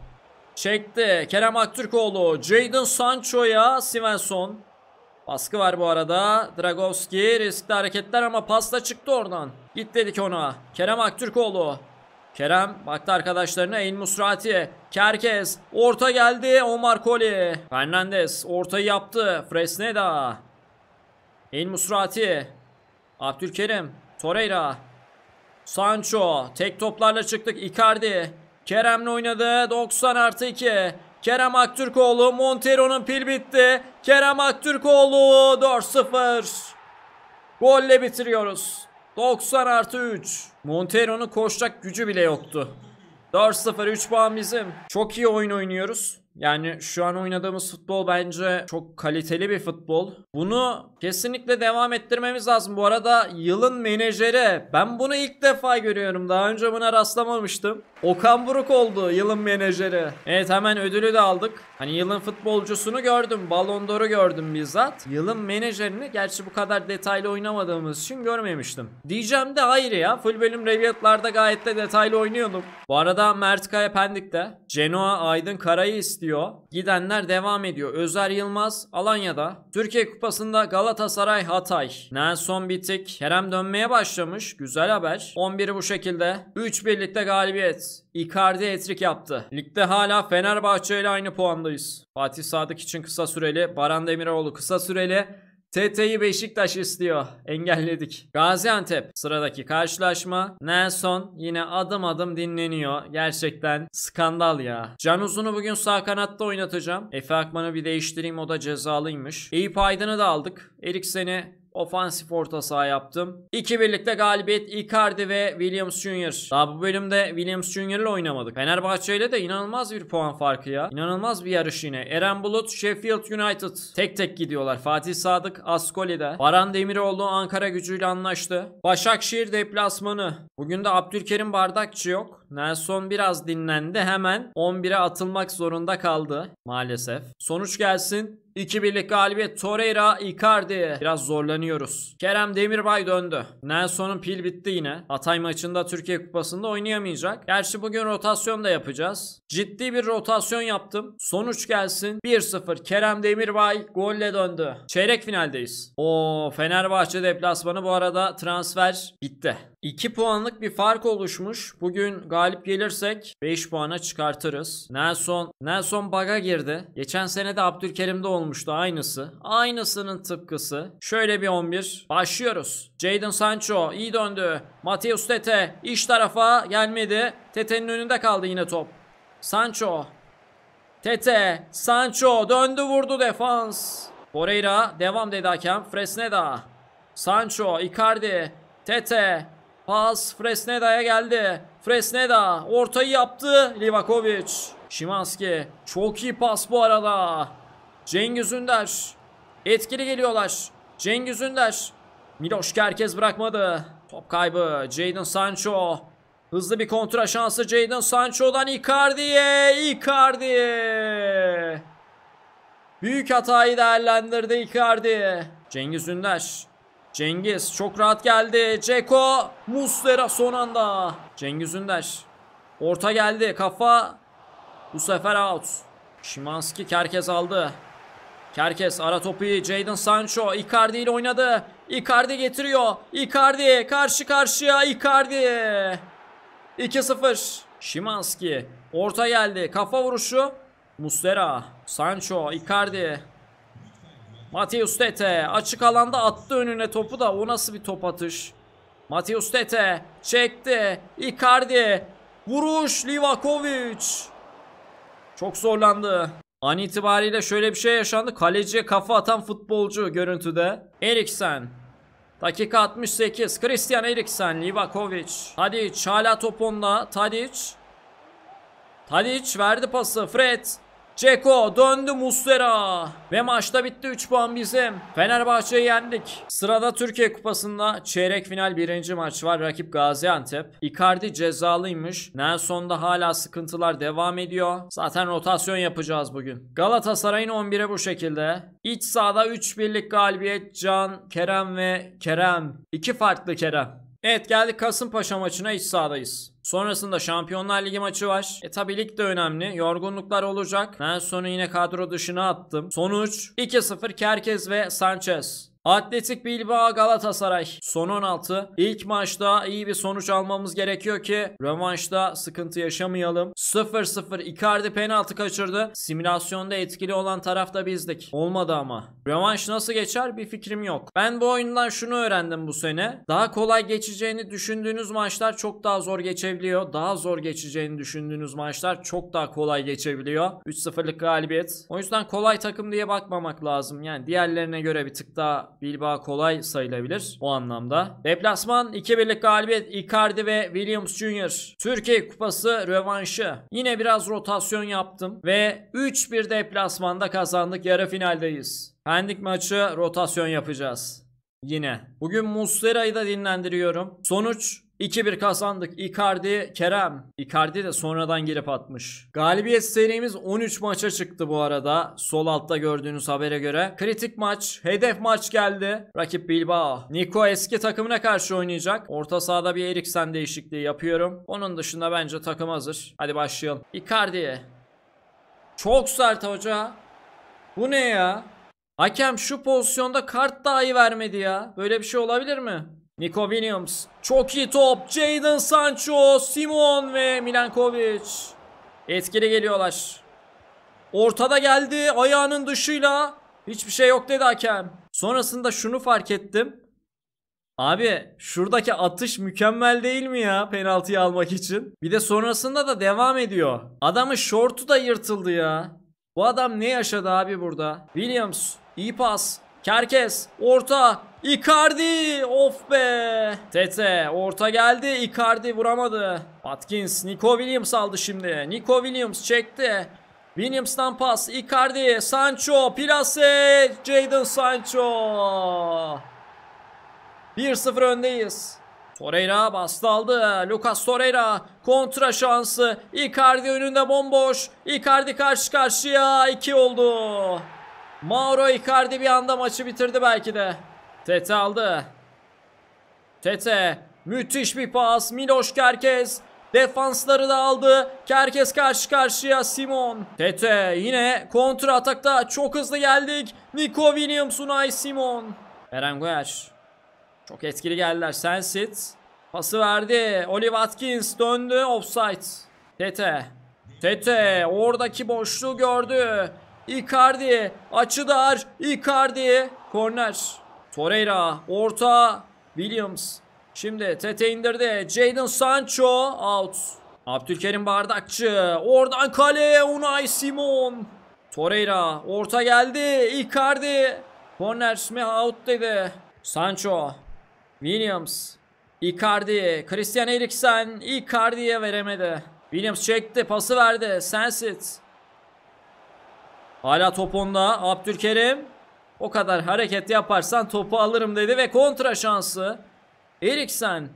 Çekti. Kerem Aktürkoğlu. Jadon Sancho'ya Svensson. Baskı var bu arada. Dragovski riskli hareketler ama pasta çıktı oradan. Git dedik ona. Kerem Aktürkoğlu. Kerem baktı arkadaşlarına El Musrati. Kerkez. Orta geldi. Omar Koli. Fernandez ortayı yaptı. Fresneda. El Musrati. Abdülkerim. Torreira. Sancho tek toplarla çıktık. Icardi Kerem'le oynadı. 90 artı 2. Kerem Aktürkoğlu Montero'nun pil bitti. Kerem Aktürkoğlu 4-0. Golle bitiriyoruz. 90 artı 3. Montero'nun koşacak gücü bile yoktu. 4-0 3 puan bizim. Çok iyi oyun oynuyoruz. Yani şu an oynadığımız futbol bence çok kaliteli bir futbol. Bunu kesinlikle devam ettirmemiz lazım. Bu arada yılın menajeri. Ben bunu ilk defa görüyorum. Daha önce buna rastlamamıştım. Okan Buruk oldu yılın menajeri. Evet hemen ödülü de aldık. Hani yılın futbolcusunu gördüm. Ballon d'Or'u gördüm bizzat. Yılın menajerini gerçi bu kadar detaylı oynamadığımız için görmemiştim. Diyeceğim de ayrı ya. Full bölüm reviyatlarda gayet de detaylı oynuyordum. Bu arada Mert Kaya Pendik'te. Genoa Aydın Karay'ı istiyor. Gidenler devam ediyor. Özer Yılmaz Alanya'da. Türkiye Kupası'nda Galatasaray Hatay. Nelson Bitik. Kerem dönmeye başlamış. Güzel haber. 11'i bu şekilde. 3 birlikte galibiyet. Evet, Icardi etrik yaptı. Ligde hala Fenerbahçe ile aynı puandayız. Fatih Sadık için kısa süreli, Baran Demiroğlu kısa süreli. TT'yi Beşiktaş istiyor. Engelledik. Gaziantep sıradaki karşılaşma. Nelson yine adım adım dinleniyor. Gerçekten skandal ya. Can Uzun'u bugün sağ kanatta oynatacağım. Efe Akman'ı bir değiştireyim o da cezalıymış. Eyüp Aydın'ı da aldık. Eriksen'i ofansif orta saha yaptım. İki birlikte galibiyet Icardi ve Williams Junior. Daha bu bölümde Williams Junior ile oynamadık. Fenerbahçe ile de inanılmaz bir puan farkı ya. İnanılmaz bir yarış yine. Eren Bulut, Sheffield United. Tek tek gidiyorlar. Fatih Sadık, Ascoli'de. Baran Demiroğlu Ankara gücüyle anlaştı. Başakşehir deplasmanı. Bugün de Abdülkerim Bardakçı yok. Nelson biraz dinlendi. Hemen 11'e atılmak zorunda kaldı maalesef. Sonuç gelsin. 2 birlik galibiyet Torreira Icardi. Biraz zorlanıyoruz. Kerem Demirbay döndü. Nelson'un pil bitti yine. Hatay maçında Türkiye Kupası'nda oynayamayacak. Gerçi bugün rotasyon da yapacağız. Ciddi bir rotasyon yaptım. Sonuç gelsin. 1-0 Kerem Demirbay golle döndü. Çeyrek finaldeyiz. O Fenerbahçe deplasmanı bu arada transfer bitti. 2 puanlık bir fark oluşmuş. Bugün galip gelirsek 5 puana çıkartırız. Nelson Nelson baga girdi. Geçen sene de Abdülkerim'de olmuştu aynısı. Aynısının tıpkısı. Şöyle bir 11. Başlıyoruz. Jadon Sancho iyi döndü. Mateus Tete iş tarafa gelmedi. Tete'nin önünde kaldı yine top. Sancho. Tete. Sancho döndü vurdu defans. Moreira devam dedi hakem. Fresneda. Sancho, Icardi, Tete, Pas Fresneda'ya geldi. Fresneda ortayı yaptı. Livakovic. Şimanski. Çok iyi pas bu arada. Cengiz Ünder. Etkili geliyorlar. Cengiz Ünder. Miloş herkes bırakmadı. Top kaybı. Jadon Sancho. Hızlı bir kontra şansı Jadon Sancho'dan Icardi'ye. Icardi. Büyük hatayı değerlendirdi Icardi. Cengiz Ünder. Cengiz çok rahat geldi. Ceko. Muslera son anda. Cengiz Ünder. Orta geldi. Kafa. Bu sefer out. Şimanski Kerkez aldı. Kerkes ara topu Jadon Sancho Icardi ile oynadı. Icardi getiriyor. Icardi karşı karşıya Icardi. 2-0. Şimanski orta geldi. Kafa vuruşu. Muslera Sancho, Icardi. Mateus Tete açık alanda attı önüne topu da o nasıl bir top atış. Mateus Tete çekti. Icardi vuruş Livakovic. Çok zorlandı. An itibariyle şöyle bir şey yaşandı. Kaleciye kafa atan futbolcu görüntüde. Eriksen. Dakika 68. Christian Eriksen. Livakovic. Tadic. Hala top onunla. Tadic. Tadic verdi pası. Fred. Ceko döndü Muslera. Ve maçta bitti 3 puan bizim. Fenerbahçe'yi yendik. Sırada Türkiye Kupası'nda çeyrek final birinci maç var. Rakip Gaziantep. Icardi cezalıymış. Nelson'da hala sıkıntılar devam ediyor. Zaten rotasyon yapacağız bugün. Galatasaray'ın 11'e bu şekilde. İç sahada 3 birlik galibiyet Can, Kerem ve Kerem. İki farklı Kerem. Evet geldik Kasımpaşa maçına iç sahadayız. Sonrasında Şampiyonlar Ligi maçı var. E tabi lig de önemli. Yorgunluklar olacak. Ben sonu yine kadro dışına attım. Sonuç 2-0 Kerkez ve Sanchez. Atletik Bilbao Galatasaray son 16. İlk maçta iyi bir sonuç almamız gerekiyor ki rövanşta sıkıntı yaşamayalım. 0-0 Icardi penaltı kaçırdı. Simülasyonda etkili olan tarafta bizdik. Olmadı ama. Rövanş nasıl geçer bir fikrim yok. Ben bu oyundan şunu öğrendim bu sene. Daha kolay geçeceğini düşündüğünüz maçlar çok daha zor geçebiliyor. Daha zor geçeceğini düşündüğünüz maçlar çok daha kolay geçebiliyor. 3-0'lık galibiyet. O yüzden kolay takım diye bakmamak lazım. Yani diğerlerine göre bir tık daha Bilbao kolay sayılabilir o anlamda. Deplasman 2-1'lik galibiyet Icardi ve Williams Jr. Türkiye Kupası rövanşı. Yine biraz rotasyon yaptım ve 3-1 deplasmanda kazandık. Yarı finaldeyiz. Pendik maçı rotasyon yapacağız. Yine. Bugün Muslera'yı da dinlendiriyorum. Sonuç 2-1 kazandık. Icardi, Kerem. Icardi de sonradan girip atmış. Galibiyet serimiz 13 maça çıktı bu arada. Sol altta gördüğünüz habere göre. Kritik maç, hedef maç geldi. Rakip Bilbao. Nico eski takımına karşı oynayacak. Orta sahada bir Eriksen değişikliği yapıyorum. Onun dışında bence takım hazır. Hadi başlayalım. Icardi. Çok sert hoca. Bu ne ya? Hakem şu pozisyonda kart dahi vermedi ya. Böyle bir şey olabilir mi? Nico Williams. Çok iyi top. Jadon Sancho, Simon ve Milankovic. Etkili geliyorlar. Ortada geldi. Ayağının dışıyla. Hiçbir şey yok dedi hakem. Sonrasında şunu fark ettim. Abi şuradaki atış mükemmel değil mi ya penaltıyı almak için? Bir de sonrasında da devam ediyor. Adamın şortu da yırtıldı ya. Bu adam ne yaşadı abi burada? Williams iyi pas. Kerkes orta Icardi of be. Tete orta geldi. Icardi vuramadı. Atkins Nico Williams aldı şimdi. Nico Williams çekti. Williams'tan pas. Icardi, Sancho, Pirase, Jadon Sancho. 1-0 öndeyiz. Torreira bastı aldı. Lucas Torreira kontra şansı. Icardi önünde bomboş. Icardi karşı karşıya 2 oldu. Mauro Icardi bir anda maçı bitirdi belki de. Tete aldı. Tete. Müthiş bir pas. Miloş Kerkez. Defansları da aldı. Kerkes karşı karşıya Simon. Tete yine kontra atakta çok hızlı geldik. Nico Williams, Unai Simon. Eren Goyer. Çok etkili geldiler. Sensit. Pası verdi. Oli Watkins döndü. Offside. Tete. Tete oradaki boşluğu gördü. Icardi açı dar. Icardi korner. Torreira orta Williams. Şimdi Tete indirdi. Jadon Sancho out. Abdülkerim Bardakçı. Oradan kale Unai Simon. Torreira orta geldi. Icardi. Corner mi out dedi. Sancho. Williams. Icardi. Christian Eriksen. Icardi'ye veremedi. Williams çekti. Pası verdi. Sensit. Hala top onda. Abdülkerim. O kadar hareket yaparsan topu alırım dedi ve kontra şansı. Eriksen.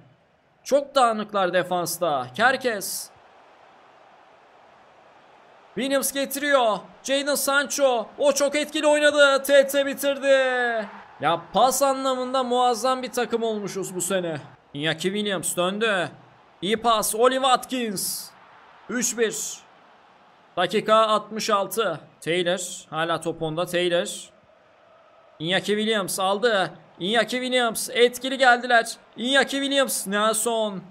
Çok dağınıklar defansta. Kerkes. Williams getiriyor. Jadon Sancho. O çok etkili oynadı. TT bitirdi. Ya pas anlamında muazzam bir takım olmuşuz bu sene. Iñaki Williams döndü. İyi pas. Olive Atkins. 3-1. Dakika 66. Taylor. Hala top onda Taylor. Iñaki Williams aldı. Iñaki Williams etkili geldiler. Iñaki Williams Nelson.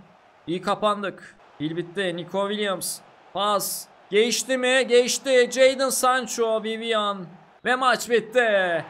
İyi kapandık. Pil bitti. Nico Williams. Pas. Geçti mi? Geçti. Jadon Sancho, Vivian. Ve maç bitti.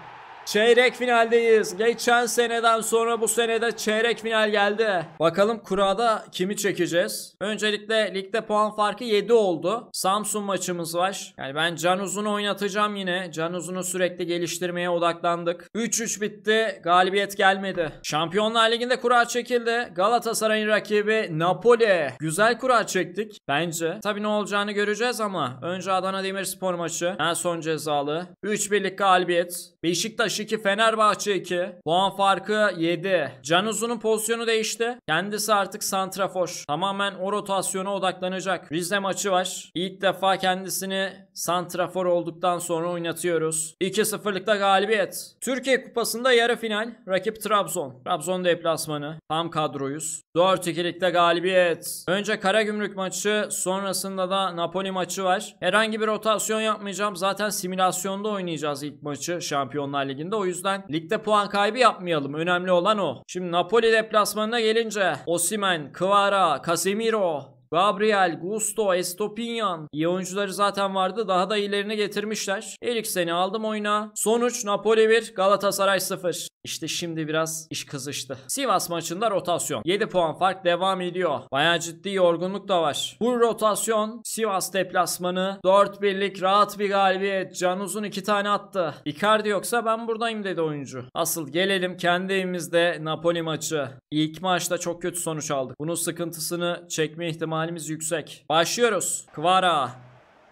Çeyrek finaldeyiz. Geçen seneden sonra bu senede çeyrek final geldi. Bakalım kurada kimi çekeceğiz? Öncelikle ligde puan farkı 7 oldu. Samsun maçımız var. Yani ben Can Uzun'u oynatacağım yine. Can Uzun'u sürekli geliştirmeye odaklandık. 3-3 bitti. Galibiyet gelmedi. Şampiyonlar Ligi'nde kura çekildi. Galatasaray'ın rakibi Napoli. Güzel kura çektik bence. Tabii ne olacağını göreceğiz ama önce Adana Demirspor maçı. En son cezalı. 3-1'lik galibiyet. Beşiktaş Beşiktaş 2, Fenerbahçe 2. Puan farkı 7. Can Uzun'un pozisyonu değişti. Kendisi artık santrafor. Tamamen o rotasyona odaklanacak. Rize maçı var. İlk defa kendisini santrafor olduktan sonra oynatıyoruz. 2-0'lıkta galibiyet. Türkiye Kupası'nda yarı final. Rakip Trabzon. Trabzon deplasmanı. Tam kadroyuz. 4-2'likte galibiyet. Önce Karagümrük maçı sonrasında da Napoli maçı var. Herhangi bir rotasyon yapmayacağım. Zaten simülasyonda oynayacağız ilk maçı Şampiyonlar Ligi Ligi'nde. O yüzden ligde puan kaybı yapmayalım. Önemli olan o. Şimdi Napoli deplasmanına gelince Osimen, Kvara, Casemiro, Gabriel, Gusto, Estopinyan iyi oyuncuları zaten vardı. Daha da ilerine getirmişler. seni aldım oyuna. Sonuç Napoli 1, Galatasaray 0. İşte şimdi biraz iş kızıştı. Sivas maçında rotasyon. 7 puan fark devam ediyor. Baya ciddi yorgunluk da var. Bu rotasyon Sivas deplasmanı 4 birlik rahat bir galibiyet. Can Uzun 2 tane attı. Icardi yoksa ben buradayım dedi oyuncu. Asıl gelelim kendi evimizde Napoli maçı. İlk maçta çok kötü sonuç aldık. Bunun sıkıntısını çekme ihtimalimiz yüksek. Başlıyoruz. Kvara.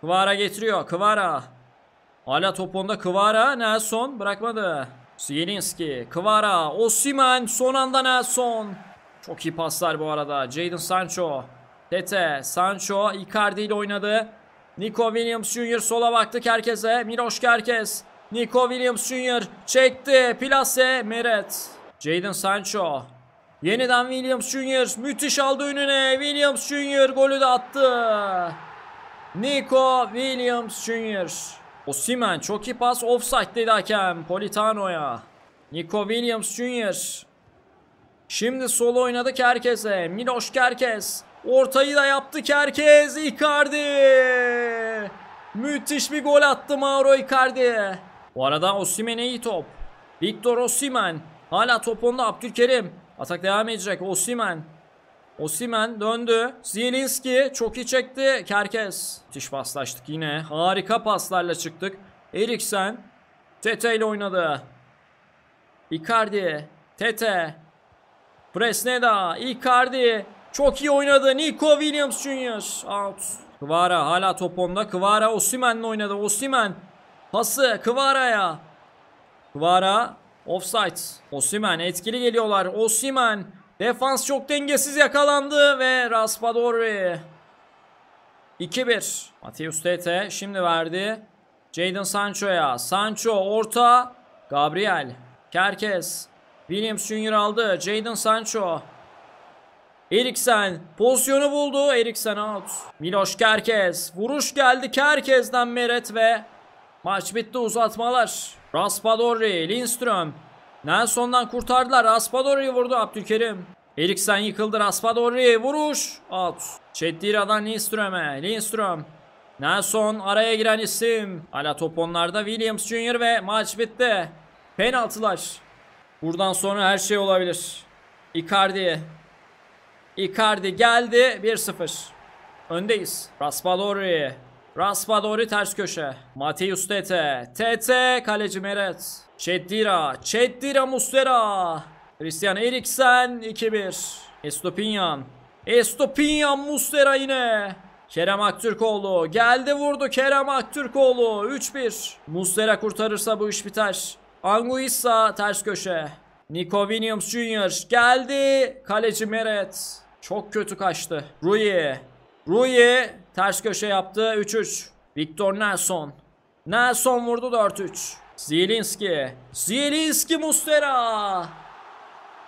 Kvara getiriyor. Kvara. Hala top onda Kvara. Nelson bırakmadı. Zielinski, Kvara, Osimen, son anda Nelson. Çok iyi paslar bu arada. Jadon Sancho, Tete, Sancho, Icardi ile oynadı. Nico Williams Jr. sola baktık herkese. Miroş herkes. Nico Williams Jr. çekti. Plase, Meret. Jadon Sancho. Yeniden Williams Jr. müthiş aldı önüne. Williams Jr. golü de attı. Nico Williams Jr. Osimen çok iyi pas. Offside dedi hakem. Politano'ya. Nico Williams Jr. Şimdi sol oynadı Kerkes'e. Miloş Kerkes. Ortayı da yaptı Kerkes. Icardi. Müthiş bir gol attı Mauro Icardi. Bu arada Osimen'e iyi top. Victor Osimen. Hala top onda Abdülkerim. Atak devam edecek. Osimen. Osimen döndü. Zielinski çok iyi çekti. Kerkes. Müthiş paslaştık yine. Harika paslarla çıktık. Eriksen. Tete ile oynadı. Icardi. Tete. Presneda. Icardi. Çok iyi oynadı. Nico Williams Jr. Out. Kıvara hala top onda. Kıvara Osimen'le oynadı. Osimen. Pası Kıvara'ya. Kıvara. Offside. Osimen etkili geliyorlar. Osimen. Defans çok dengesiz yakalandı ve Raspadori. 2-1. Mateus Tete şimdi verdi. Jadon Sancho'ya. Sancho orta. Gabriel. Kerkes. Williams Junior aldı. Jadon Sancho. Eriksen pozisyonu buldu. Eriksen out. Miloş Kerkez. Vuruş geldi Kerkez'den Meret ve maç bitti uzatmalar. Raspadori, Lindström. Nelson'dan kurtardılar. Raspadori'yi vurdu Abdülkerim. Eriksen yıkıldı. Raspadori vuruş. Out. Çettira'dan Lindström'e. Lindström. Nelson araya giren isim. Hala top onlarda Williams Jr. ve maç bitti. Penaltılar. Buradan sonra her şey olabilir. Icardi. Icardi geldi. 1-0. Öndeyiz. Raspadori. Raspadori ters köşe. Mateus Tete. Tete kaleci Meret. Çettira. Çettira Mustera. Christian Eriksen 2-1. Estopinyan. Estopinyan Mustera yine. Kerem Aktürkoğlu geldi vurdu Kerem Aktürkoğlu 3-1. Mustera kurtarırsa bu iş biter. Anguissa ters köşe. Nico Williams Jr. geldi. Kaleci Meret. Çok kötü kaçtı. Rui. Rui ters köşe yaptı 3-3. Victor Nelson. Nelson vurdu 4-3. Zielinski. Zielinski Mustera.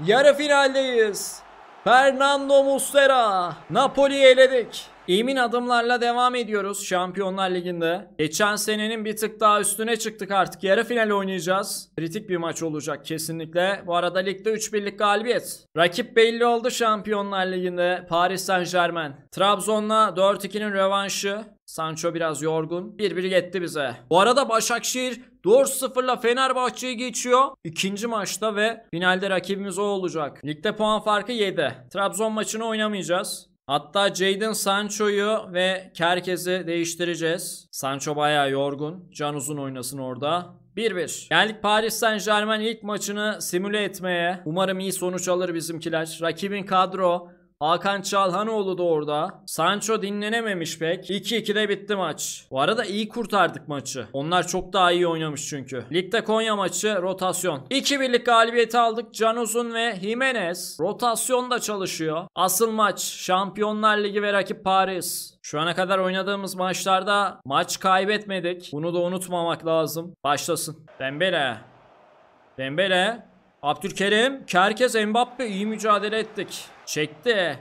Yarı finaldeyiz. Fernando Mustera. Napoli'yi eledik. Emin adımlarla devam ediyoruz Şampiyonlar Ligi'nde. Geçen senenin bir tık daha üstüne çıktık artık. Yarı final oynayacağız. Kritik bir maç olacak kesinlikle. Bu arada ligde 3 birlik galibiyet. Rakip belli oldu Şampiyonlar Ligi'nde. Paris Saint Germain. Trabzon'la 4-2'nin revanşı. Sancho biraz yorgun. 1-1 yetti bize. Bu arada Başakşehir 4-0'la Fenerbahçe'yi geçiyor. İkinci maçta ve finalde rakibimiz o olacak. Ligde puan farkı 7. Trabzon maçını oynamayacağız. Hatta Jadon Sancho'yu ve Kerkez'i değiştireceğiz. Sancho bayağı yorgun. Can Uzun oynasın orada. 1-1. Geldik Paris Saint Germain ilk maçını simüle etmeye. Umarım iyi sonuç alır bizimkiler. Rakibin kadro Hakan Çalhanoğlu da orada. Sancho dinlenememiş pek. 2-2'de bitti maç. Bu arada iyi kurtardık maçı. Onlar çok daha iyi oynamış çünkü. Ligde Konya maçı rotasyon. 2-1'lik galibiyeti aldık. Can Uzun ve Jimenez rotasyon da çalışıyor. Asıl maç Şampiyonlar Ligi ve rakip Paris. Şu ana kadar oynadığımız maçlarda maç kaybetmedik. Bunu da unutmamak lazım. Başlasın. Dembele. Dembele. Abdülkerim, Kerkez, Mbappe iyi mücadele ettik. Çekti.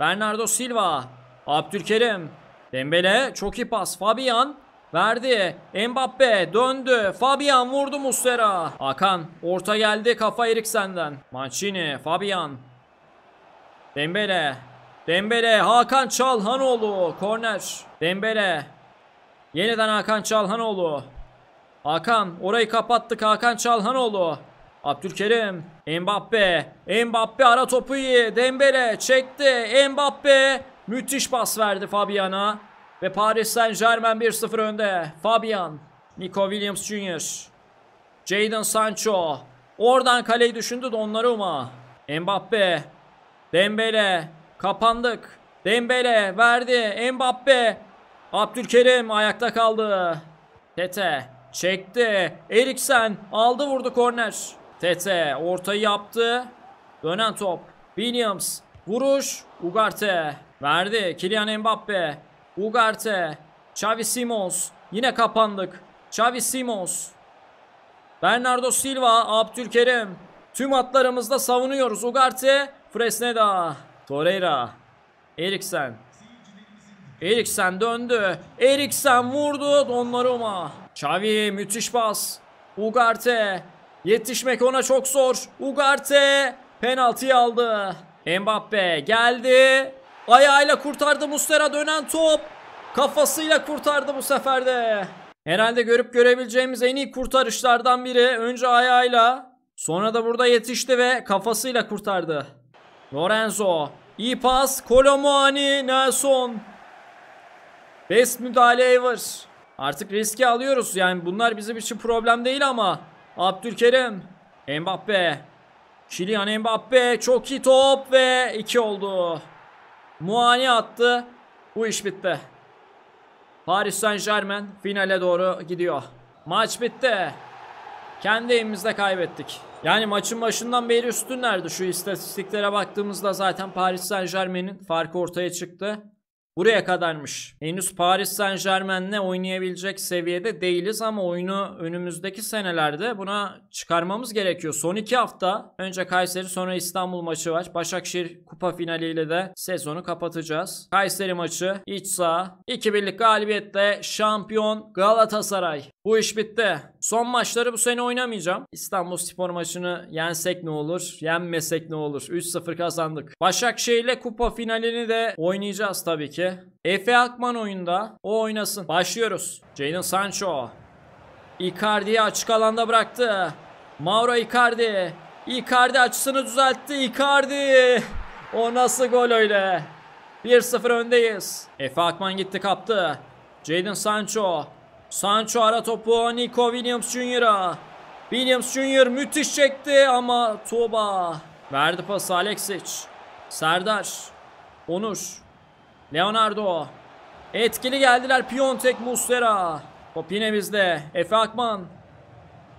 Bernardo Silva, Abdülkerim, Dembele çok iyi pas. Fabian verdi. Mbappe döndü. Fabian vurdu Muslera. Akan orta geldi kafa Eriksen'den. Mancini, Fabian. Dembele. Dembele, Hakan Çalhanoğlu. Korner. Dembele. Yeniden Hakan Çalhanoğlu. Hakan orayı kapattık Hakan Çalhanoğlu. Abdülkerim. Mbappe. Mbappe ara topu iyi. Dembele çekti. Mbappe. Müthiş pas verdi Fabian'a. Ve Paris Saint Germain 1-0 önde. Fabian. Nico Williams Jr. Jadon Sancho. Oradan kaleyi düşündü de onları Mbappe. Dembele. Kapandık. Dembele verdi. Mbappe. Abdülkerim ayakta kaldı. Tete çekti. Eriksen aldı vurdu korner. Tete ortayı yaptı. Dönen top. Williams. Vuruş. Ugarte. Verdi. Kylian Mbappe. Ugarte. Xavi Simons. Yine kapandık. Xavi Simons. Bernardo Silva. Abdülkerim. Tüm atlarımızla savunuyoruz. Ugarte. Fresneda. Torreira. Eriksen. Eriksen döndü. Eriksen vurdu. Donnarumma. Xavi müthiş bas. Ugarte. Yetişmek ona çok zor. Ugarte penaltıyı aldı. Mbappe geldi. Ayağıyla kurtardı Mustera dönen top. Kafasıyla kurtardı bu sefer de. Herhalde görüp görebileceğimiz en iyi kurtarışlardan biri. Önce ayağıyla sonra da burada yetişti ve kafasıyla kurtardı. Lorenzo. İyi pas. Kolomani. Nelson. Best müdahale Ever. Artık riski alıyoruz yani bunlar bizim için problem değil ama Abdülkerim. Mbappe. Kylian Mbappe. Çok iyi top ve 2 oldu. Muani attı. Bu iş bitti. Paris Saint Germain finale doğru gidiyor. Maç bitti. Kendi evimizde kaybettik. Yani maçın başından beri üstünlerdi. Şu istatistiklere baktığımızda zaten Paris Saint Germain'in farkı ortaya çıktı. Buraya kadarmış. Henüz Paris Saint Germain'le oynayabilecek seviyede değiliz ama oyunu önümüzdeki senelerde buna çıkarmamız gerekiyor. Son iki hafta önce Kayseri sonra İstanbul maçı var. Başakşehir kupa finaliyle de sezonu kapatacağız. Kayseri maçı iç saha. 2 birlik galibiyette şampiyon Galatasaray. Bu iş bitti. Son maçları bu sene oynamayacağım. İstanbul Spor maçını yensek ne olur? Yenmesek ne olur? 3-0 kazandık. Başakşehir'le kupa finalini de oynayacağız tabii ki. Efe Akman oyunda. O oynasın. Başlıyoruz. Jadon Sancho. Icardi'yi açık alanda bıraktı. Mauro Icardi. Icardi açısını düzeltti. Icardi. O nasıl gol öyle? 1-0 öndeyiz. Efe Akman gitti kaptı. Jadon Sancho. Sancho ara topu Nico Williams Junior'a. Williams Junior müthiş çekti ama Tuba. Verdi pası Alexic. Serdar. Onur. Leonardo. Etkili geldiler Piontek Muslera. Top yine bizde. Efe Akman.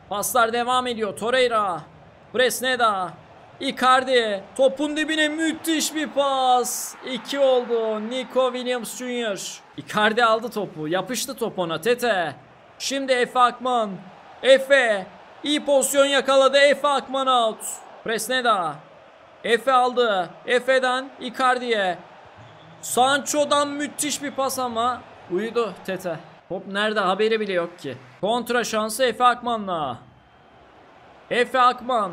Paslar devam ediyor. Torreira. Fresneda. Icardi. Topun dibine müthiş bir pas. 2 oldu. Nico Williams Junior. Icardi aldı topu. Yapıştı top ona. Tete. Şimdi Efe Akman. Efe. iyi pozisyon yakaladı. Efe Akman out. Presneda. Efe aldı. Efe'den Icardi'ye. Sancho'dan müthiş bir pas ama. Uyudu Tete. Top nerede haberi bile yok ki. Kontra şansı Efe Akman'la. Efe Akman.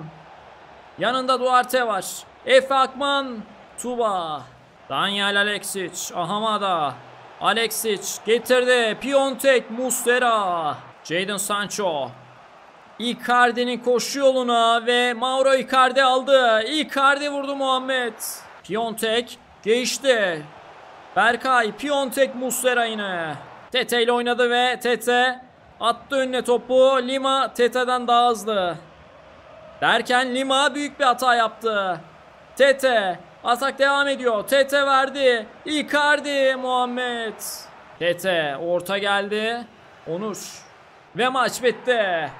Yanında Duarte var. Efe Akman. Tuba. Daniel Alexic. Ahamada. Alexic getirdi. Piontek, Muslera, Jadon Sancho. Icardi'nin koşu yoluna ve Mauro Icardi aldı. Icardi vurdu Muhammed. Piontek geçti. Berkay, Piontek, Muslera yine. Tete ile oynadı ve Tete attı önüne topu. Lima Tete'den daha hızlı. Derken Lima büyük bir hata yaptı. Tete Atak devam ediyor. TT verdi. Icardi Muhammed. TT orta geldi. Onur. Ve maç bitti.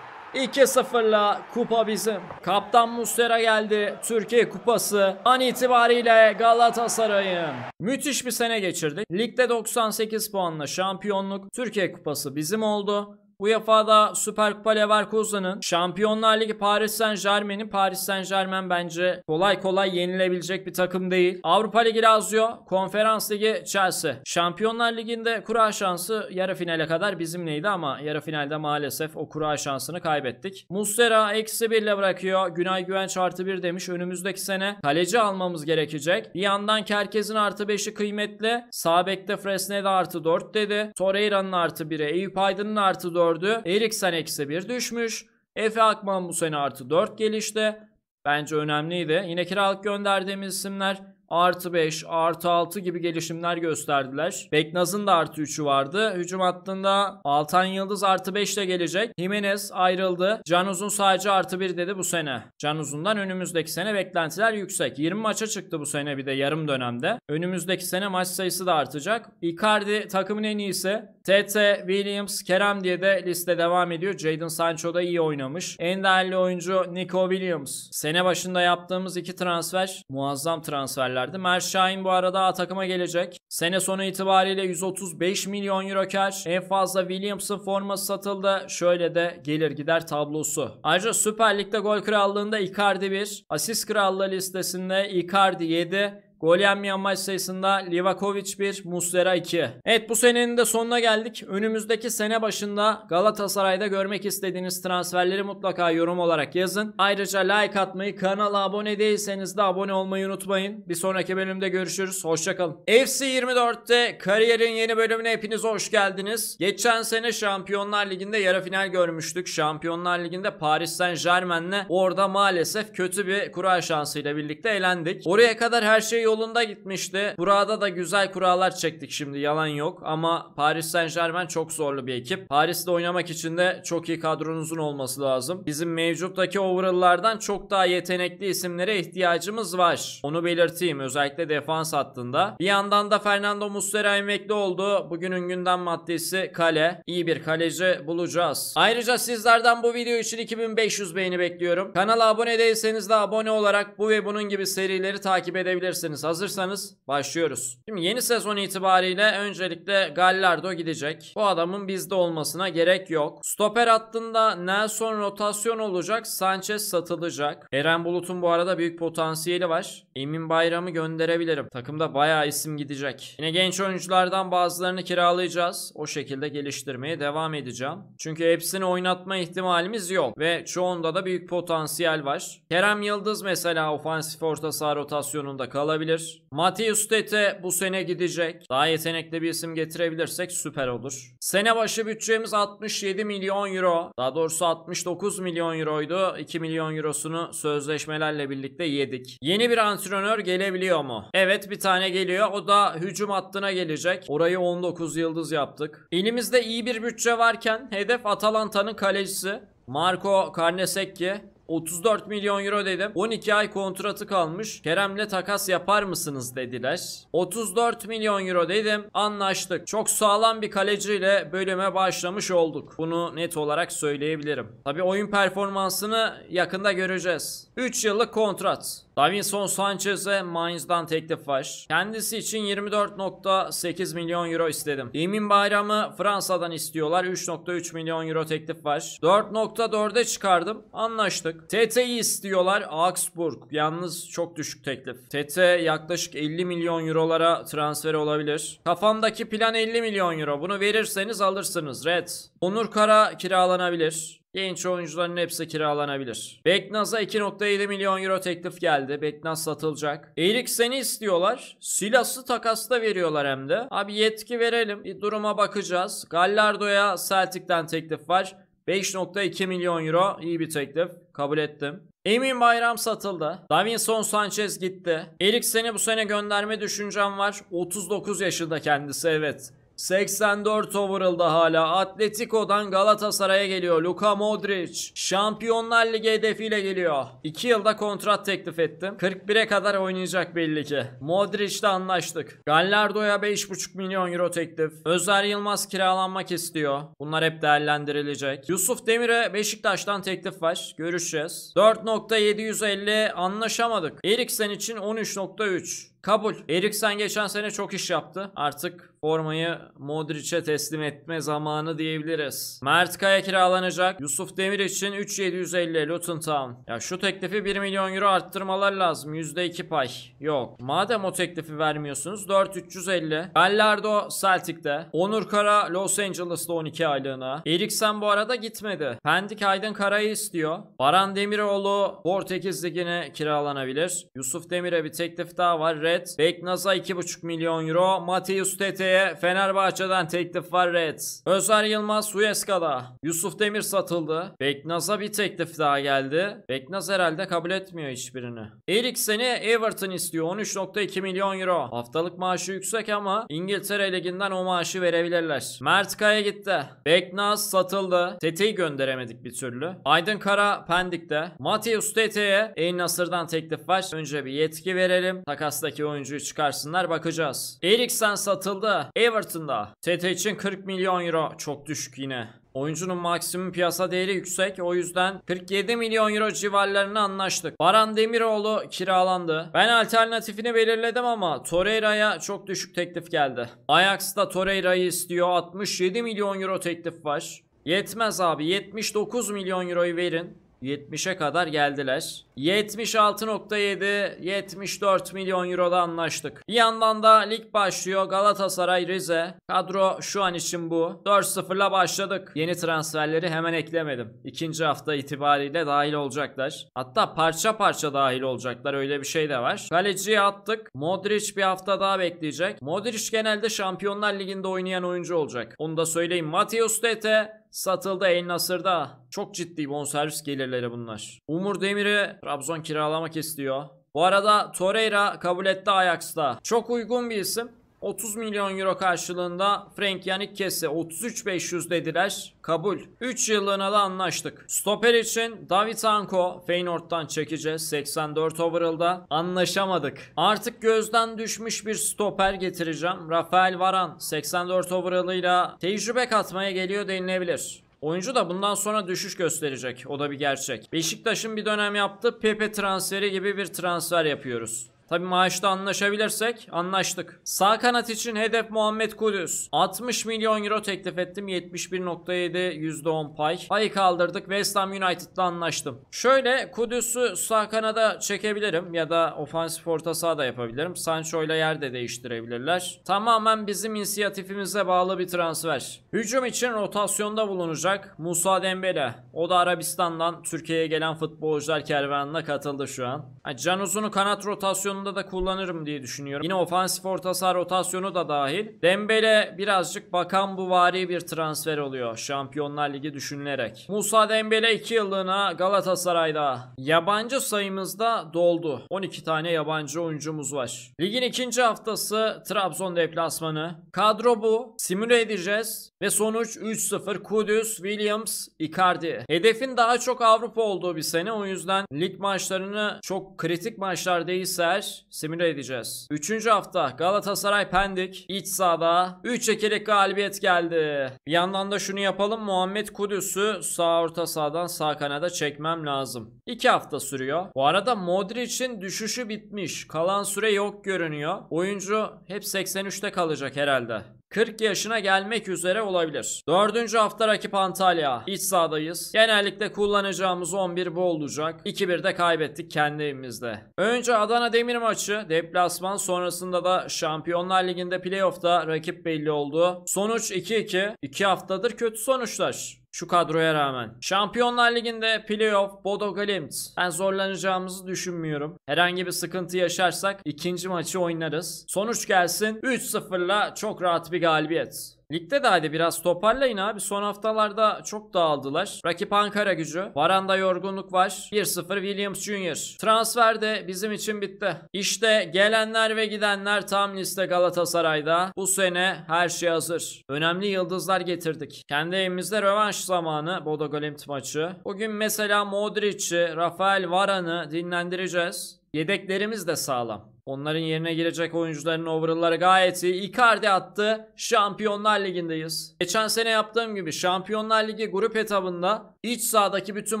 2-0'la kupa bizim. Kaptan Mustera geldi. Türkiye Kupası an itibariyle Galatasaray'ın. Müthiş bir sene geçirdik. Ligde 98 puanla şampiyonluk Türkiye Kupası bizim oldu. UEFA'da Süper Kupa Leverkusen'ın, Şampiyonlar Ligi Paris Saint Germain'in Paris Saint Germain bence kolay kolay yenilebilecek bir takım değil. Avrupa Ligi Lazio, Konferans Ligi Chelsea. Şampiyonlar Ligi'nde kura şansı yarı finale kadar bizimleydi ama yarı finalde maalesef o kura şansını kaybettik. Mustera eksi 1 ile bırakıyor. Günay Güvenç artı 1 demiş. Önümüzdeki sene kaleci almamız gerekecek. Bir yandan Kerkez'in artı 5'i kıymetli. Sabek'te Fresne'de artı 4 dedi. Torreira'nın artı 1'e, Eyüp Aydın'ın artı 4 4'ü. Eriksen eksi 1 düşmüş. Efe Akman bu sene artı 4 gelişte. Bence önemliydi. Yine kiralık gönderdiğimiz isimler artı 5, artı 6 gibi gelişimler gösterdiler. Beknaz'ın da artı 3'ü vardı. Hücum hattında Altan Yıldız artı 5 ile gelecek. Jimenez ayrıldı. Can Uzun sadece artı 1 dedi bu sene. Can Uzun'dan önümüzdeki sene beklentiler yüksek. 20 maça çıktı bu sene bir de yarım dönemde. Önümüzdeki sene maç sayısı da artacak. Icardi takımın en iyisi. TT, Williams, Kerem diye de liste devam ediyor. Jadon Sancho da iyi oynamış. En değerli oyuncu Nico Williams. Sene başında yaptığımız iki transfer muazzam transferler transferlerde. Merşahin bu arada A takıma gelecek. Sene sonu itibariyle 135 milyon euro kar. En fazla Williams'ın forması satıldı. Şöyle de gelir gider tablosu. Ayrıca Süper Lig'de gol krallığında Icardi 1. Asist krallığı listesinde Icardi 7. Gol yenmeyen maç sayısında Livakovic 1, Muslera 2. Evet bu senenin de sonuna geldik. Önümüzdeki sene başında Galatasaray'da görmek istediğiniz transferleri mutlaka yorum olarak yazın. Ayrıca like atmayı, kanala abone değilseniz de abone olmayı unutmayın. Bir sonraki bölümde görüşürüz. Hoşçakalın. FC 24'te kariyerin yeni bölümüne hepiniz hoş geldiniz. Geçen sene Şampiyonlar Ligi'nde yarı final görmüştük. Şampiyonlar Ligi'nde Paris Saint Germain'le orada maalesef kötü bir kura şansıyla birlikte elendik. Oraya kadar her şey yolunda gitmişti. Burada da güzel kurallar çektik şimdi yalan yok. Ama Paris Saint Germain çok zorlu bir ekip. Paris'te oynamak için de çok iyi kadronuzun olması lazım. Bizim mevcuttaki overall'lardan çok daha yetenekli isimlere ihtiyacımız var. Onu belirteyim özellikle defans hattında. Bir yandan da Fernando Muslera emekli oldu. Bugünün gündem maddesi kale. İyi bir kaleci bulacağız. Ayrıca sizlerden bu video için 2500 beğeni bekliyorum. Kanala abone değilseniz de abone olarak bu ve bunun gibi serileri takip edebilirsiniz. Hepiniz hazırsanız başlıyoruz. Şimdi yeni sezon itibariyle öncelikle Gallardo gidecek. Bu adamın bizde olmasına gerek yok. Stoper hattında Nelson rotasyon olacak. Sanchez satılacak. Eren Bulut'un bu arada büyük potansiyeli var. Emin Bayram'ı gönderebilirim. Takımda bayağı isim gidecek. Yine genç oyunculardan bazılarını kiralayacağız. O şekilde geliştirmeye devam edeceğim. Çünkü hepsini oynatma ihtimalimiz yok. Ve çoğunda da büyük potansiyel var. Kerem Yıldız mesela ofansif orta saha rotasyonunda kalabilir olabilir. Matius Tete bu sene gidecek. Daha yetenekli bir isim getirebilirsek süper olur. Sene başı bütçemiz 67 milyon euro. Daha doğrusu 69 milyon euroydu. 2 milyon eurosunu sözleşmelerle birlikte yedik. Yeni bir antrenör gelebiliyor mu? Evet bir tane geliyor. O da hücum hattına gelecek. Orayı 19 yıldız yaptık. Elimizde iyi bir bütçe varken hedef Atalanta'nın kalecisi. Marco Carnesecchi 34 milyon euro dedim. 12 ay kontratı kalmış. Kerem'le takas yapar mısınız dediler. 34 milyon euro dedim. Anlaştık. Çok sağlam bir kaleciyle bölüme başlamış olduk. Bunu net olarak söyleyebilirim. Tabi oyun performansını yakında göreceğiz. 3 yıllık kontrat. Davinson Sanchez'e Mainz'dan teklif var. Kendisi için 24.8 milyon euro istedim. İmin Bayram'ı Fransa'dan istiyorlar. 3.3 milyon euro teklif var. 4.4'e çıkardım. Anlaştık. TT'yi istiyorlar. Augsburg. Yalnız çok düşük teklif. TT yaklaşık 50 milyon eurolara transfer olabilir. Kafamdaki plan 50 milyon euro. Bunu verirseniz alırsınız. Red. Onur Kara kiralanabilir. Genç oyuncuların hepsi kiralanabilir. Beknaz'a 2.7 milyon euro teklif geldi. Beknaz satılacak. Eriksen'i istiyorlar. Silas'ı takasta veriyorlar hem de. Abi yetki verelim. Bir duruma bakacağız. Gallardo'ya Celtic'ten teklif var. 5.2 milyon euro İyi bir teklif. Kabul ettim. Emin Bayram satıldı. Davinson Sanchez gitti. Eriksen'i bu sene gönderme düşüncem var. 39 yaşında kendisi evet. 84 overall'da hala Atletico'dan Galatasaray'a geliyor Luka Modric. Şampiyonlar Ligi hedefiyle geliyor. 2 yılda kontrat teklif ettim. 41'e kadar oynayacak belli ki. Modric'le anlaştık. Gallardo'ya 5,5 milyon euro teklif. Özer Yılmaz kiralanmak istiyor. Bunlar hep değerlendirilecek. Yusuf Demir'e Beşiktaş'tan teklif var. Görüşeceğiz. 4.750 anlaşamadık. Eriksen için 13.3. Kabul. Eriksen geçen sene çok iş yaptı. Artık formayı Modric'e teslim etme zamanı diyebiliriz. Mert Kaya kiralanacak. Yusuf Demir için 3750 Luton Town. Ya şu teklifi 1 milyon euro arttırmalar lazım. %2 pay. Yok. Madem o teklifi vermiyorsunuz 4350. Gallardo Celtic'te. Onur Kara Los Angeles'ta 12 aylığına. Eriksen bu arada gitmedi. Pendik Aydın Kara'yı istiyor. Baran Demiroğlu Portekiz Ligi'ne kiralanabilir. Yusuf Demir'e bir teklif daha var. Red. Beknaz'a 2,5 milyon euro. Mateus Tete'ye Fenerbahçe'den teklif var Red. Özer Yılmaz Sueska'da. Yusuf Demir satıldı. Beknaz'a bir teklif daha geldi. Beknaz herhalde kabul etmiyor hiçbirini. Eriksen'i Everton istiyor. 13.2 milyon euro. Haftalık maaşı yüksek ama İngiltere Ligi'nden o maaşı verebilirler. Mert Kaya gitti. Beknaz satıldı. Tete'yi gönderemedik bir türlü. Aydın Kara Pendik'te. Mateus Tete'ye En Nasır'dan teklif var. Önce bir yetki verelim. Takastaki Peki oyuncuyu çıkarsınlar bakacağız. Eriksen satıldı. Everton'da. TT için 40 milyon euro. Çok düşük yine. Oyuncunun maksimum piyasa değeri yüksek. O yüzden 47 milyon euro civarlarını anlaştık. Baran Demiroğlu kiralandı. Ben alternatifini belirledim ama Torreira'ya çok düşük teklif geldi. Ajax da Torreira'yı istiyor. 67 milyon euro teklif var. Yetmez abi. 79 milyon euroyu verin. 70'e kadar geldiler. 76.7 74 milyon euroda anlaştık. Bir yandan da lig başlıyor Galatasaray Rize. Kadro şu an için bu. 4-0'la başladık. Yeni transferleri hemen eklemedim. İkinci hafta itibariyle dahil olacaklar. Hatta parça parça dahil olacaklar öyle bir şey de var. Kaleciyi attık. Modric bir hafta daha bekleyecek. Modric genelde Şampiyonlar Ligi'nde oynayan oyuncu olacak. Onu da söyleyeyim. Matheus Tete satıldı El Nasır'da. Çok ciddi bonservis gelirleri bunlar. Umur Demir'i Trabzon kiralamak istiyor. Bu arada Torreira kabul etti Ajax'ta. Çok uygun bir isim. 30 milyon euro karşılığında Frank Yanik kese 33500 dediler. Kabul. 3 yıllığına da anlaştık. Stoper için David Anko Feyenoord'dan çekici 84 overall'da anlaşamadık. Artık gözden düşmüş bir stoper getireceğim. Rafael Varan 84 overall'ıyla tecrübe katmaya geliyor denilebilir. Oyuncu da bundan sonra düşüş gösterecek. O da bir gerçek. Beşiktaş'ın bir dönem yaptığı Pepe transferi gibi bir transfer yapıyoruz. Tabi maaşta anlaşabilirsek anlaştık. Sağ kanat için hedef Muhammed Kudüs. 60 milyon euro teklif ettim. 71.7 %10 pay. Payı kaldırdık. West Ham United'la anlaştım. Şöyle Kudüs'ü sağ kanada çekebilirim ya da ofansif orta saha da yapabilirim. Sancho ile yer de değiştirebilirler. Tamamen bizim inisiyatifimize bağlı bir transfer. Hücum için rotasyonda bulunacak Musa Dembele. O da Arabistan'dan Türkiye'ye gelen futbolcular kervanına katıldı şu an. Yani Can Uzun'u kanat rotasyonu rotasyonunda da kullanırım diye düşünüyorum. Yine ofansif orta saha rotasyonu da dahil. Dembele birazcık bakan buvari bir transfer oluyor Şampiyonlar Ligi düşünülerek. Musa Dembele 2 yıllığına Galatasaray'da. Yabancı sayımızda doldu. 12 tane yabancı oyuncumuz var. Ligin ikinci haftası Trabzon deplasmanı. Kadro bu. Simüle edeceğiz. Ve sonuç 3-0 Kudüs, Williams, Icardi. Hedefin daha çok Avrupa olduğu bir sene o yüzden lig maçlarını çok kritik maçlar değilse eğer simüle edeceğiz. 3. hafta Galatasaray Pendik iç sahada 3-2'lik galibiyet geldi. Bir yandan da şunu yapalım Muhammed Kudüs'ü sağ orta sahadan sağ kanada çekmem lazım. 2 hafta sürüyor. Bu arada Modric'in düşüşü bitmiş. Kalan süre yok görünüyor. Oyuncu hep 83'te kalacak herhalde. 40 yaşına gelmek üzere olabilir. Dördüncü hafta rakip Antalya. İç sahadayız. Genellikle kullanacağımız 11 bu olacak. 2-1'de kaybettik kendi evimizde. Önce Adana Demir maçı. Deplasman sonrasında da Şampiyonlar Ligi'nde playoff'ta rakip belli oldu. Sonuç 2-2. 2 haftadır kötü sonuçlar şu kadroya rağmen. Şampiyonlar Ligi'nde playoff Bodo Glimt. Ben zorlanacağımızı düşünmüyorum. Herhangi bir sıkıntı yaşarsak ikinci maçı oynarız. Sonuç gelsin 3-0'la çok rahat bir galibiyet. Ligde de hadi biraz toparlayın abi. Son haftalarda çok dağıldılar. Rakip Ankara gücü. Varanda yorgunluk var. 1-0 Williams Junior. Transfer de bizim için bitti. İşte gelenler ve gidenler tam liste Galatasaray'da. Bu sene her şey hazır. Önemli yıldızlar getirdik. Kendi evimizde rövanş zamanı Bodo Golimt maçı. Bugün mesela Modric'i, Rafael Varan'ı dinlendireceğiz. Yedeklerimiz de sağlam. Onların yerine girecek oyuncuların overall'ları gayet iyi. Icardi attı. Şampiyonlar Ligi'ndeyiz. Geçen sene yaptığım gibi Şampiyonlar Ligi grup etabında iç sahadaki bütün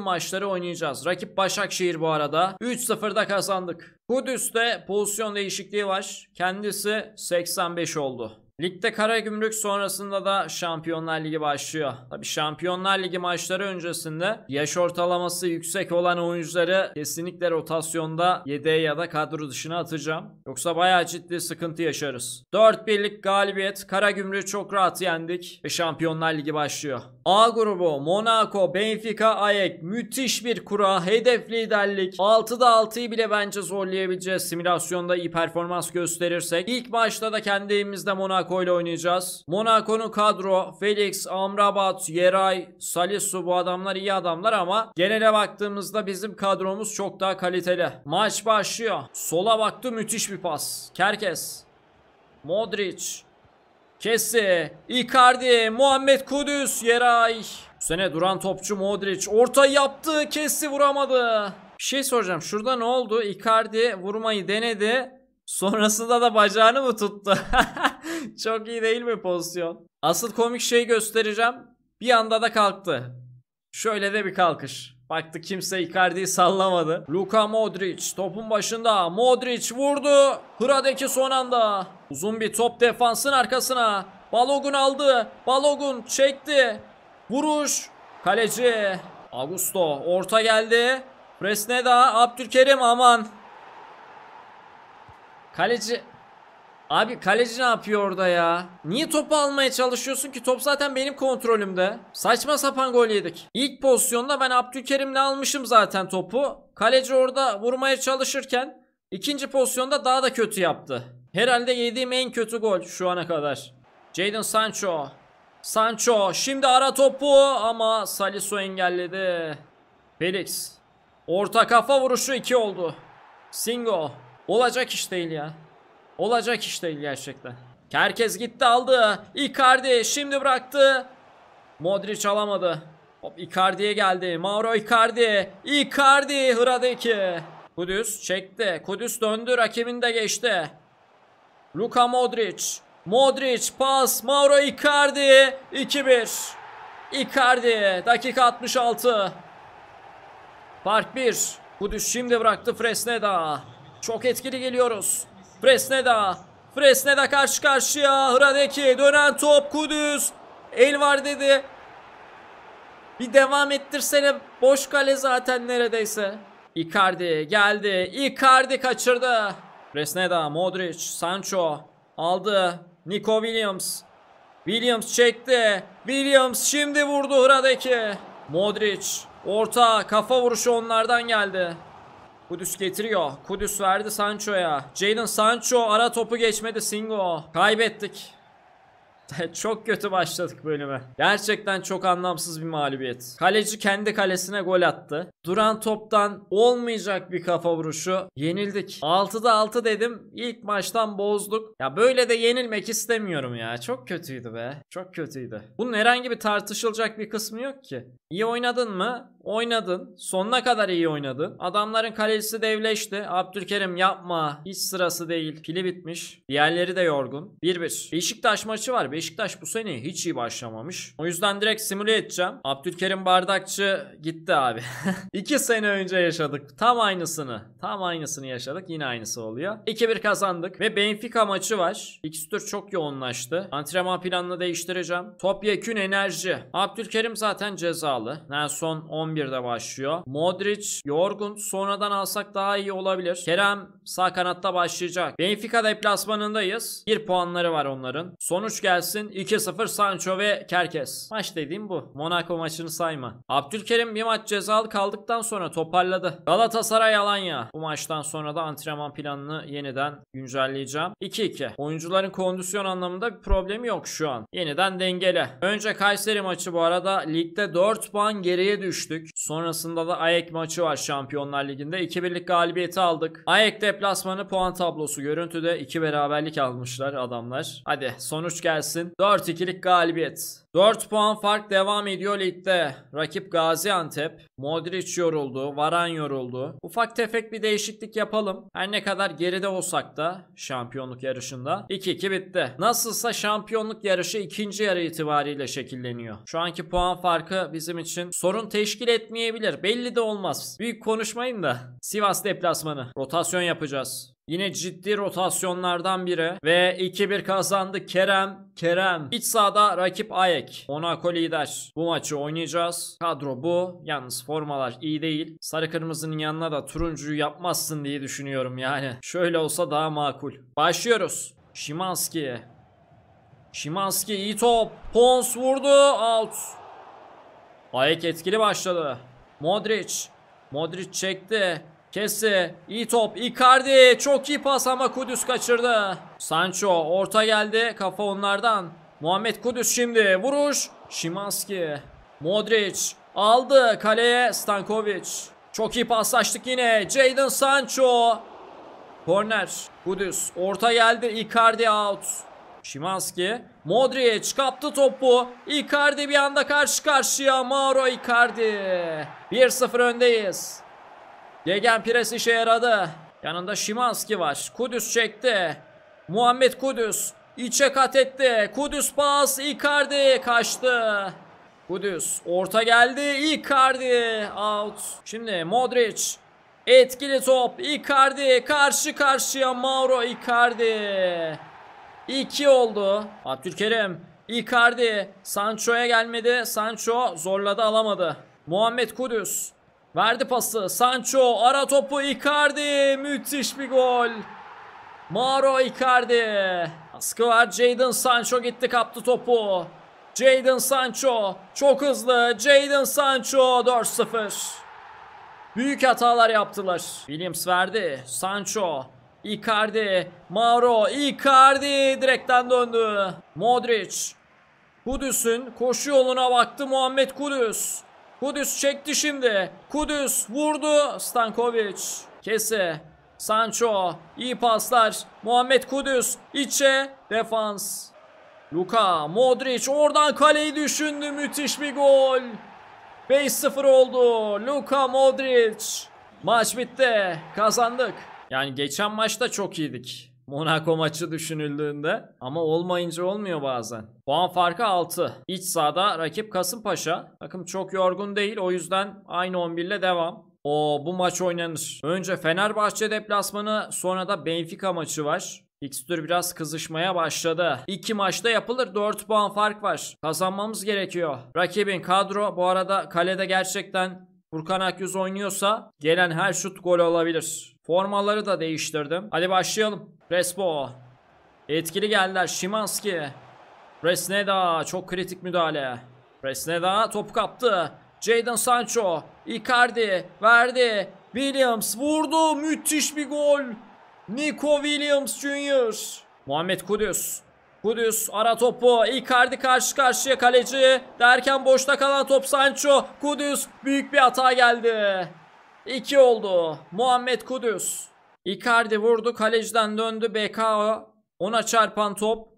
maçları oynayacağız. Rakip Başakşehir bu arada. 3-0'da kazandık. Kudüs'te pozisyon değişikliği var. Kendisi 85 oldu. Ligde Kara Gümrük sonrasında da Şampiyonlar Ligi başlıyor. Tabi Şampiyonlar Ligi maçları öncesinde yaş ortalaması yüksek olan oyuncuları kesinlikle rotasyonda yedeğe ya da kadro dışına atacağım. Yoksa bayağı ciddi sıkıntı yaşarız. 4 birlik galibiyet Kara Karagümrük'ü çok rahat yendik ve Şampiyonlar Ligi başlıyor. A grubu Monaco, Benfica, Ayek müthiş bir kura, hedef liderlik. 6'da 6'yı bile bence zorlayabileceğiz. Simülasyonda iyi performans gösterirsek. İlk maçta da kendimizde Monaco ile oynayacağız. Monaco'nun kadro Felix, Amrabat, Yeray, Salisu bu adamlar iyi adamlar ama genele baktığımızda bizim kadromuz çok daha kaliteli. Maç başlıyor. Sola baktı müthiş bir pas. Kerkes. Modric. Kesse, Icardi, Muhammed Kudüs, Yeray. Bu sene duran topçu Modric orta yaptı, Kesse vuramadı. Bir şey soracağım. Şurada ne oldu? Icardi vurmayı denedi. Sonrasında da bacağını mı tuttu? Çok iyi değil mi pozisyon? Asıl komik şey göstereceğim. Bir anda da kalktı. Şöyle de bir kalkış. Baktı kimse Icardi'yi sallamadı. Luka Modric topun başında. Modric vurdu. Hıradeki son anda. Uzun bir top defansın arkasına. Balogun aldı. Balogun çekti. Vuruş. Kaleci. Augusto orta geldi. Fresneda. Abdülkerim aman. Kaleci. Abi kaleci ne yapıyor orada ya? Niye topu almaya çalışıyorsun ki? Top zaten benim kontrolümde. Saçma sapan gol yedik. İlk pozisyonda ben Abdülkerim'le almışım zaten topu. Kaleci orada vurmaya çalışırken ikinci pozisyonda daha da kötü yaptı. Herhalde yediğim en kötü gol şu ana kadar. Jadon Sancho. Sancho şimdi ara topu ama Salisu engelledi. Felix. Orta kafa vuruşu 2 oldu. Singo. Olacak iş değil ya. Olacak iş değil gerçekten. Herkes gitti aldı. Icardi şimdi bıraktı. Modric alamadı. Hop Icardi'ye geldi. Mauro Icardi. Icardi Hradeki. Kudüs çekti. Kudüs döndü. Rakibini de geçti. Luka Modric. Modric pas Mauro Icardi 2-1. Icardi dakika 66. Fark 1. Kudüs şimdi bıraktı Fresneda. Çok etkili geliyoruz. Fresneda. Fresneda karşı karşıya. Hradeki dönen top Kudüs. El var dedi. Bir devam ettirsene. Boş kale zaten neredeyse. Icardi geldi. Icardi kaçırdı. Fresneda, Modric, Sancho aldı. Nico Williams. Williams çekti. Williams şimdi vurdu Hradeki. Modric orta kafa vuruşu onlardan geldi. Kudüs getiriyor. Kudüs verdi Sancho'ya. Jadon Sancho ara topu geçmedi Singo. Kaybettik. çok kötü başladık bölüme. Gerçekten çok anlamsız bir mağlubiyet. Kaleci kendi kalesine gol attı. Duran toptan olmayacak bir kafa vuruşu. Yenildik. 6'da 6 dedim. İlk maçtan bozduk. Ya böyle de yenilmek istemiyorum ya. Çok kötüydü be. Çok kötüydü. Bunun herhangi bir tartışılacak bir kısmı yok ki. İyi oynadın mı? Oynadın. Sonuna kadar iyi oynadın. Adamların kalesi devleşti. Abdülkerim yapma. Hiç sırası değil. Pili bitmiş. Diğerleri de yorgun. 1-1. Beşiktaş maçı var. Beşiktaş bu sene hiç iyi başlamamış. O yüzden direkt simüle edeceğim. Abdülkerim Bardakçı gitti abi. 2 sene önce yaşadık. Tam aynısını. Tam aynısını yaşadık. Yine aynısı oluyor. 2-1 kazandık. Ve Benfica maçı var. tür çok yoğunlaştı. Antrenman planını değiştireceğim. Topyekün enerji. Abdülkerim zaten ceza cezalı. Yani son 11'de başlıyor. Modric yorgun. Sonradan alsak daha iyi olabilir. Kerem sağ kanatta başlayacak. Benfica deplasmanındayız. 1 puanları var onların. Sonuç gelsin. 2-0 Sancho ve Kerkes. Maç dediğim bu. Monaco maçını sayma. Abdülkerim bir maç cezalı kaldıktan sonra toparladı. Galatasaray Alanya. Bu maçtan sonra da antrenman planını yeniden güncelleyeceğim. 2-2. Oyuncuların kondisyon anlamında bir problemi yok şu an. Yeniden dengele. Önce Kayseri maçı bu arada ligde 4 puan geriye düştük. Sonrasında da Ayek maçı var Şampiyonlar Ligi'nde. 2-1'lik galibiyeti aldık. Ayek deplasmanı puan tablosu görüntüde 2 beraberlik almışlar adamlar. Hadi sonuç gelsin. 4-2'lik galibiyet. 4 puan fark devam ediyor ligde. Rakip Gaziantep. Modric yoruldu. Varan yoruldu. Ufak tefek bir değişiklik yapalım. Her ne kadar geride olsak da şampiyonluk yarışında 2-2 bitti. Nasılsa şampiyonluk yarışı ikinci yarı itibariyle şekilleniyor. Şu anki puan farkı bizim için sorun teşkil etmeyebilir. Belli de olmaz. Büyük konuşmayın da. Sivas deplasmanı. Rotasyon yapacağız. Yine ciddi rotasyonlardan biri. Ve 2-1 kazandı Kerem. Kerem. İç sahada rakip Ayek. Monaco lider. Bu maçı oynayacağız. Kadro bu. Yalnız formalar iyi değil. Sarı kırmızının yanına da turuncuyu yapmazsın diye düşünüyorum yani. Şöyle olsa daha makul. Başlıyoruz. Şimanski. Şimanski iyi top. Pons vurdu. Out. Ayek etkili başladı. Modric. Modric çekti. Kesse. iyi top. Icardi. Çok iyi pas ama Kudüs kaçırdı. Sancho orta geldi. Kafa onlardan. Muhammed Kudüs şimdi. Vuruş. Şimanski. Modric. Aldı. Kaleye Stankovic. Çok iyi paslaştık yine. Jadon Sancho. Korner. Kudüs. Orta geldi. Icardi out. Şimanski. Modric kaptı topu. Icardi bir anda karşı karşıya. Mauro Icardi. 1-0 öndeyiz. Gegen pires işe yaradı. Yanında Şimanski var. Kudüs çekti. Muhammed Kudüs içe kat etti. Kudüs pas Icardi kaçtı. Kudüs orta geldi. Icardi out. Şimdi Modric etkili top. Icardi karşı karşıya Mauro Icardi. 2 oldu. Abdülkerim Icardi Sancho'ya gelmedi. Sancho zorladı alamadı. Muhammed Kudüs Verdi pası. Sancho ara topu Icardi. Müthiş bir gol. Mauro Icardi. Baskı var. Jadon Sancho gitti kaptı topu. Jadon Sancho. Çok hızlı. Jadon Sancho. 4-0. Büyük hatalar yaptılar. Williams verdi. Sancho. Icardi. Mauro. Icardi. Direkten döndü. Modric. Kudüs'ün koşu yoluna baktı Muhammed Kudüs. Kudüs çekti şimdi. Kudüs vurdu. Stankovic. Kese. Sancho. iyi paslar. Muhammed Kudüs. içe. Defans. Luka. Modric. Oradan kaleyi düşündü. Müthiş bir gol. 5-0 oldu. Luka Modric. Maç bitti. Kazandık. Yani geçen maçta çok iyiydik. Monaco maçı düşünüldüğünde ama olmayınca olmuyor bazen. Puan farkı 6. İç sahada rakip Kasımpaşa. Takım çok yorgun değil o yüzden aynı 11 ile devam. O bu maç oynanır. Önce Fenerbahçe deplasmanı sonra da Benfica maçı var. Fikstür biraz kızışmaya başladı. İki maçta yapılır 4 puan fark var. Kazanmamız gerekiyor. Rakibin kadro bu arada kalede gerçekten Furkan Akyüz oynuyorsa gelen her şut gol olabilir. Formaları da değiştirdim. Hadi başlayalım. Respo. Etkili geldiler. Şimanski. Resneda. Çok kritik müdahale. Resneda topu kaptı. Jadon Sancho. Icardi. Verdi. Williams vurdu. Müthiş bir gol. Nico Williams Jr. Muhammed Kudüs. Kudüs ara topu. Icardi karşı karşıya kaleci. Derken boşta kalan top Sancho. Kudüs büyük bir hata geldi. 2 oldu. Muhammed Kudüs. Icardi vurdu. Kaleciden döndü. BKO. Ona çarpan top.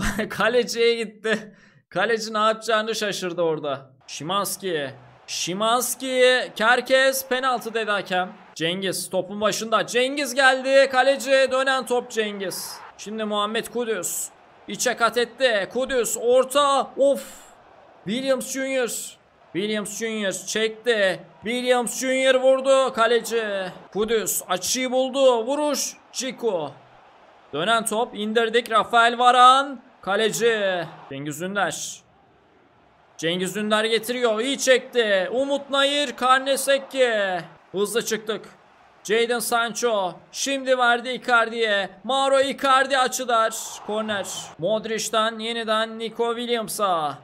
Kaleciye gitti. Kaleci ne yapacağını şaşırdı orada. Şimanski. Şimanski. Kerkes. Penaltı dedi hakem. Cengiz topun başında. Cengiz geldi. Kaleci dönen top Cengiz. Şimdi Muhammed Kudüs. İçe kat etti. Kudüs orta. Of. Williams Junior. Williams Junior çekti. Williams Junior vurdu. Kaleci. Kudüs açıyı buldu. Vuruş. Chico. Dönen top indirdik. Rafael Varan. Kaleci. Cengiz Ünder. Cengiz Ünder getiriyor. iyi çekti. Umut Nayır. Karnesekki. Hızlı çıktık. Jadon Sancho şimdi verdi Icardi'ye. Mauro Icardi açılar. Korner. Modric'den yeniden Nico Williams'a.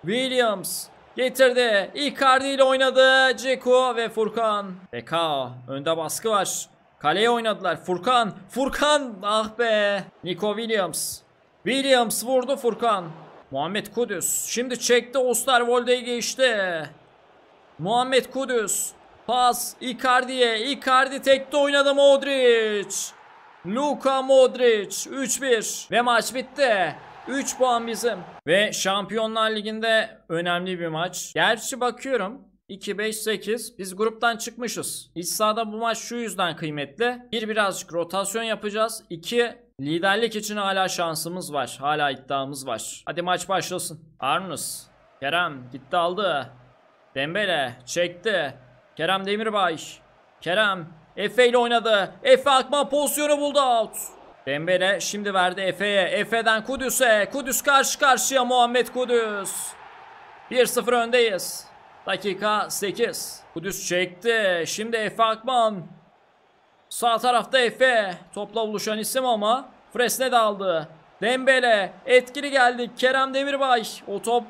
Williams Getirdi. Icardi ile oynadı. Ceko ve Furkan. Bekao. Önde baskı var. Kaleye oynadılar. Furkan. Furkan. Ah be. Nico Williams. Williams vurdu Furkan. Muhammed Kudüs. Şimdi çekti. Osterwolde'yi geçti. Muhammed Kudüs. Pas Icardi'ye. Icardi tekte oynadı Modric. Luka Modric 3-1 ve maç bitti. 3 puan bizim. Ve Şampiyonlar Ligi'nde önemli bir maç. Gerçi bakıyorum 2-5-8 biz gruptan çıkmışız. İç sahada bu maç şu yüzden kıymetli. Bir birazcık rotasyon yapacağız. 2 liderlik için hala şansımız var. Hala iddiamız var. Hadi maç başlasın. Arnus. Kerem gitti aldı. Dembele çekti. Kerem Demirbay. Kerem Efe ile oynadı. Efe Akman pozisyonu buldu out. Dembele şimdi verdi Efe'ye. Efe'den Kudüs'e. Kudüs karşı karşıya Muhammed Kudüs. 1-0 öndeyiz. Dakika 8. Kudüs çekti. Şimdi Efe Akman. Sağ tarafta Efe. Topla buluşan isim ama Fresne de aldı. Dembele. Etkili geldi. Kerem Demirbay. O top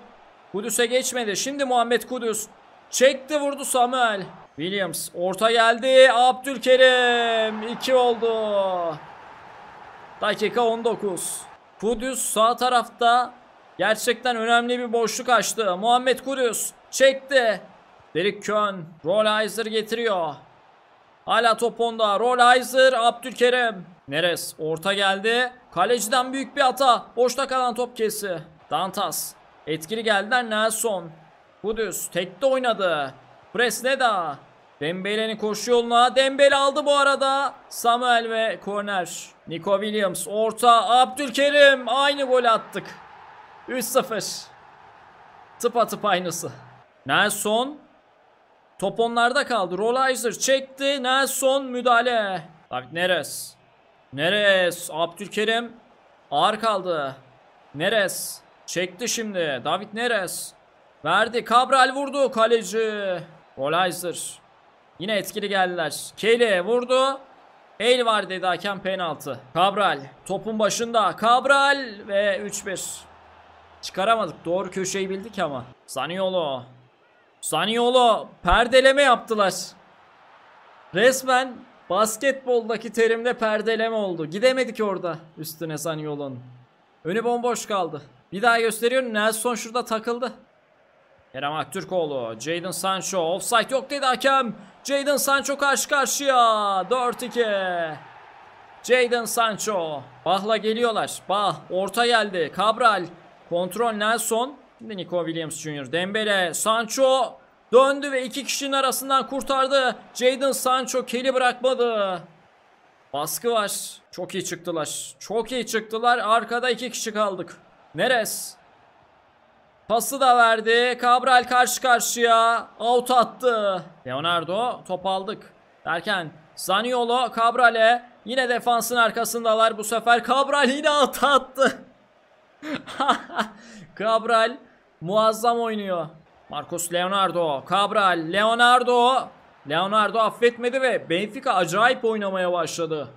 Kudüs'e geçmedi. Şimdi Muhammed Kudüs. Çekti vurdu Samuel. Williams orta geldi. Abdülkerim 2 oldu. Dakika 19. Kudüs sağ tarafta gerçekten önemli bir boşluk açtı. Muhammed Kudüs çekti. Derek Kön Rollheiser getiriyor. Hala top onda. Rollheiser Abdülkerim. Neres orta geldi. Kaleciden büyük bir hata. Boşta kalan top kesi. Dantas. Etkili geldiler Nelson. Kudüs tekte oynadı. Presneda. Dembele'nin koşu yoluna. Dembele aldı bu arada. Samuel ve korner. Nico Williams orta. Abdülkerim aynı gol attık. 3-0. Tıpa tıpa aynısı. Nelson. Top onlarda kaldı. Rolaizer çekti. Nelson müdahale. David Neres. Neres. Abdülkerim. Ağır kaldı. Neres. Çekti şimdi. David Neres. Verdi. Cabral vurdu. Kaleci. Rolaizer. Yine etkili geldiler. Kelly vurdu. El var dedi hakem penaltı. Cabral topun başında. Cabral ve 3-1. Çıkaramadık. Doğru köşeyi bildik ama. Saniolo. Saniolo perdeleme yaptılar. Resmen basketboldaki terimde perdeleme oldu. Gidemedik orada üstüne Saniolo'nun. Önü bomboş kaldı. Bir daha gösteriyorum. Nelson şurada takıldı. Kerem Aktürkoğlu. Jadon Sancho. Offside yok dedi hakem. Jadon Sancho karşı karşıya. 4-2. Jadon Sancho. Bah'la geliyorlar. Bah orta geldi. Cabral. Kontrol Nelson. Şimdi Nico Williams Jr. Dembele. Sancho. Döndü ve iki kişinin arasından kurtardı. Jadon Sancho keli bırakmadı. Baskı var. Çok iyi çıktılar. Çok iyi çıktılar. Arkada iki kişi kaldık. Neres. Pası da verdi. Cabral karşı karşıya. Out attı. Leonardo top aldık. Derken Zaniolo Cabral'e yine defansın arkasındalar. Bu sefer Cabral yine out attı. Cabral muazzam oynuyor. Marcos Leonardo. Cabral. Leonardo. Leonardo affetmedi ve Benfica acayip oynamaya başladı.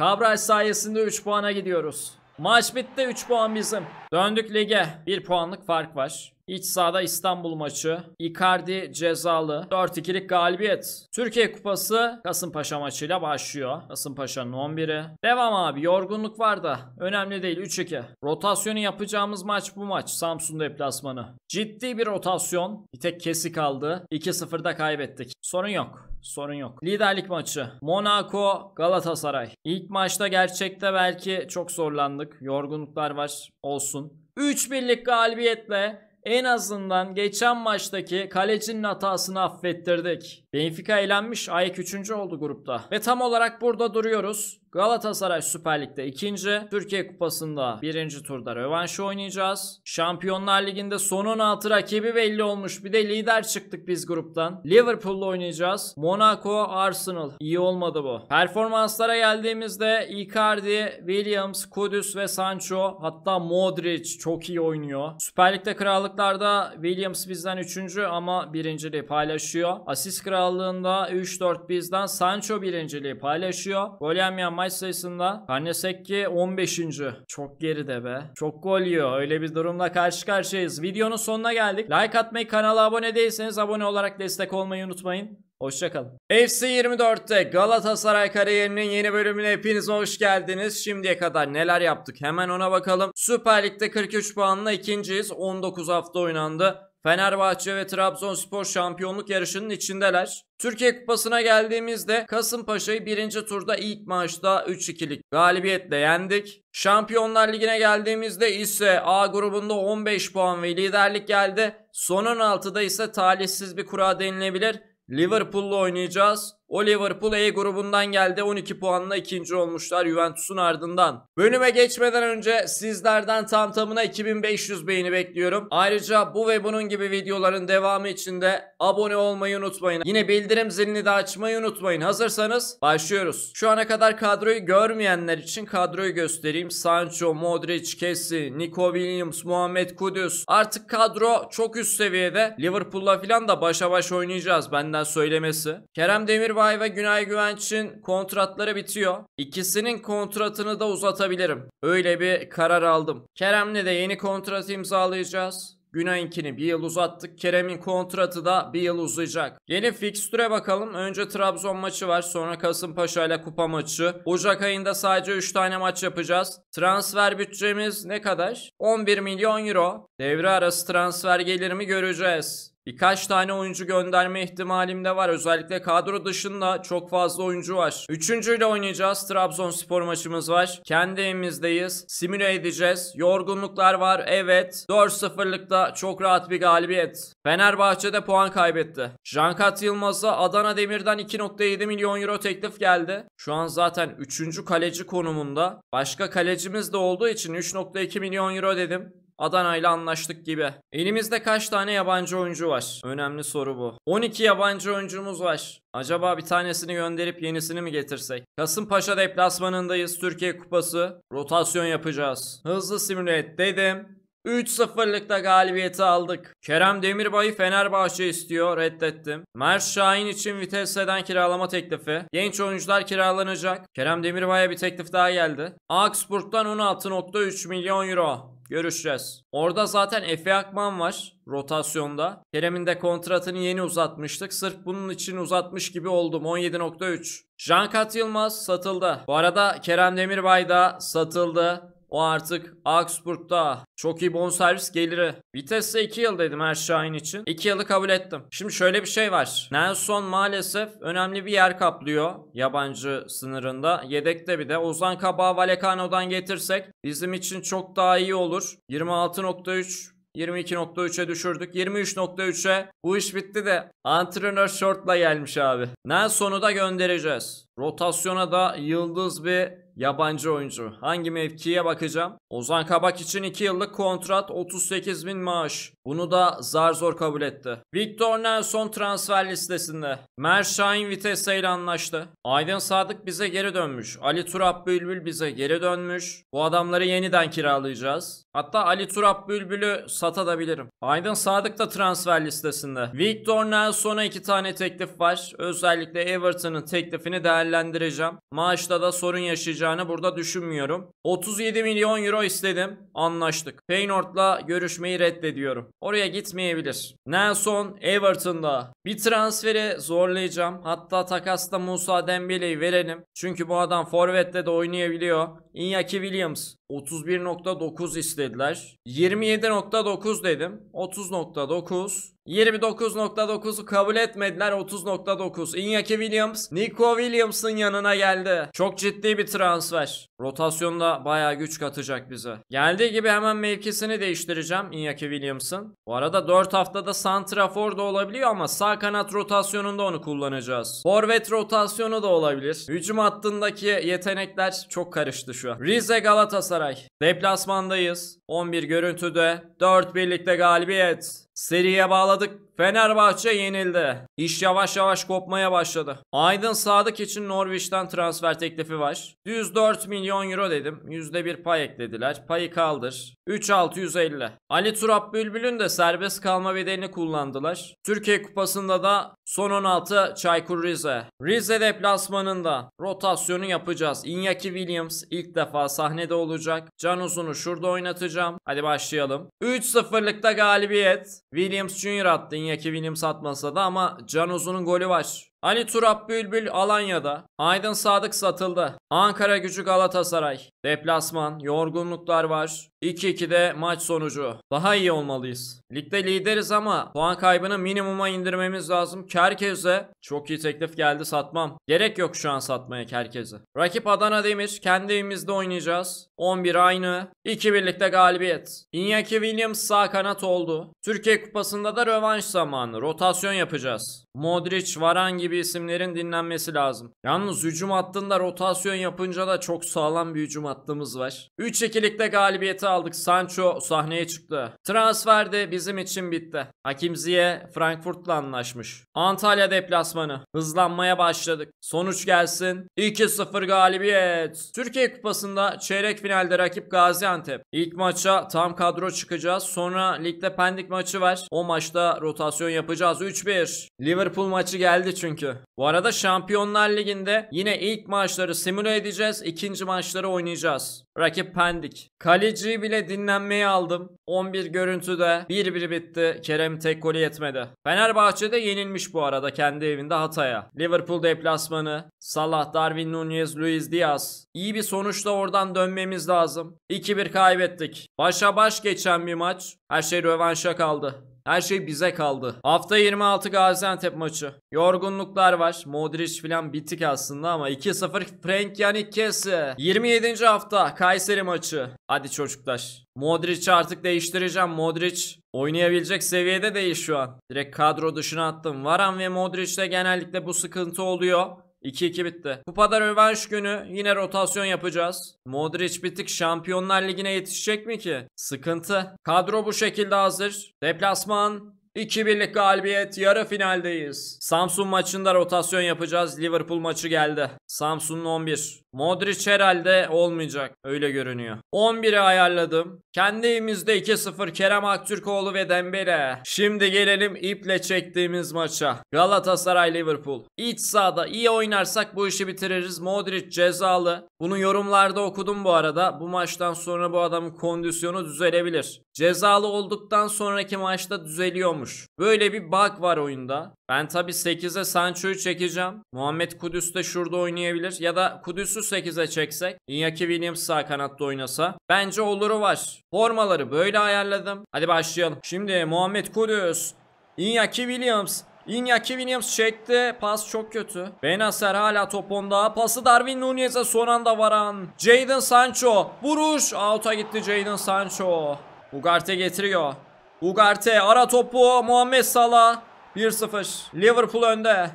Cabral sayesinde 3 puana gidiyoruz. Maç bitti 3 puan bizim. Döndük lige. 1 puanlık fark var. İç sahada İstanbul maçı. Icardi cezalı. 4-2'lik galibiyet. Türkiye Kupası Kasımpaşa maçıyla başlıyor. Kasımpaşa'nın 11'i. Devam abi. Yorgunluk var da. Önemli değil. 3-2. Rotasyonu yapacağımız maç bu maç. Samsun deplasmanı. Ciddi bir rotasyon. Bir tek kesik aldı. 2-0'da kaybettik. Sorun yok. Sorun yok. Liderlik maçı. Monaco Galatasaray. İlk maçta gerçekte belki çok zorlandık. Yorgunluklar var. Olsun. 3 birlik galibiyetle en azından geçen maçtaki kalecinin hatasını affettirdik. Benfica eğlenmiş. Ayak 3. oldu grupta. Ve tam olarak burada duruyoruz. Galatasaray Süper Lig'de ikinci, Türkiye Kupası'nda birinci turda rövanş oynayacağız. Şampiyonlar Ligi'nde son 16 rakibi belli olmuş. Bir de lider çıktık biz gruptan. Liverpool'la oynayacağız. Monaco, Arsenal. İyi olmadı bu. Performanslara geldiğimizde Icardi, Williams, Kudüs ve Sancho hatta Modric çok iyi oynuyor. Süper Lig'de krallıklarda Williams bizden üçüncü ama birinciliği paylaşıyor. Asist krallığında 3-4 bizden Sancho birinciliği paylaşıyor. Gol maç sayısında. Kanesekki 15. Çok geride be. Çok gol yiyor. Öyle bir durumla karşı karşıyayız. Videonun sonuna geldik. Like atmayı, kanala abone değilseniz abone olarak destek olmayı unutmayın. Hoşçakalın. FC 24'te Galatasaray kariyerinin yeni bölümüne Hepinize hoş geldiniz. Şimdiye kadar neler yaptık hemen ona bakalım. Süper Lig'de 43 puanla ikinciyiz. 19 hafta oynandı. Fenerbahçe ve Trabzonspor şampiyonluk yarışının içindeler. Türkiye Kupası'na geldiğimizde Kasımpaşa'yı birinci turda ilk maçta 3-2'lik galibiyetle yendik. Şampiyonlar Ligi'ne geldiğimizde ise A grubunda 15 puan ve liderlik geldi. Son 16'da ise talihsiz bir kura denilebilir. Liverpool'la oynayacağız. O Liverpool A grubundan geldi. 12 puanla ikinci olmuşlar Juventus'un ardından. Bölüme geçmeden önce sizlerden tam tamına 2500 beğeni bekliyorum. Ayrıca bu ve bunun gibi videoların devamı için de abone olmayı unutmayın. Yine bildirim zilini de açmayı unutmayın. Hazırsanız başlıyoruz. Şu ana kadar kadroyu görmeyenler için kadroyu göstereyim. Sancho, Modric, Kessi, Nico Williams, Muhammed Kudüs. Artık kadro çok üst seviyede. Liverpool'la filan da başa baş oynayacağız benden söylemesi. Kerem Demir. Orbay ve Günay Güvenç'in kontratları bitiyor. İkisinin kontratını da uzatabilirim. Öyle bir karar aldım. Kerem'le de yeni kontrat imzalayacağız. Günay'ınkini bir yıl uzattık. Kerem'in kontratı da bir yıl uzayacak. Yeni fikstüre bakalım. Önce Trabzon maçı var. Sonra Kasımpaşa ile kupa maçı. Ocak ayında sadece 3 tane maç yapacağız. Transfer bütçemiz ne kadar? 11 milyon euro. Devre arası transfer gelirimi göreceğiz. Birkaç tane oyuncu gönderme ihtimalim de var. Özellikle kadro dışında çok fazla oyuncu var. Üçüncüyle oynayacağız. Trabzonspor maçımız var. Kendi evimizdeyiz. Simüle edeceğiz. Yorgunluklar var. Evet. 4-0'lıkta çok rahat bir galibiyet. Fenerbahçe'de puan kaybetti. Jankat Yılmaz'a Adana Demir'den 2.7 milyon euro teklif geldi. Şu an zaten 3. kaleci konumunda. Başka kalecimiz de olduğu için 3.2 milyon euro dedim. Adana ile anlaştık gibi. Elimizde kaç tane yabancı oyuncu var? Önemli soru bu. 12 yabancı oyuncumuz var. Acaba bir tanesini gönderip yenisini mi getirsek? Kasımpaşa deplasmanındayız. Türkiye Kupası. Rotasyon yapacağız. Hızlı simület dedim. 3-0'lıkta galibiyeti aldık. Kerem Demirbay'ı Fenerbahçe istiyor. Reddettim. Mert Şahin için Vitesse'den kiralama teklifi. Genç oyuncular kiralanacak. Kerem Demirbay'a bir teklif daha geldi. Augsburg'dan 16.3 milyon euro. Görüşeceğiz. Orada zaten Efe Akman var rotasyonda. Kerem'in de kontratını yeni uzatmıştık. Sırf bunun için uzatmış gibi oldum. 17.3. Jankat Yılmaz satıldı. Bu arada Kerem Demirbay da satıldı. O artık Augsburg'da. Çok iyi bonservis geliri. Vitesse 2 yıl dedim her Şahin için. 2 yılı kabul ettim. Şimdi şöyle bir şey var. Nelson maalesef önemli bir yer kaplıyor yabancı sınırında. Yedekte bir de Ozan Kabağı Valekano'dan getirsek bizim için çok daha iyi olur. 26.3 22.3'e düşürdük. 23.3'e bu iş bitti de antrenör shortla gelmiş abi. Nelson'u da göndereceğiz. Rotasyona da yıldız bir Yabancı oyuncu. Hangi mevkiye bakacağım? Ozan Kabak için 2 yıllık kontrat 38 bin maaş. Bunu da zar zor kabul etti. Victor Nelson transfer listesinde. Merşahin Vitesse ile anlaştı. Aydın Sadık bize geri dönmüş. Ali Turap Bülbül bize geri dönmüş. Bu adamları yeniden kiralayacağız. Hatta Ali Turap Bülbül'ü satabilirim. Aydın Sadık da transfer listesinde. Victor Nelson'a iki tane teklif var. Özellikle Everton'ın teklifini değerlendireceğim. Maaşta da sorun yaşayacağım anlaşacağını burada düşünmüyorum. 37 milyon euro istedim. Anlaştık. Feyenoord'la görüşmeyi reddediyorum. Oraya gitmeyebilir. Nelson Everton'da. Bir transferi zorlayacağım. Hatta takasla Musa Dembele'yi verelim. Çünkü bu adam forvette de oynayabiliyor. Iñaki Williams 31.9 istediler. 27.9 dedim. 30.9. 29.9'u kabul etmediler 30.9. Iñaki Williams Nico Williams'ın yanına geldi. Çok ciddi bir transfer. Rotasyonda baya güç katacak bize. Geldiği gibi hemen mevkisini değiştireceğim Iñaki Williams'ın. Bu arada 4 haftada Santrafor da olabiliyor ama sağ kanat rotasyonunda onu kullanacağız. Forvet rotasyonu da olabilir. Hücum hattındaki yetenekler çok karıştı şu an. Rize Galatasaray. Deplasmandayız. 11 görüntüde. 4 birlikte galibiyet. Seriye bağladık. Fenerbahçe yenildi. İş yavaş yavaş kopmaya başladı. Aydın Sadık için Norwich'ten transfer teklifi var. 104 milyon euro dedim. %1 pay eklediler. Payı kaldır. 3650. Ali Turap Bülbül'ün de serbest kalma bedelini kullandılar. Türkiye Kupası'nda da son 16 Çaykur Rize. Rize deplasmanında rotasyonu yapacağız. Inyaki Williams ilk defa sahnede olacak. Can Uzun'u şurada oynatacağım. Hadi başlayalım. 3-0'lıkta galibiyet. Williams Junior attı. Inyaki Williams atmasa da ama Can golü var. Ali Turap Bülbül Alanya'da, Aydın Sadık satıldı. Ankara Gücü Galatasaray. Deplasman, yorgunluklar var. 2-2'de maç sonucu. Daha iyi olmalıyız. Ligde lideriz ama puan kaybını minimuma indirmemiz lazım. Kerkez'e çok iyi teklif geldi satmam. Gerek yok şu an satmaya Kerkez'i. Rakip Adana Demir. Kendi evimizde oynayacağız. 11 aynı. 2 birlikte galibiyet. Iñaki Williams sağ kanat oldu. Türkiye Kupası'nda da rövanş zamanı. Rotasyon yapacağız. Modric, Varan gibi gibi isimlerin dinlenmesi lazım. Yalnız hücum hattında rotasyon yapınca da çok sağlam bir hücum hattımız var. 3-2'likte galibiyeti aldık. Sancho sahneye çıktı. Transfer de bizim için bitti. Hakim Ziyeh Frankfurt'la anlaşmış. Antalya deplasmanı. Hızlanmaya başladık. Sonuç gelsin. 2-0 galibiyet. Türkiye Kupası'nda çeyrek finalde rakip Gaziantep. İlk maça tam kadro çıkacağız. Sonra ligde Pendik maçı var. O maçta rotasyon yapacağız. 3-1. Liverpool maçı geldi çünkü çünkü. Bu arada Şampiyonlar Ligi'nde yine ilk maçları simüle edeceğiz. ikinci maçları oynayacağız. Rakip Pendik. Kaleciyi bile dinlenmeye aldım. 11 görüntüde 1-1 bitti. Kerem tek golü yetmedi. Fenerbahçe'de yenilmiş bu arada kendi evinde Hatay'a. Liverpool deplasmanı. Salah, Darwin Nunez, Luis Diaz. İyi bir sonuçta oradan dönmemiz lazım. 2-1 kaybettik. Başa baş geçen bir maç. Her şey rövanşa kaldı. Her şey bize kaldı. Hafta 26 Gaziantep maçı. Yorgunluklar var. Modric filan bitik aslında ama 2-0 Frank Yanik kesi. 27. hafta Kayseri maçı. Hadi çocuklar. Modric artık değiştireceğim. Modric oynayabilecek seviyede değil şu an. Direkt kadro dışına attım. Varan ve Modric'te genellikle bu sıkıntı oluyor. 2-2 bitti. Kupada rövanş günü yine rotasyon yapacağız. Modric bitik Şampiyonlar Ligi'ne yetişecek mi ki? Sıkıntı. Kadro bu şekilde hazır. Deplasman 2-1'lik galibiyet yarı finaldeyiz. Samsun maçında rotasyon yapacağız. Liverpool maçı geldi. Samsun'un 11. Modric herhalde olmayacak. Öyle görünüyor. 11'i ayarladım. Kendi evimizde 2-0 Kerem Aktürkoğlu ve Dembele. Şimdi gelelim iple çektiğimiz maça. Galatasaray Liverpool. İç sahada iyi oynarsak bu işi bitiririz. Modric cezalı. Bunu yorumlarda okudum bu arada. Bu maçtan sonra bu adamın kondisyonu düzelebilir. Cezalı olduktan sonraki maçta düzeliyormuş. Böyle bir bug var oyunda. Ben tabii 8'e Sancho'yu çekeceğim. Muhammed Kudüs de şurada oynayabilir. Ya da Kudüs'ü 8'e çeksek. Iñaki Williams sağ kanatta oynasa. Bence oluru var. Formaları böyle ayarladım. Hadi başlayalım. Şimdi Muhammed Kudüs. Iñaki Williams. Iñaki Williams çekti. Pas çok kötü. Benacer hala top onda. Pası Darwin Nunez'e son anda varan. Jadon Sancho. Vuruş. Out'a gitti Jadon Sancho. Ugarte getiriyor. Ugarte ara topu. Muhammed Salah. 1-0. Liverpool önde.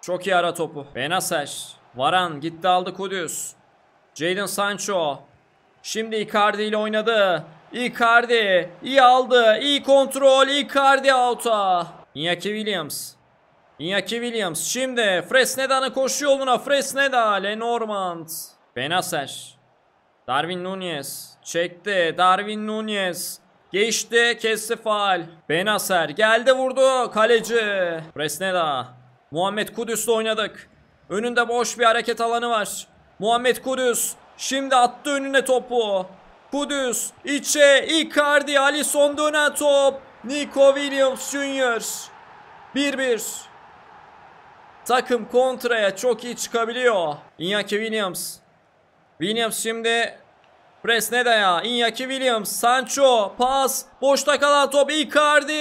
Çok iyi ara topu. Benaser. Varan gitti aldı Kudüs. Jadon Sancho. Şimdi Icardi ile oynadı. Icardi iyi aldı. İyi kontrol. Icardi out'a. Iñaki Williams. Iñaki Williams. Şimdi Fresneda'nın koşu yoluna. Fresneda. Lenormand. Benaser. Darwin Nunez. Çekti. Darwin Nunez. Geçti kesti faal. Benaser geldi vurdu kaleci. Fresneda. Muhammed Kudüs'le oynadık. Önünde boş bir hareket alanı var. Muhammed Kudüs şimdi attı önüne topu. Kudüs içe Icardi Alisson dönen top. Nico Williams Jr. 1-1. Takım kontraya çok iyi çıkabiliyor. Iñaki Williams. Williams şimdi Fresneda ya. Iñaki Williams. Sancho. Pas. Boşta kalan top. Icardi.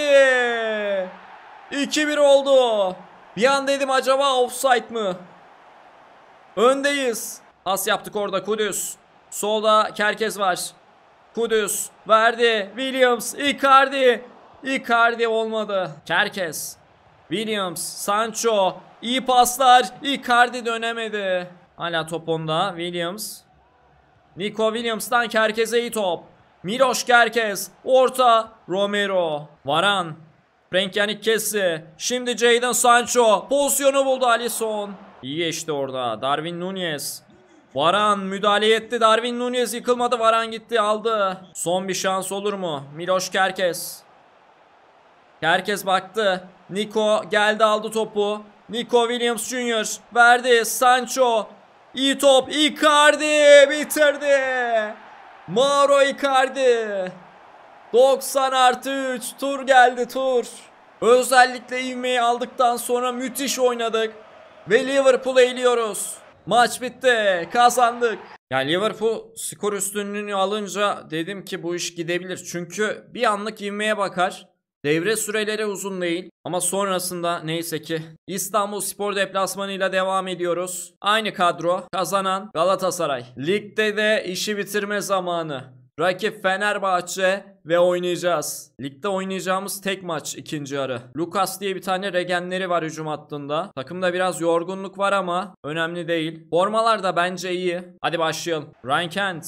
2-1 oldu. Bir an dedim acaba offside mı? Öndeyiz. Pas yaptık orada Kudüs. Solda Kerkez var. Kudüs verdi. Williams. Icardi. Icardi olmadı. Kerkez. Williams. Sancho. İyi paslar. Icardi dönemedi. Hala top onda. Williams. Nico Williams'tan Kerkez'e iyi top. Miloş Kerkez. Orta. Romero. Varan. Frank Yanik kesti. Şimdi Jadon Sancho. Pozisyonu buldu Alisson. İyi geçti orada. Darwin Nunez. Varan müdahale etti. Darwin Nunez yıkılmadı. Varan gitti aldı. Son bir şans olur mu? Miloş Kerkez. Kerkez baktı. Nico geldi aldı topu. Nico Williams Jr. verdi. Sancho İyi top. Icardi bitirdi. Mauro Icardi. 90 artı 3 tur geldi tur. Özellikle ivmeyi aldıktan sonra müthiş oynadık. Ve Liverpool'a eğiliyoruz. Maç bitti. Kazandık. Ya Liverpool skor üstünlüğünü alınca dedim ki bu iş gidebilir. Çünkü bir anlık ivmeye bakar. Devre süreleri uzun değil ama sonrasında neyse ki İstanbul Spor deplasmanıyla devam ediyoruz. Aynı kadro kazanan Galatasaray. Ligde de işi bitirme zamanı. Rakip Fenerbahçe ve oynayacağız. Ligde oynayacağımız tek maç ikinci yarı. Lucas diye bir tane regenleri var hücum hattında. Takımda biraz yorgunluk var ama önemli değil. Formalar da bence iyi. Hadi başlayalım. Ryan Kent.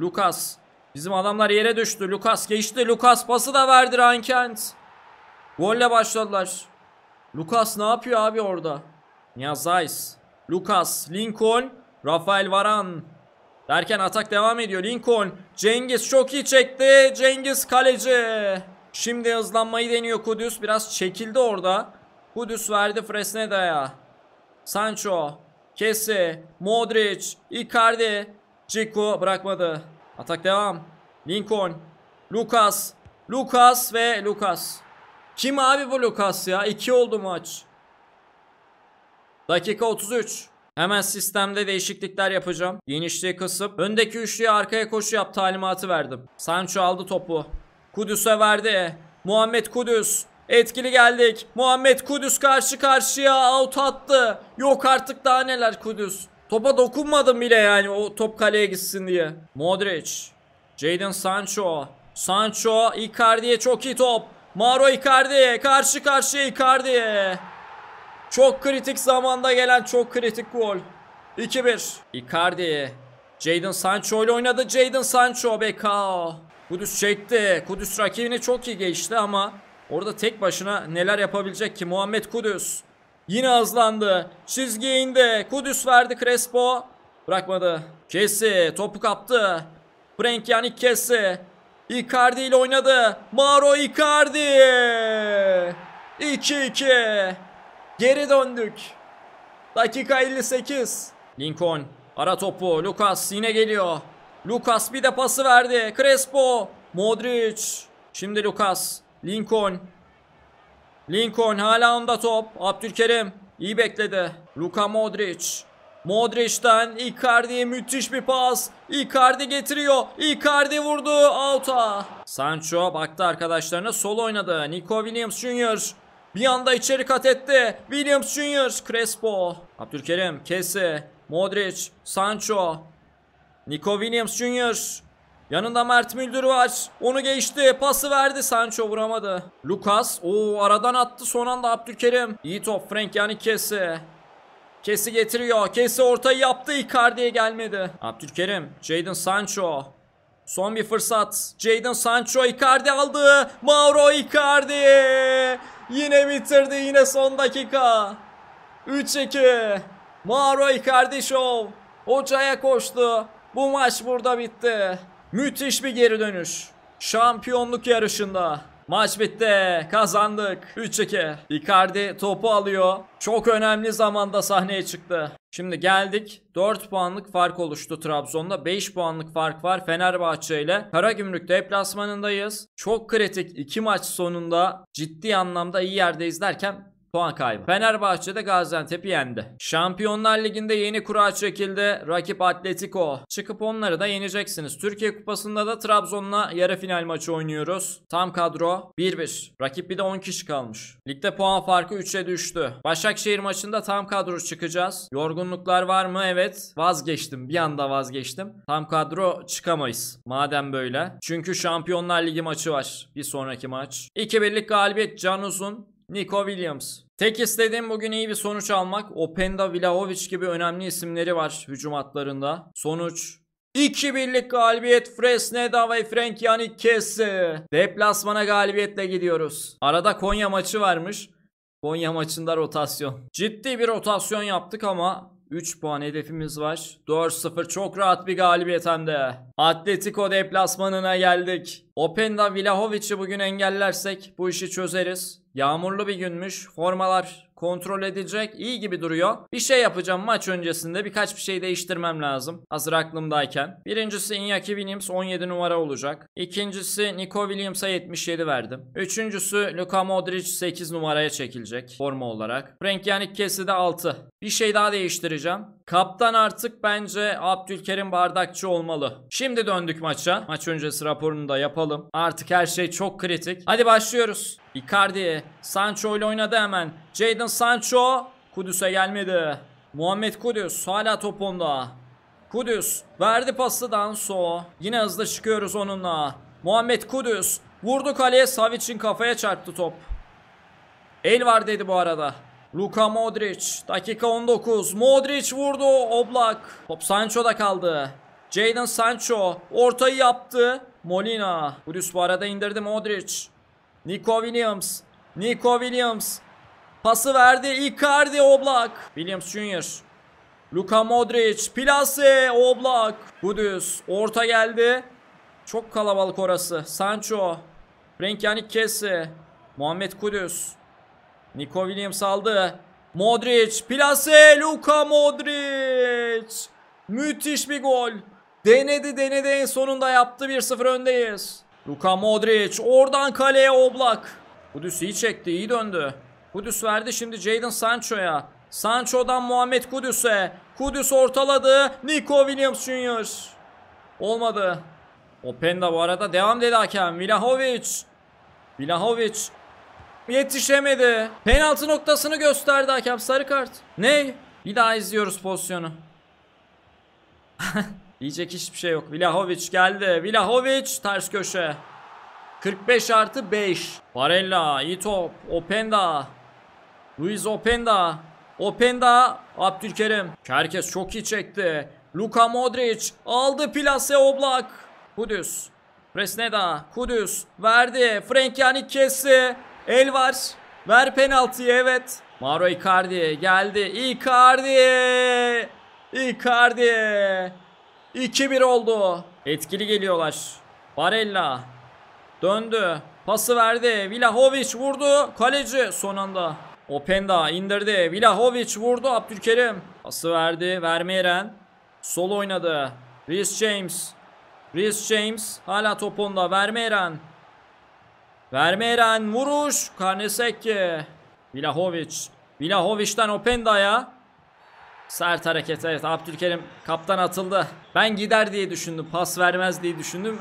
Lucas. Bizim adamlar yere düştü. Lucas geçti. Lucas pası da verdi Rankent. Golle başladılar. Lucas ne yapıyor abi orada? Niaz Zeiss. Lucas, Lincoln, Rafael Varan. Derken atak devam ediyor. Lincoln, Cengiz çok iyi çekti. Cengiz kaleci. Şimdi hızlanmayı deniyor Kudüs. Biraz çekildi orada. Kudüs verdi Fresneda'ya. Sancho, Kesi, Modric, Icardi, Ciku bırakmadı. Atak devam. Lincoln. Lucas. Lucas ve Lucas. Kim abi bu Lucas ya? 2 oldu maç. Dakika 33. Hemen sistemde değişiklikler yapacağım. Genişliği kısıp öndeki üçlüye arkaya koşu yap talimatı verdim. Sancho aldı topu. Kudüs'e verdi. Muhammed Kudüs. Etkili geldik. Muhammed Kudüs karşı karşıya out attı. Yok artık daha neler Kudüs. Topa dokunmadım bile yani o top kaleye gitsin diye. Modric. Jadon Sancho. Sancho Icardi'ye çok iyi top. Maro iCardiye karşı karşıya iCardiye. Çok kritik zamanda gelen çok kritik gol. 2-1. Icardi. Jadon Sancho ile oynadı. Jadon Sancho Bekao. Kudüs çekti. Kudüs rakibini çok iyi geçti ama orada tek başına neler yapabilecek ki Muhammed Kudüs. Yine hızlandı. Çizgi indi. Kudüs verdi Crespo. Bırakmadı. Kesi topu kaptı. Frank yani Kesi. Icardi ile oynadı. Mauro Icardi. 2-2. Geri döndük. Dakika 58. Lincoln ara topu. Lucas yine geliyor. Lucas bir de pası verdi. Crespo. Modric. Şimdi Lucas. Lincoln. Lincoln hala onda top. Abdülkerim iyi bekledi. Luka Modric. Modric'ten Icardi'ye müthiş bir pas. Icardi getiriyor. Icardi vurdu. Out'a. Sancho baktı arkadaşlarına sol oynadı. Nico Williams Jr. Bir anda içeri kat etti. Williams Jr. Crespo. Abdülkerim kesi. Modric. Sancho. Nico Williams Jr. Yanında Mert Müldür var. Onu geçti. Pası verdi. Sancho vuramadı. Lucas. o aradan attı. Son anda Abdülkerim. İyi top. Frank yani kesi. Kesi getiriyor. Kesi ortayı yaptı. Icardi'ye gelmedi. Abdülkerim. Jadon Sancho. Son bir fırsat. Jadon Sancho Icardi aldı. Mauro Icardi. Yine bitirdi. Yine son dakika. 3-2. Mauro Icardi Show. Hocaya koştu. Bu maç burada bitti. Müthiş bir geri dönüş. Şampiyonluk yarışında. Maç bitti. Kazandık. 3-2. Icardi topu alıyor. Çok önemli zamanda sahneye çıktı. Şimdi geldik 4 puanlık fark oluştu Trabzon'da 5 puanlık fark var Fenerbahçe ile Karagümrük deplasmanındayız çok kritik 2 maç sonunda ciddi anlamda iyi yerdeyiz derken puan kaybı. Fenerbahçe'de Gaziantep'i yendi. Şampiyonlar Ligi'nde yeni kura çekildi. Rakip Atletico. Çıkıp onları da yeneceksiniz. Türkiye Kupası'nda da Trabzon'la yarı final maçı oynuyoruz. Tam kadro 1-1. Rakip bir de 10 kişi kalmış. Ligde puan farkı 3'e düştü. Başakşehir maçında tam kadro çıkacağız. Yorgunluklar var mı? Evet. Vazgeçtim. Bir anda vazgeçtim. Tam kadro çıkamayız. Madem böyle. Çünkü Şampiyonlar Ligi maçı var. Bir sonraki maç. 2-1'lik galibiyet Can Uzun. Nico Williams Tek istediğim bugün iyi bir sonuç almak. Openda, Vlahovic gibi önemli isimleri var hücum hatlarında. Sonuç 2-1'lik galibiyet Fresneda ve Frank Yanik Kesse. Deplasmana galibiyetle gidiyoruz. Arada Konya maçı varmış. Konya maçında rotasyon. Ciddi bir rotasyon yaptık ama 3 puan hedefimiz var. 4-0 çok rahat bir galibiyet hem de. Atletico deplasmanına geldik. Openda Vlahovic'i bugün engellersek bu işi çözeriz. Yağmurlu bir günmüş. Formalar kontrol edilecek. İyi gibi duruyor. Bir şey yapacağım maç öncesinde. Birkaç bir şey değiştirmem lazım. Hazır aklımdayken. Birincisi Iñaki Williams 17 numara olacak. İkincisi Nico Williams'a 77 verdim. Üçüncüsü Luka Modric 8 numaraya çekilecek forma olarak. Frank Yannick Kesi de 6. Bir şey daha değiştireceğim. Kaptan artık bence Abdülkerim Bardakçı olmalı. Şimdi döndük maça. Maç öncesi raporunu da yapalım. Artık her şey çok kritik. Hadi başlıyoruz. Icardi. Sancho ile oynadı hemen. Jadon Sancho. Kudüs'e gelmedi. Muhammed Kudüs hala top onda. Kudüs verdi pası Danso. Yine hızlı çıkıyoruz onunla. Muhammed Kudüs vurdu kaleye Savic'in kafaya çarptı top. El var dedi bu arada. Luka Modric dakika 19. Modric vurdu Oblak. Top Sancho'da kaldı. Jadon Sancho ortayı yaptı. Molina. Kudüs bu arada indirdi Modric. Nico Williams. Nico Williams. Pası verdi. Icardi Oblak. Williams Junior. Luka Modric. Plase. Oblak. Kudüs. Orta geldi. Çok kalabalık orası. Sancho. Frank Yanik Kese. Muhammed Kudüs. Nico Williams aldı. Modric. Plase. Luka Modric. Müthiş bir gol. Denedi denedi en sonunda yaptı 1-0 öndeyiz. Luka Modric. Oradan kaleye Oblak. Kudüs iyi çekti. iyi döndü. Kudüs verdi şimdi Jadon Sancho'ya. Sancho'dan Muhammed Kudüs'e. Kudüs ortaladı. Nico Williams Jr. Olmadı. Openda bu arada devam dedi hakem. Milahovic. Milahovic. Yetişemedi. Penaltı noktasını gösterdi hakem. Sarı kart. Ne? Bir daha izliyoruz pozisyonu. Diyecek hiçbir şey yok. Vlahovic geldi. Vlahovic ters köşe. 45 artı 5. Barella iyi top. Openda. Luis Openda. Openda. Abdülkerim. Herkes çok iyi çekti. Luka Modric. Aldı plase oblak. Kudüs. Presneda. Kudüs. Verdi. Frank Yanik kesti. El var. Ver penaltıyı evet. Mauro Icardi geldi. Icardi. Icardi. 2-1 oldu. Etkili geliyorlar. Barella. Döndü. Pası verdi. Vilahovic vurdu. Kaleci son anda. Openda indirdi. Vilahovic vurdu. Abdülkerim. Pası verdi. Vermeyeren. Sol oynadı. Rhys James. Rhys James hala top onda. Vermeyeren. Vermeyeren vuruş. Karnesekki. Vilahovic. Vilahovic'den Openda'ya. Sert hareket evet Abdülkerim kaptan atıldı. Ben gider diye düşündüm pas vermez diye düşündüm.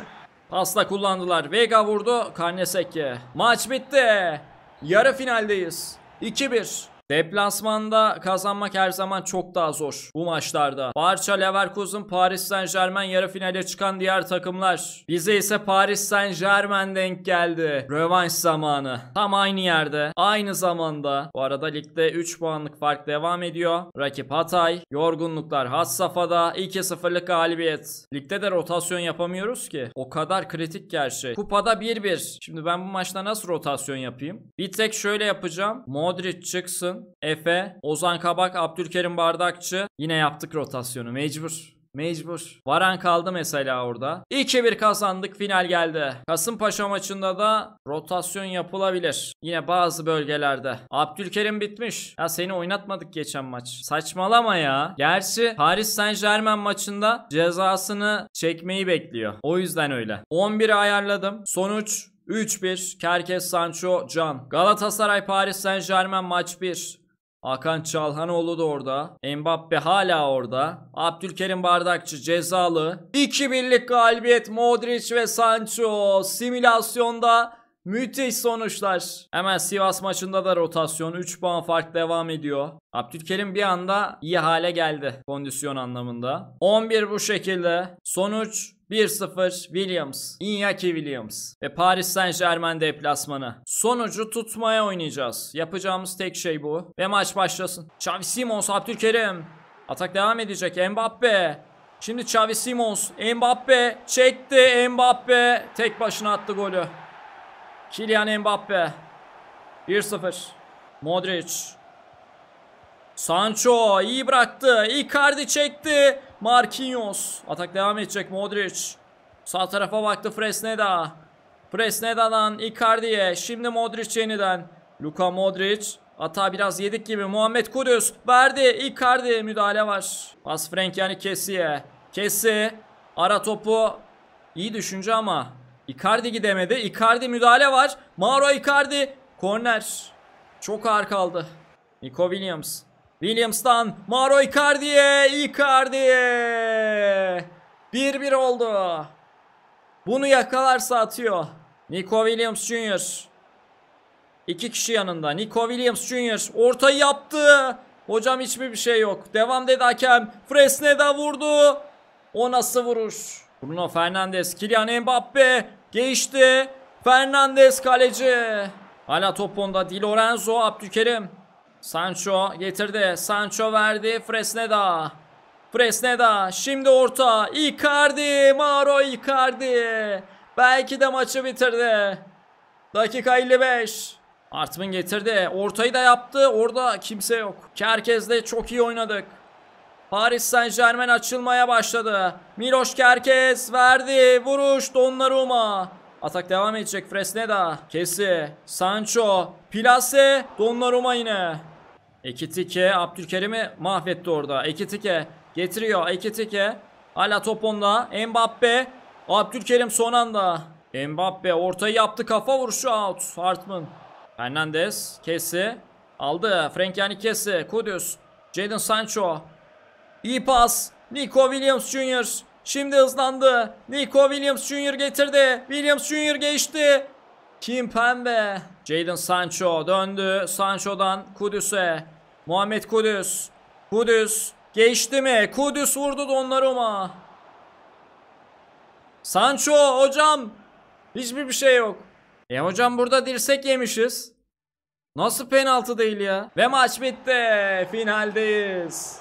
Pasla kullandılar. Vega vurdu Karnesek'e. Maç bitti. Yarı finaldeyiz. 2-1. Deplasmanda kazanmak her zaman çok daha zor bu maçlarda. Barça, Leverkusen, Paris Saint Germain yarı finale çıkan diğer takımlar. Bize ise Paris Saint Germain denk geldi. Rövanş zamanı. Tam aynı yerde, aynı zamanda. Bu arada ligde 3 puanlık fark devam ediyor. Rakip Hatay. Yorgunluklar has safhada. 2-0'lık galibiyet. Ligde de rotasyon yapamıyoruz ki. O kadar kritik gerçek. Şey. Kupada 1-1. Şimdi ben bu maçta nasıl rotasyon yapayım? Bir tek şöyle yapacağım. Modric çıksın. Efe, Ozan Kabak, Abdülkerim Bardakçı. Yine yaptık rotasyonu mecbur. Mecbur. Varan kaldı mesela orada. 2-1 kazandık final geldi. Kasımpaşa maçında da rotasyon yapılabilir. Yine bazı bölgelerde. Abdülkerim bitmiş. Ya seni oynatmadık geçen maç. Saçmalama ya. Gerçi Paris Saint Germain maçında cezasını çekmeyi bekliyor. O yüzden öyle. 11'i ayarladım. Sonuç 3-1 Kerkez, Sancho Can. Galatasaray Paris Saint Germain maç 1. Hakan Çalhanoğlu da orada. Mbappe hala orada. Abdülkerim Bardakçı cezalı. 2-1'lik galibiyet Modric ve Sancho. Simülasyonda müthiş sonuçlar. Hemen Sivas maçında da rotasyon. 3 puan fark devam ediyor. Abdülkerim bir anda iyi hale geldi kondisyon anlamında. 11 bu şekilde. Sonuç 1-0 Williams, Iñaki Williams ve Paris Saint Germain deplasmanı. Sonucu tutmaya oynayacağız. Yapacağımız tek şey bu. Ve maç başlasın. Xavi Simons, Abdülkerim. Atak devam edecek. Mbappe. Şimdi Xavi Simons. Mbappe çekti. Mbappe tek başına attı golü. Kylian Mbappe. 1-0. Modric. Sancho iyi bıraktı. Icardi çekti. Marquinhos. Atak devam edecek Modric. Sağ tarafa baktı Fresneda. Fresneda'dan Icardi'ye. Şimdi Modric yeniden. Luka Modric. Hata biraz yedik gibi. Muhammed Kudüs. Verdi. Icardi müdahale var. Pas Frank yani Kesi'ye. Kesi. Ara topu. İyi düşünce ama. Icardi gidemedi. Icardi müdahale var. Mauro Icardi. Korner. Çok ağır kaldı. Nico Williams. Williams'tan Mauro Icardi'ye. Icardi. 1-1 oldu. Bunu yakalarsa atıyor. Nico Williams Jr. İki kişi yanında. Nico Williams Jr. Ortayı yaptı. Hocam hiçbir bir şey yok. Devam dedi hakem. Fresneda vurdu. O nasıl vurur? Bruno Fernandes. Kylian Mbappe. Geçti. Fernandes kaleci. Hala top onda. Di Lorenzo. Abdülkerim. Sancho getirdi. Sancho verdi. Fresneda. Fresneda. Şimdi orta. Icardi. Maro Icardi. Belki de maçı bitirdi. Dakika 55. Artman getirdi. Ortayı da yaptı. Orada kimse yok. Kerkez'de çok iyi oynadık. Paris Saint Germain açılmaya başladı. Miloş Kerkez verdi. Vuruş Donnarumma. Atak devam edecek Fresneda. Kesi. Sancho. Plase. Donnarumma yine. Ekitike Abdülkerim'i mahvetti orada. Ekitike getiriyor. Ekitike hala top onda. Mbappe. Abdülkerim son anda. Mbappe ortayı yaptı. Kafa vuruşu out. Hartman. Fernandez. Kesi. Aldı. Frank yani Kesi. Kudüs. Jadon Sancho. İyi pas. Nico Williams Jr. Şimdi hızlandı. Nico Williams Jr. getirdi. Williams Jr. geçti. Kim pembe? Jadon Sancho döndü. Sancho'dan Kudüs'e. Muhammed Kudüs. Kudüs. Geçti mi? Kudüs vurdu Donnarumma. Sancho hocam. Hiçbir bir şey yok. E hocam burada dirsek yemişiz. Nasıl penaltı değil ya? Ve maç bitti. Finaldeyiz.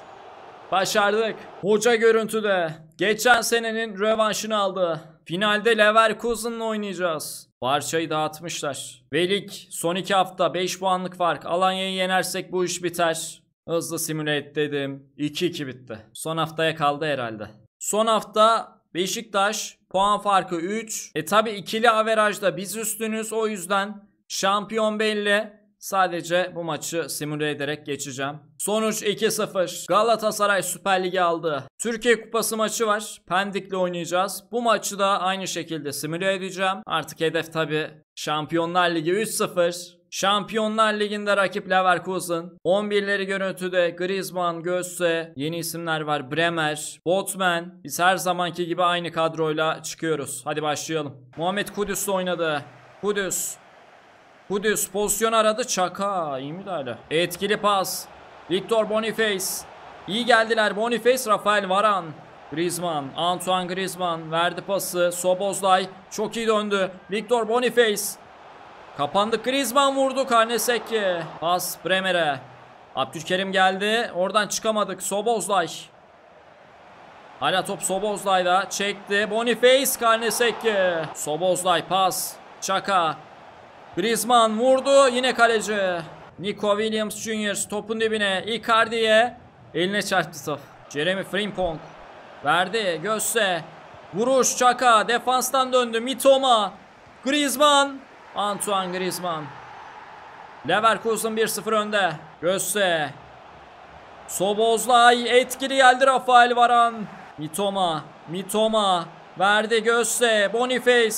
Başardık. Hoca görüntüde. Geçen senenin revanşını aldı. Finalde Leverkusen'la oynayacağız. Parça'yı dağıtmışlar. Velik son 2 hafta 5 puanlık fark. Alanya'yı yenersek bu iş biter. Hızlı simüle et dedim. 2-2 bitti. Son haftaya kaldı herhalde. Son hafta Beşiktaş puan farkı 3. E tabi ikili averajda biz üstünüz o yüzden şampiyon belli. Sadece bu maçı simüle ederek geçeceğim. Sonuç 2-0. Galatasaray Süper Lig'i aldı. Türkiye Kupası maçı var. Pendik'le oynayacağız. Bu maçı da aynı şekilde simüle edeceğim. Artık hedef tabi Şampiyonlar Ligi 3-0. Şampiyonlar Ligi'nde rakip Leverkusen. 11'leri görüntüde Griezmann, Götze, yeni isimler var. Bremer, Botman. Biz her zamanki gibi aynı kadroyla çıkıyoruz. Hadi başlayalım. Muhammed Kudüs oynadı. Kudüs Kudüs pozisyon aradı. Çaka iyi müdahale. Etkili pas. Victor Boniface. İyi geldiler. Boniface, Rafael Varan. Griezmann, Antoine Griezmann verdi pası. Sobozlay çok iyi döndü. Victor Boniface. Kapandı. Griezmann vurdu. Karneseki. Pas Bremer'e. Abdülkerim geldi. Oradan çıkamadık. Sobozlay. Hala top Sobozlay'da. Çekti. Boniface Karneseki. Sobozlay pas. Çaka. Griezmann vurdu. Yine kaleci. Nico Williams Jr. topun dibine. Icardi'ye eline çarptı top. Jeremy Frimpong. Verdi. Gösse. Vuruş Çaka. Defanstan döndü. Mitoma. Griezmann. Antoine Griezmann. Leverkusen 1-0 önde. Gösse. Sobozlay etkili geldi Rafael Varan. Mitoma. Mitoma. Verdi Gösse. Boniface.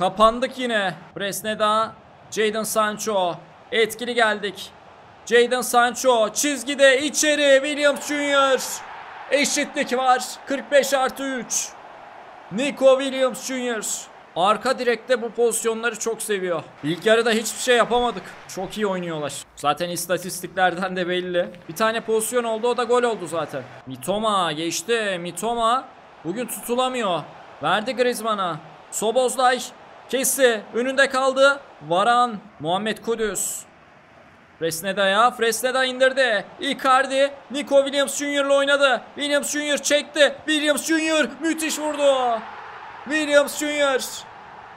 Kapandık yine. Presneda, Jadon Sancho. Etkili geldik. Jadon Sancho çizgide içeri Williams Junior. Eşitlik var. 45 artı 3. Nico Williams Junior. Arka direkte bu pozisyonları çok seviyor. İlk yarıda hiçbir şey yapamadık. Çok iyi oynuyorlar. Zaten istatistiklerden de belli. Bir tane pozisyon oldu o da gol oldu zaten. Mitoma geçti. Mitoma bugün tutulamıyor. Verdi Griezmann'a. Sobozlay Kesti. Önünde kaldı. Varan. Muhammed Kudüs. Fresneda'ya. Fresneda indirdi. Icardi. Nico Williams Jr. ile oynadı. Williams Jr. çekti. Williams Jr. müthiş vurdu. Williams Jr.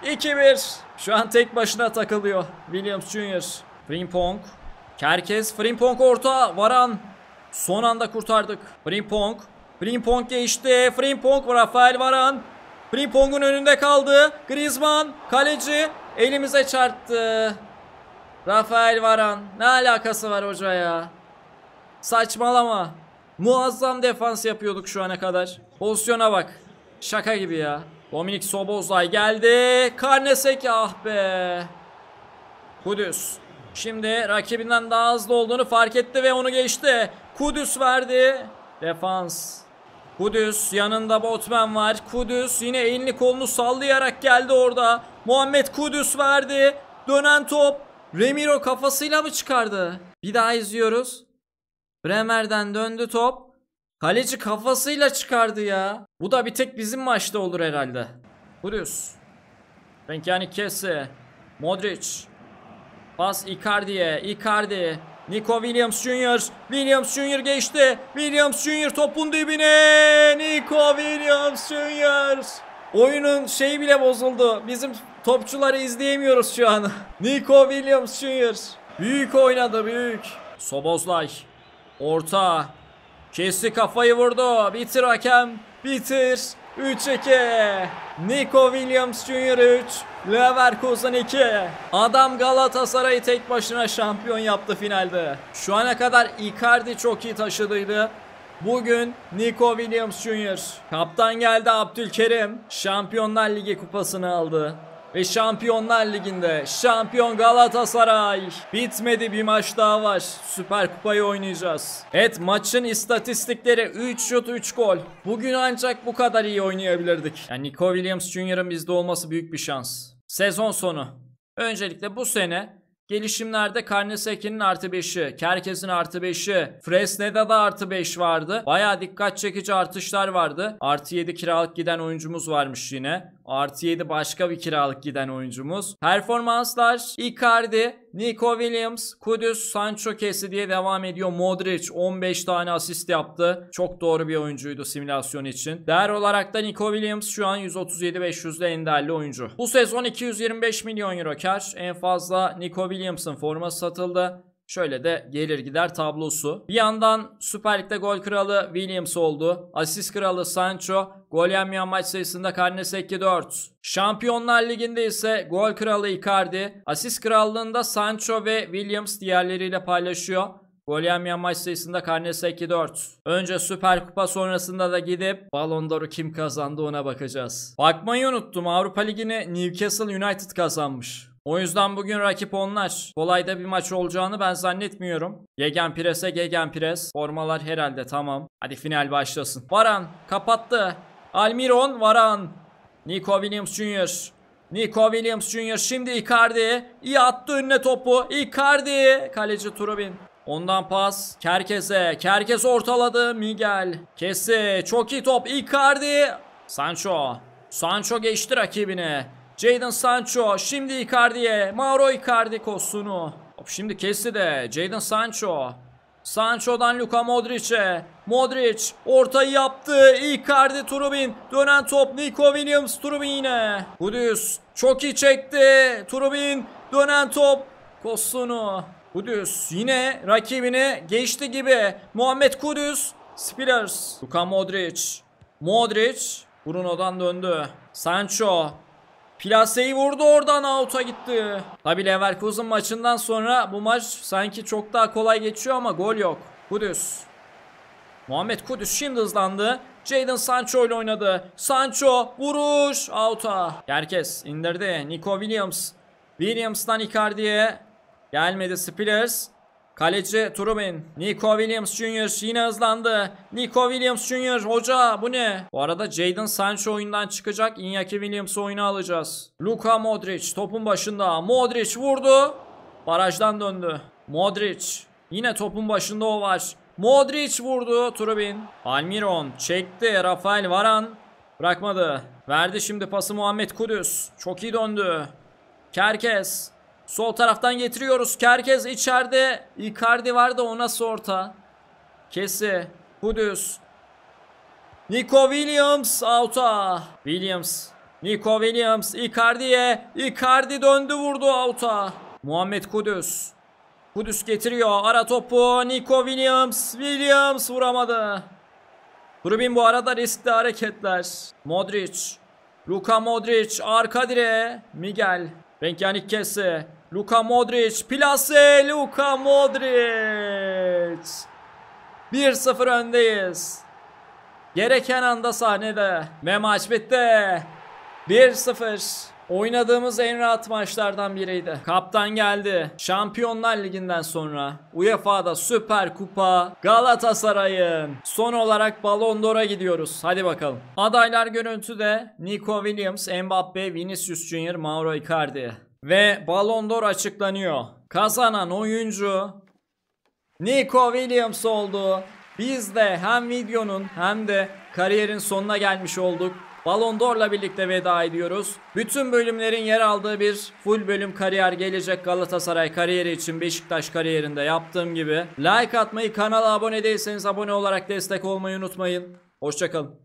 2-1. Şu an tek başına takılıyor. Williams Jr. Frimpong. Kerkez. Frimpong orta. Varan. Son anda kurtardık. Frimpong. Frimpong geçti. Frimpong. Rafael Varan. Frimpong'un önünde kaldı. Griezmann kaleci elimize çarptı. Rafael Varan ne alakası var hoca ya? Saçmalama. Muazzam defans yapıyorduk şu ana kadar. Pozisyona bak. Şaka gibi ya. Dominik Sobozlay geldi. Karnesek ah be. Kudüs. Şimdi rakibinden daha hızlı olduğunu fark etti ve onu geçti. Kudüs verdi. Defans. Kudüs yanında Botman var. Kudüs yine elini kolunu sallayarak geldi orada. Muhammed Kudüs verdi. Dönen top. Remiro kafasıyla mı çıkardı? Bir daha izliyoruz. Bremer'den döndü top. Kaleci kafasıyla çıkardı ya. Bu da bir tek bizim maçta olur herhalde. Kudüs. Renkani Kese. Modric. Pas Icardi'ye. Icardi. Nico Williams Jr. Williams Jr. geçti. Williams Jr. topun dibine. Nico Williams Jr. Oyunun şeyi bile bozuldu. Bizim topçuları izleyemiyoruz şu an. Nico Williams Jr. Büyük oynadı büyük. Sobozlay. Orta. Kesti kafayı vurdu. Bitir hakem. Bitir. 3-2. Nico Williams Jr. 3. Leverkusen 2. Adam Galatasaray'ı tek başına şampiyon yaptı finalde. Şu ana kadar Icardi çok iyi taşıdıydı. Bugün Nico Williams Jr. Kaptan geldi Abdülkerim. Şampiyonlar Ligi kupasını aldı. Ve Şampiyonlar Ligi'nde şampiyon Galatasaray. Bitmedi bir maç daha var. Süper Kupayı oynayacağız. Evet maçın istatistikleri 3 şut 3 gol. Bugün ancak bu kadar iyi oynayabilirdik. Yani Nico Williams Jr.'ın bizde olması büyük bir şans. Sezon sonu. Öncelikle bu sene Gelişimlerde Karneseki'nin artı 5'i, Kerkes'in artı 5'i, Fresneda'da artı 5 vardı. Baya dikkat çekici artışlar vardı. Artı 7 kiralık giden oyuncumuz varmış yine. Artı 7 başka bir kiralık giden oyuncumuz. Performanslar Icardi, Nico Williams, Kudüs, Sancho kesi diye devam ediyor. Modric 15 tane asist yaptı. Çok doğru bir oyuncuydu simülasyon için. Değer olarak da Nico Williams şu an 137-500'de endelli oyuncu. Bu sezon 225 milyon euro kar. En fazla Nico Williams'ın forması satıldı. Şöyle de gelir gider tablosu. Bir yandan Süper Lig'de gol kralı Williams oldu. Asist kralı Sancho. Gol yenmeyen maç sayısında Karnesek 4. Şampiyonlar Ligi'nde ise gol kralı Icardi. Asist krallığında Sancho ve Williams diğerleriyle paylaşıyor. Gol yenmeyen maç sayısında Karnesek 4. Önce Süper Kupa sonrasında da gidip Ballon d'Or'u kim kazandı ona bakacağız. Bakmayı unuttum Avrupa Ligi'ni Newcastle United kazanmış. O yüzden bugün rakip onlar. Kolay da bir maç olacağını ben zannetmiyorum. Gegen prese gegen pres. Formalar herhalde tamam. Hadi final başlasın. Varan kapattı. Almiron Varan. Nico Williams Jr. Nico Williams Jr. şimdi Icardi. İyi attı önüne topu. Icardi. Kaleci Turubin. Ondan pas. Kerkese. Kerkes ortaladı. Miguel. Kesi. Çok iyi top. Icardi. Sancho. Sancho geçti rakibine. Jadon Sancho şimdi Icardi'ye. Mauro Icardi Kosunu. Şimdi kesti de Jadon Sancho. Sancho'dan Luka Modric'e. Modric ortayı yaptı. Icardi Turubin Dönen top Nico Williams Trubin yine. Kudüs çok iyi çekti. Turubin dönen top Kosunu. Kudüs yine rakibini geçti gibi. Muhammed Kudüs. Spillers. Luka Modric. Modric. Bruno'dan döndü. Sancho. Plaseyi vurdu oradan out'a gitti. Tabi Leverkusen maçından sonra bu maç sanki çok daha kolay geçiyor ama gol yok. Kudüs. Muhammed Kudüs şimdi hızlandı. Jadon Sancho ile oynadı. Sancho vuruş out'a. Herkes indirdi. Nico Williams. Williams'tan Icardi'ye gelmedi Spillers. Kaleci Truman. Nico Williams Jr. yine hızlandı. Nico Williams Jr. Hoca bu ne? Bu arada Jadon Sancho oyundan çıkacak. Iñaki Williams oyunu alacağız. Luka Modric topun başında. Modric vurdu. Barajdan döndü. Modric. Yine topun başında o var. Modric vurdu. Turubin. Almiron çekti. Rafael Varan bırakmadı. Verdi şimdi pası Muhammed Kudüs. Çok iyi döndü. Kerkes. Sol taraftan getiriyoruz. Kerkez içeride. Icardi var da o nasıl Kesi. Kudüs. Nico Williams out'a. Williams. Nico Williams Icardi'ye. Icardi döndü vurdu out'a. Muhammed Kudüs. Kudüs getiriyor. Ara topu. Nico Williams. Williams vuramadı. Rubin bu arada riskli hareketler. Modric. Luka Modric. Arka direğe. Miguel. Benkanik kese. Luka Modric. Plase. Luka Modric. 1-0 öndeyiz. Gereken anda sahnede. Ve maç bitti. 1-0. Oynadığımız en rahat maçlardan biriydi. Kaptan geldi. Şampiyonlar Ligi'nden sonra UEFA'da Süper Kupa Galatasaray'ın. Son olarak Ballon d'Or'a gidiyoruz. Hadi bakalım. Adaylar görüntüde Nico Williams, Mbappe, Vinicius Junior, Mauro Icardi. Ve Ballon d'Or açıklanıyor. Kazanan oyuncu Nico Williams oldu. Biz de hem videonun hem de kariyerin sonuna gelmiş olduk. Ballon d'Or'la birlikte veda ediyoruz. Bütün bölümlerin yer aldığı bir full bölüm kariyer gelecek Galatasaray kariyeri için Beşiktaş kariyerinde yaptığım gibi. Like atmayı, kanala abone değilseniz abone olarak destek olmayı unutmayın. Hoşçakalın.